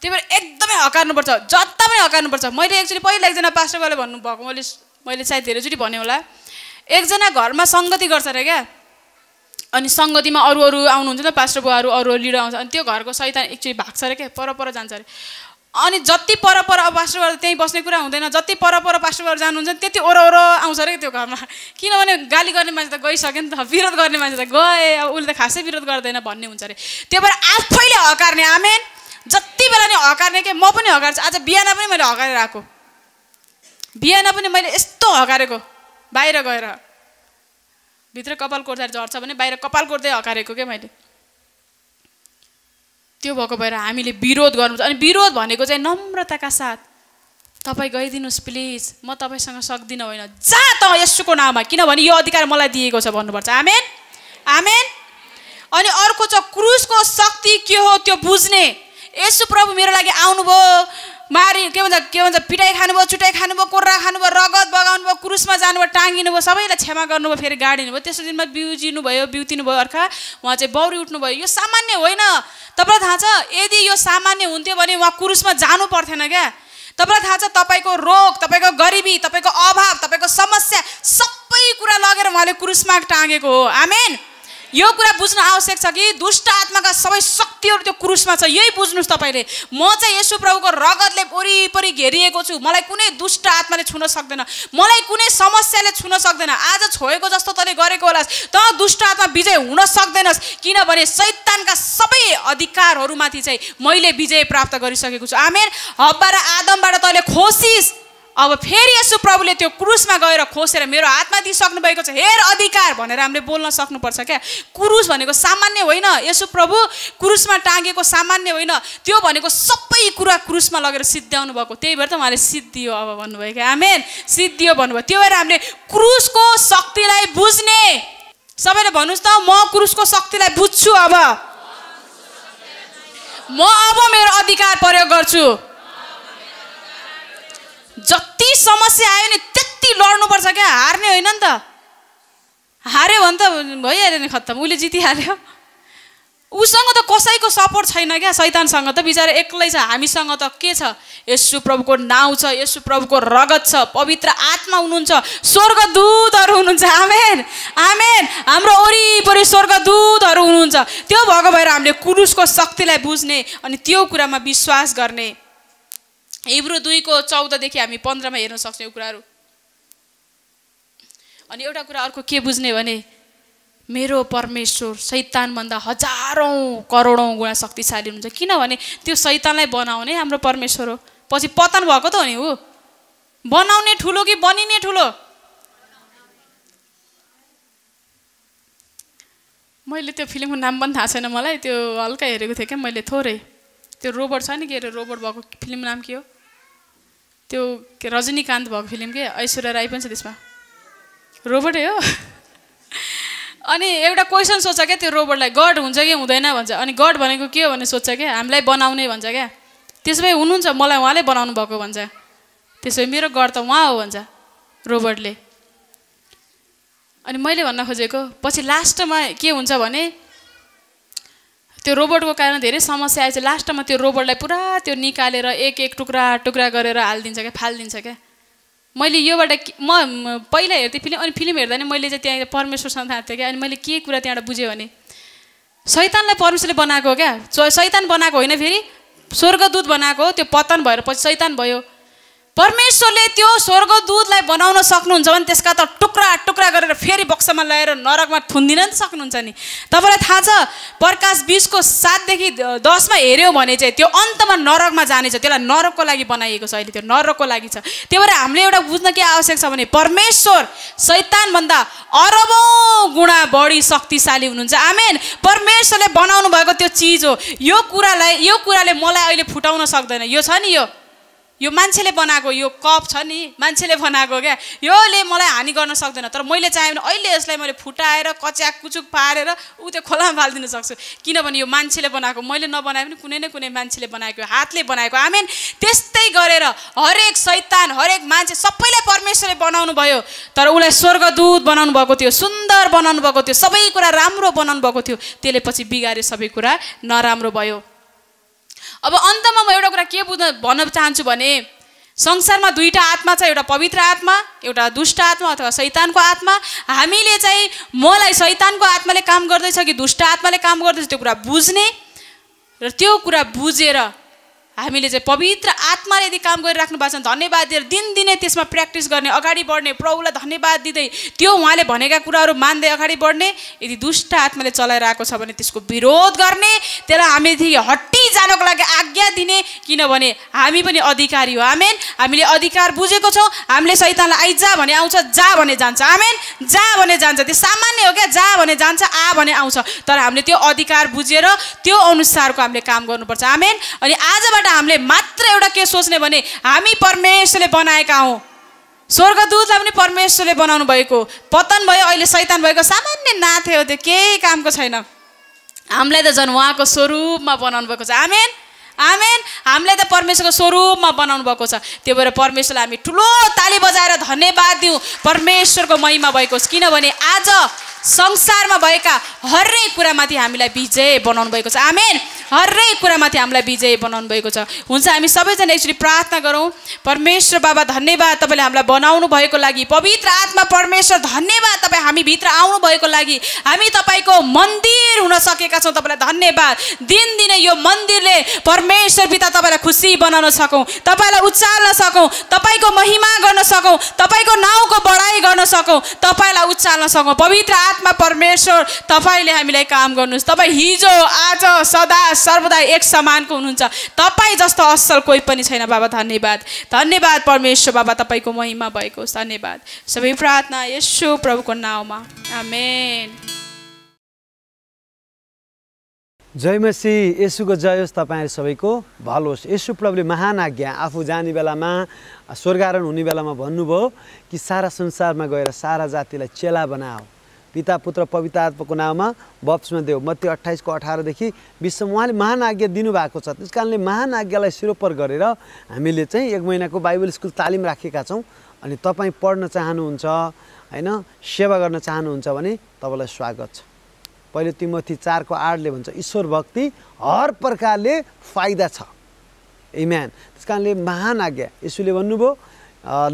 त्यही भएर एकदमै हकार्नुपर्छ जता पनि हकार्नुपर्छ मैले एकचोटि पहिला एकजना पास्टरबाट भन्नुभएको मैले मैले सायद धेरैचोटि भने होला एकजना घरमा सङ्गति गर्छ अरे क्या अनि सङ्गतिमा अरू अरू आउनुहुन्छ नि त पास्टर बुवाहरू अरू अरू लिडर आउँछ अनि त्यो घरको सैतान एकचोटि भाग्छ अरे क्या परपर जान्छ अरे अनि जति परपर अब पास्टर गरेर त्यहीँ बस्ने कुरा हुँदैन जति परपर पास्टर गरेर जानुहुन्छ त्यति ओरोओरो आउँछ अरे त्यो घरमा किनभने गाली गर्ने मान्छे त गइसक्यो नि त विरोध गर्ने मान्छे त गए अब उसले त खासै विरोध गर्दैन भन्ने हुन्छ अरे त्यो भएर आफैले हकार्ने आमेन जति बेला नि हकार्ने के म पनि हकार्छु आज बिहान पनि मैले हकारेर आएको बिहान पनि मैले यस्तो हकारेको बाहिर गएर भित्र कपाल कोर्दा झर्छ भने बाहिर कपाल कोर्दै हकारेको क्या मैले त्यो भएको भएर हामीले विरोध गर्नुपर्छ अनि विरोध भनेको चाहिँ नम्रताका साथ तपाईँ गइदिनुहोस् प्लिज म तपाईँसँग सक्दिनँ होइन जा त यसुको नाममा किनभने यो अधिकार मलाई दिएको छ भन्नुपर्छ आमेन आमेन अनि अर्को छ क्रुसको शक्ति के हो त्यो बुझ्ने यसो प्रभु मेरो लागि आउनुभयो मारि के भन्छ के भन्छ पिटाइ खानुभयो चुटाइ खानुभयो कोर्रा खानुभयो रगत बगाउनु भयो क्रुसमा जानुभयो टाँगिनु भयो सबैलाई क्षमा गर्नुभयो फेरि गाडिनु भयो त्यसो दिनमा बिउजिनु भयो बिउतिनु भयो अर्का उहाँ चाहिँ बौरी उठ्नुभयो यो सामान्य होइन तपाईँलाई थाहा छ यदि यो सामान्य हुन्थ्यो भने उहाँ क्रुसमा जानु पर्थेन क्या तपाईँलाई थाहा छ तपाईँको रोग तपाईँको गरिबी तपाईँको अभाव तपाईँको समस्या सबै कुरा लगेर उहाँले क्रुसमा टाँगेको हो आमेन यो कुरा बुझ्न आवश्यक छ कि दुष्ट आत्माका सबै शक्तिहरू त्यो क्रुसमा छ यही बुझ्नुहोस् तपाईँले म चाहिँ यसो प्रभुको रगतले वरिपरि घेरिएको छु मलाई कुनै दुष्ट आत्माले छुन सक्दैन मलाई कुनै समस्याले छुन सक्दैन आज छोएको जस्तो तैँले गरेको होला त दुष्ट आत्मा विजय हुन सक्दैनस् किनभने सैतानका सबै अधिकारहरूमाथि चाहिँ मैले विजय प्राप्त गरिसकेको छु आमेर हब्बा र आदमबाट तैँले खोसिस अब फेरि यसो प्रभुले त्यो क्रुसमा गएर खोसेर मेरो हातमा दिइसक्नु भएको छ हेर अधिकार भनेर हामीले बोल्न सक्नुपर्छ क्या क्रुस भनेको सामान्य होइन यसो प्रभु क्रुसमा टाँगेको सामान्य होइन त्यो भनेको सबै कुरा क्रुसमा लगेर सिद्ध्याउनु भएको त्यही भएर त उहाँले सिद्धियो अब भन्नुभयो क्या आमेन सिद्धियो भन्नुभयो त्यो भएर हामीले क्रुसको शक्तिलाई बुझ्ने सबैले भन्नुहोस् त म क्रुसको शक्तिलाई बुझ्छु अब म अब मेरो अधिकार प्रयोग गर्छु जति समस्या आयो नि त्यति लड्नुपर्छ क्या हार्ने होइन नि त हार्यो भने त भइहाल्यो नि खत्तम उसले जितिहाल्यो उसँग त कसैको सपोर्ट छैन क्या सैतानसँग त बिचरा एक्लै छ हामीसँग त के छ यसु प्रभुको नाउँ छ यसु प्रभुको रगत छ पवित्र आत्मा हुनुहुन्छ स्वर्गदूतहरू हुनुहुन्छ आमेन आमेन हाम्रो वरिपरि स्वर्गदूतहरू हुनुहुन्छ त्यो भएको भएर हामीले कुरुषको शक्तिलाई बुझ्ने अनि त्यो कुरामा विश्वास गर्ने हिब्रो दुईको चौधदेखि हामी पन्ध्रमा हेर्न सक्छौँ यो कुराहरू अनि एउटा कुरा अर्को के बुझ्ने भने मेरो परमेश्वर सैतानभन्दा हजारौँ करोडौँ गुणा शक्तिशाली हुन्छ किनभने त्यो सैतानलाई बनाउने हाम्रो परमेश्वर हो पछि पतन भएको त हो नि हो बनाउने ठुलो कि बनिने ठुलो मैले त्यो फिल्मको नाम पनि थाहा छैन मलाई त्यो हल्का हेरेको थिएँ क्या मैले थोरै त्यो रोबोट छ नि के अरे रोबोट भएको फिल्म नाम के हो त्यो रजनीकान्त भएको फिल्मकै ऐश्वर्या राई पनि छ त्यसमा रोबोटै हो अनि एउटा क्वेसन सोध्छ क्या त्यो रोबोटलाई गड हुन्छ कि हुँदैन भन्छ अनि गड भनेको के हो भने सोध्छ क्या हामीलाई बनाउने भन्छ क्या त्यसो भए हुनुहुन्छ मलाई उहाँले बनाउनु भएको भन्छ त्यसो भए मेरो गड त उहाँ हो भन्छ रोबोटले अनि मैले भन्न खोजेको पछि लास्टमा के हुन्छ भने त्यो रोबोटको कारण धेरै समस्या आएछ लास्टमा त्यो रोबोटलाई पुरा त्यो निकालेर एक एक टुक्रा टुक्रा गरेर हालिदिन्छ क्या फालिदिन्छ क्या मैले योबाट म पहिला हेर्थेँ फिल्म अनि फिल्म हेर्दा नि मैले चाहिँ त्यहाँ परमेश्वरसँग थाहा थिएँ क्या अनि मैले के कुरा त्यहाँबाट बुझेँ भने सैतानलाई परमेश्वरले बनाएको हो क्या शैतान बनाएको होइन फेरि स्वर्गदूत बनाएको हो त्यो पतन भएर पछि शैतान भयो परमेश्वरले त्यो स्वर्गदूतलाई बनाउन सक्नुहुन्छ भने त्यसका त टुक्रा टुक्रा गरेर फेरि बक्समा ल्याएर नरकमा थुन्दिन नि सक्नुहुन्छ नि तपाईँलाई थाहा छ प्रकाश बिसको सातदेखि दसमा हेऱ्यौँ भने चाहिँ त्यो अन्तमा नरकमा जानेछ त्यसलाई नरकको लागि बनाइएको छ अहिले त्यो नरकको लागि छ त्यही भएर हामीले एउटा बुझ्न के आवश्यक छ भने परमेश्वर सैतानभन्दा अरबौँ गुणा बढी शक्तिशाली हुनुहुन्छ आमेन परमेश्वरले बनाउनु भएको त्यो चिज हो यो कुरालाई यो कुराले मलाई अहिले फुटाउन सक्दैन यो छ नि यो यो मान्छेले बनाएको यो कप छ नि मान्छेले बनाएको क्या योले मलाई हानि गर्न सक्दैन तर मैले चाहेँ भने अहिले यसलाई मैले फुटाएर कच्याक कुचुक पारेर ऊ त्यो खोलामा फालिदिन सक्छु किनभने यो मान्छेले बनाएको मैले नबनाए पनि कुनै न कुनै मान्छेले बनाएको हातले बनाएको आमेन त्यस्तै गरेर हरेक सैतान हरेक मान्छे सबैलाई परमेश्वरले बनाउनु भयो तर उसलाई स्वर्गदूत बनाउनु भएको थियो सुन्दर बनाउनु भएको थियो सबै कुरा राम्रो बनाउनु भएको थियो त्यसले पछि बिगारे सबै कुरा नराम्रो भयो अब अन्तमा म एउटा कुरा के बुझ्न भन्न चाहन्छु भने संसारमा दुईवटा आत्मा छ एउटा पवित्र आत्मा एउटा दुष्ट आत्मा अथवा शैतानको आत्मा हामीले चाहिँ मलाई शैतानको आत्माले काम गर्दैछ कि दुष्ट आत्माले काम गर्दैछ त्यो कुरा बुझ्ने र त्यो कुरा बुझेर हामीले चाहिँ पवित्र आत्माले यदि काम गरिराख्नु भएको छ भने धन्यवाद दिएर दिनदिनै त्यसमा प्र्याक्टिस गर्ने अगाडि बढ्ने प्रभुलाई धन्यवाद दिँदै त्यो उहाँले भनेका कुराहरू मान्दै अगाडि बढ्ने यदि दुष्ट आत्माले चलाइरहेको छ भने त्यसको विरोध गर्ने त्यसलाई हामीदेखि हट्टी जानको लागि आज्ञा दिने किनभने हामी पनि अधिकारी हो आमेन हामीले अधिकार बुझेको छौँ हामीले सैतानलाई आइ भने आउँछ जा भने जान्छ आमेन जा भने जान्छ त्यो सामान्य हो क्या जा भने जान्छ आ भने आउँछ तर हामीले त्यो अधिकार बुझेर त्यो अनुसारको हामीले काम गर्नुपर्छ आमेन अनि आजबाट हामीले मात्र एउटा के सोच्ने भने हामी परमेश्वरले बनाएका हौँ स्वर्गदूतलाई पनि परमेश्वरले बनाउनु भएको पतन भयो अहिले शैतान भएको सामान्य नाथे हो त्यो केही कामको छैन हामीलाई त झन् उहाँको स्वरूपमा बनाउनु भएको छ आमेन आमेन हामीलाई त परमेश्वरको स्वरूपमा बनाउनु भएको छ त्यो भएर परमेश्वरलाई हामी ठुलो ताली बजाएर धन्यवाद दिउँ परमेश्वरको महिमा भएको किनभने आज संसारमा भएका हरेक कुरामाथि हामीलाई विजय बनाउनु भएको छ आमेन हरेक कुरामाथि हामीलाई विजय बनाउनु भएको छ हुन्छ हामी सबैजना एकचोटि प्रार्थना गरौँ परमेश्वर बाबा धन्यवाद तपाईँले हामीलाई बनाउनु भएको लागि पवित्र आत्मा परमेश्वर धन्यवाद तपाईँ हामीभित्र आउनु भएको लागि हामी तपाईँको मन्दिर हुन सकेका छौँ तपाईँलाई धन्यवाद दिनदिनै यो मन्दिरले परमेश्वर पिता तपाईँलाई खुसी बनाउन सकौँ तपाईँलाई उचाल्न सकौँ तपाईँको महिमा गर्न सकौँ तपाईँको नाउँको बढाइ गर्न सकौँ तपाईँलाई उचाल्न सकौँ पवित्र आत्मा आत्मा परमेश्वर तपाईँले हामीलाई काम गर्नुहोस् तपाईँ हिजो आज सदा सर्वदा एक समानको हुनुहुन्छ तपाईँ जस्तो असल कोही पनि छैन बाबा धन्यवाद धन्यवाद परमेश्वर बाबा तपाईँको महिमा भएको धन्यवाद सबै प्रार्थना यसो प्रभुको नाउँमा आमेन जय मसी यसुको जय होस् तपाईँहरू सबैको भल होस् यसु प्रभुले महान आज्ञा आफू जाने बेलामा स्वर्गारण हुने बेलामा भन्नुभयो कि सारा संसारमा गएर सारा जातिलाई चेला बनाऊ पिता पुत्र आत्माको नाममा बप्समा देऊ मत्ती अट्ठाइसको अठारदेखि विश्वमा उहाँले महान आज्ञा दिनुभएको छ त्यस कारणले महान आज्ञालाई सिरोपर गरेर हामीले चाहिँ एक महिनाको बाइबल स्कुल तालिम राखेका छौँ अनि तपाईँ पढ्न चाहनुहुन्छ होइन सेवा गर्न चाहनुहुन्छ भने तपाईँलाई स्वागत छ पहिले तिमोथी चारको आठले भन्छ ईश्वर भक्ति हर प्रकारले फाइदा छ इम्यान त्यस कारणले महान आज्ञा यसुले भन्नुभयो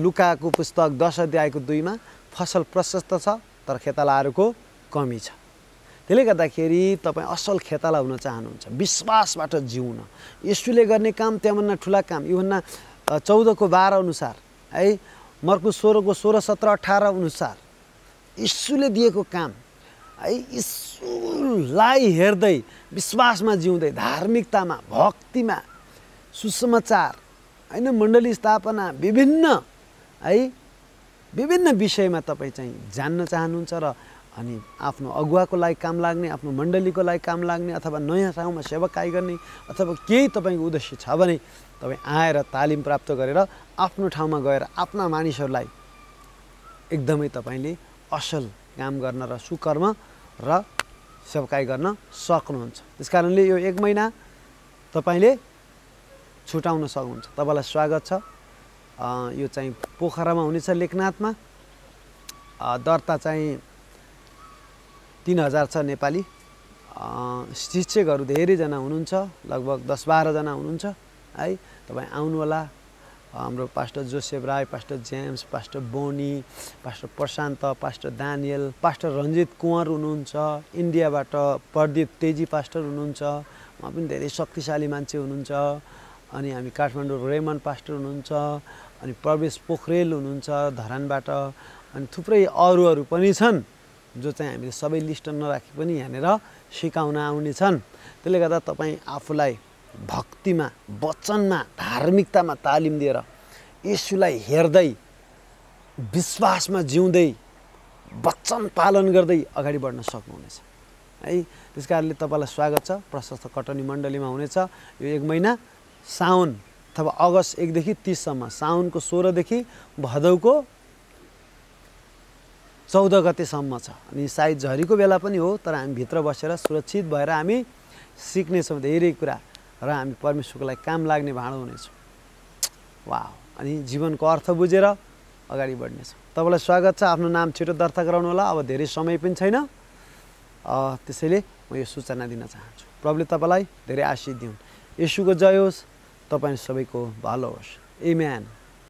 लुकाको पुस्तक दश अध्यायको दुईमा फसल प्रशस्त छ तर खेतालाहरूको कमी छ त्यसले गर्दाखेरि तपाईँ असल खेताला हुन चाहनुहुन्छ विश्वासबाट जिउन यसुले गर्ने काम त्यहाँभन्दा ठुला काम योभन्दा चौधको बाह्र अनुसार है मर्को सोह्रको सोह्र सत्र अठार अनुसार इसुले दिएको काम है इसुलाई हेर्दै विश्वासमा जिउँदै धार्मिकतामा भक्तिमा सुसमाचार होइन मण्डली स्थापना विभिन्न है विभिन्न विषयमा तपाईँ चाहिँ जान्न चाहनुहुन्छ र अनि आफ्नो अगुवाको लागि काम लाग्ने आफ्नो मण्डलीको लागि काम लाग्ने अथवा नयाँ ठाउँमा सेवाकाई गर्ने अथवा केही तपाईँको उद्देश्य छ भने तपाईँ आएर तालिम प्राप्त गरेर आफ्नो ठाउँमा गएर आफ्ना मानिसहरूलाई एकदमै तपाईँले असल काम गर्न र सुकर्म र सेवाकाई गर्न सक्नुहुन्छ त्यस कारणले यो एक महिना तपाईँले छुटाउन सक्नुहुन्छ तपाईँलाई स्वागत छ यो चाहिँ पोखरामा हुनेछ लेखनाथमा दर्ता चाहिँ तिन हजार छ नेपाली शिक्षकहरू धेरैजना हुनुहुन्छ लगभग दस बाह्रजना हुनुहुन्छ है तपाईँ आउनुहोला हाम्रो pastor Joseph Rai pastor James pastor Bonnie pastor Prashant pastor Daniel pastor Ranjit Kunwar हुनुहुन्छ इन्डियाबाट प्रदीप तेजी पास्टर हुनुहुन्छ उहाँ पनि धेरै शक्तिशाली मान्छे हुनुहुन्छ अनि हामी काठमाडौँ रेमन पास्टर हुनुहुन्छ अनि प्रवेश पोखरेल हुनुहुन्छ धरानबाट अनि थुप्रै अरूहरू पनि छन् जो चाहिँ हामीले सबै लिस्ट नराखी पनि यहाँनिर सिकाउन आउने छन् त्यसले गर्दा तपाईँ आफूलाई भक्तिमा वचनमा धार्मिकतामा तालिम दिएर यसुलाई हेर्दै विश्वासमा जिउँदै वचन पालन गर्दै अगाडि बढ्न सक्नुहुनेछ है त्यस कारणले तपाईँलाई स्वागत छ प्रशस्त कटनी मण्डलीमा हुनेछ यो एक महिना साउन अथवा अगस्त एकदेखि तिससम्म साउनको सोह्रदेखि भदौको चौध गतेसम्म छ अनि सायद झरीको बेला पनि हो तर हामी भित्र बसेर सुरक्षित भएर हामी सिक्नेछौँ धेरै कुरा र हामी परमेश्वरलाई काम लाग्ने भाँडो हुनेछौँ वा अनि जीवनको अर्थ बुझेर अगाडि बढ्नेछौँ तपाईँलाई स्वागत छ आफ्नो नाम छिटो दर्ता गराउनु होला अब धेरै समय पनि छैन त्यसैले म यो सूचना दिन चाहन्छु प्रभुले तपाईँलाई धेरै आशिष दिउन् यसुको जय होस् तब सब को होस् इम्यान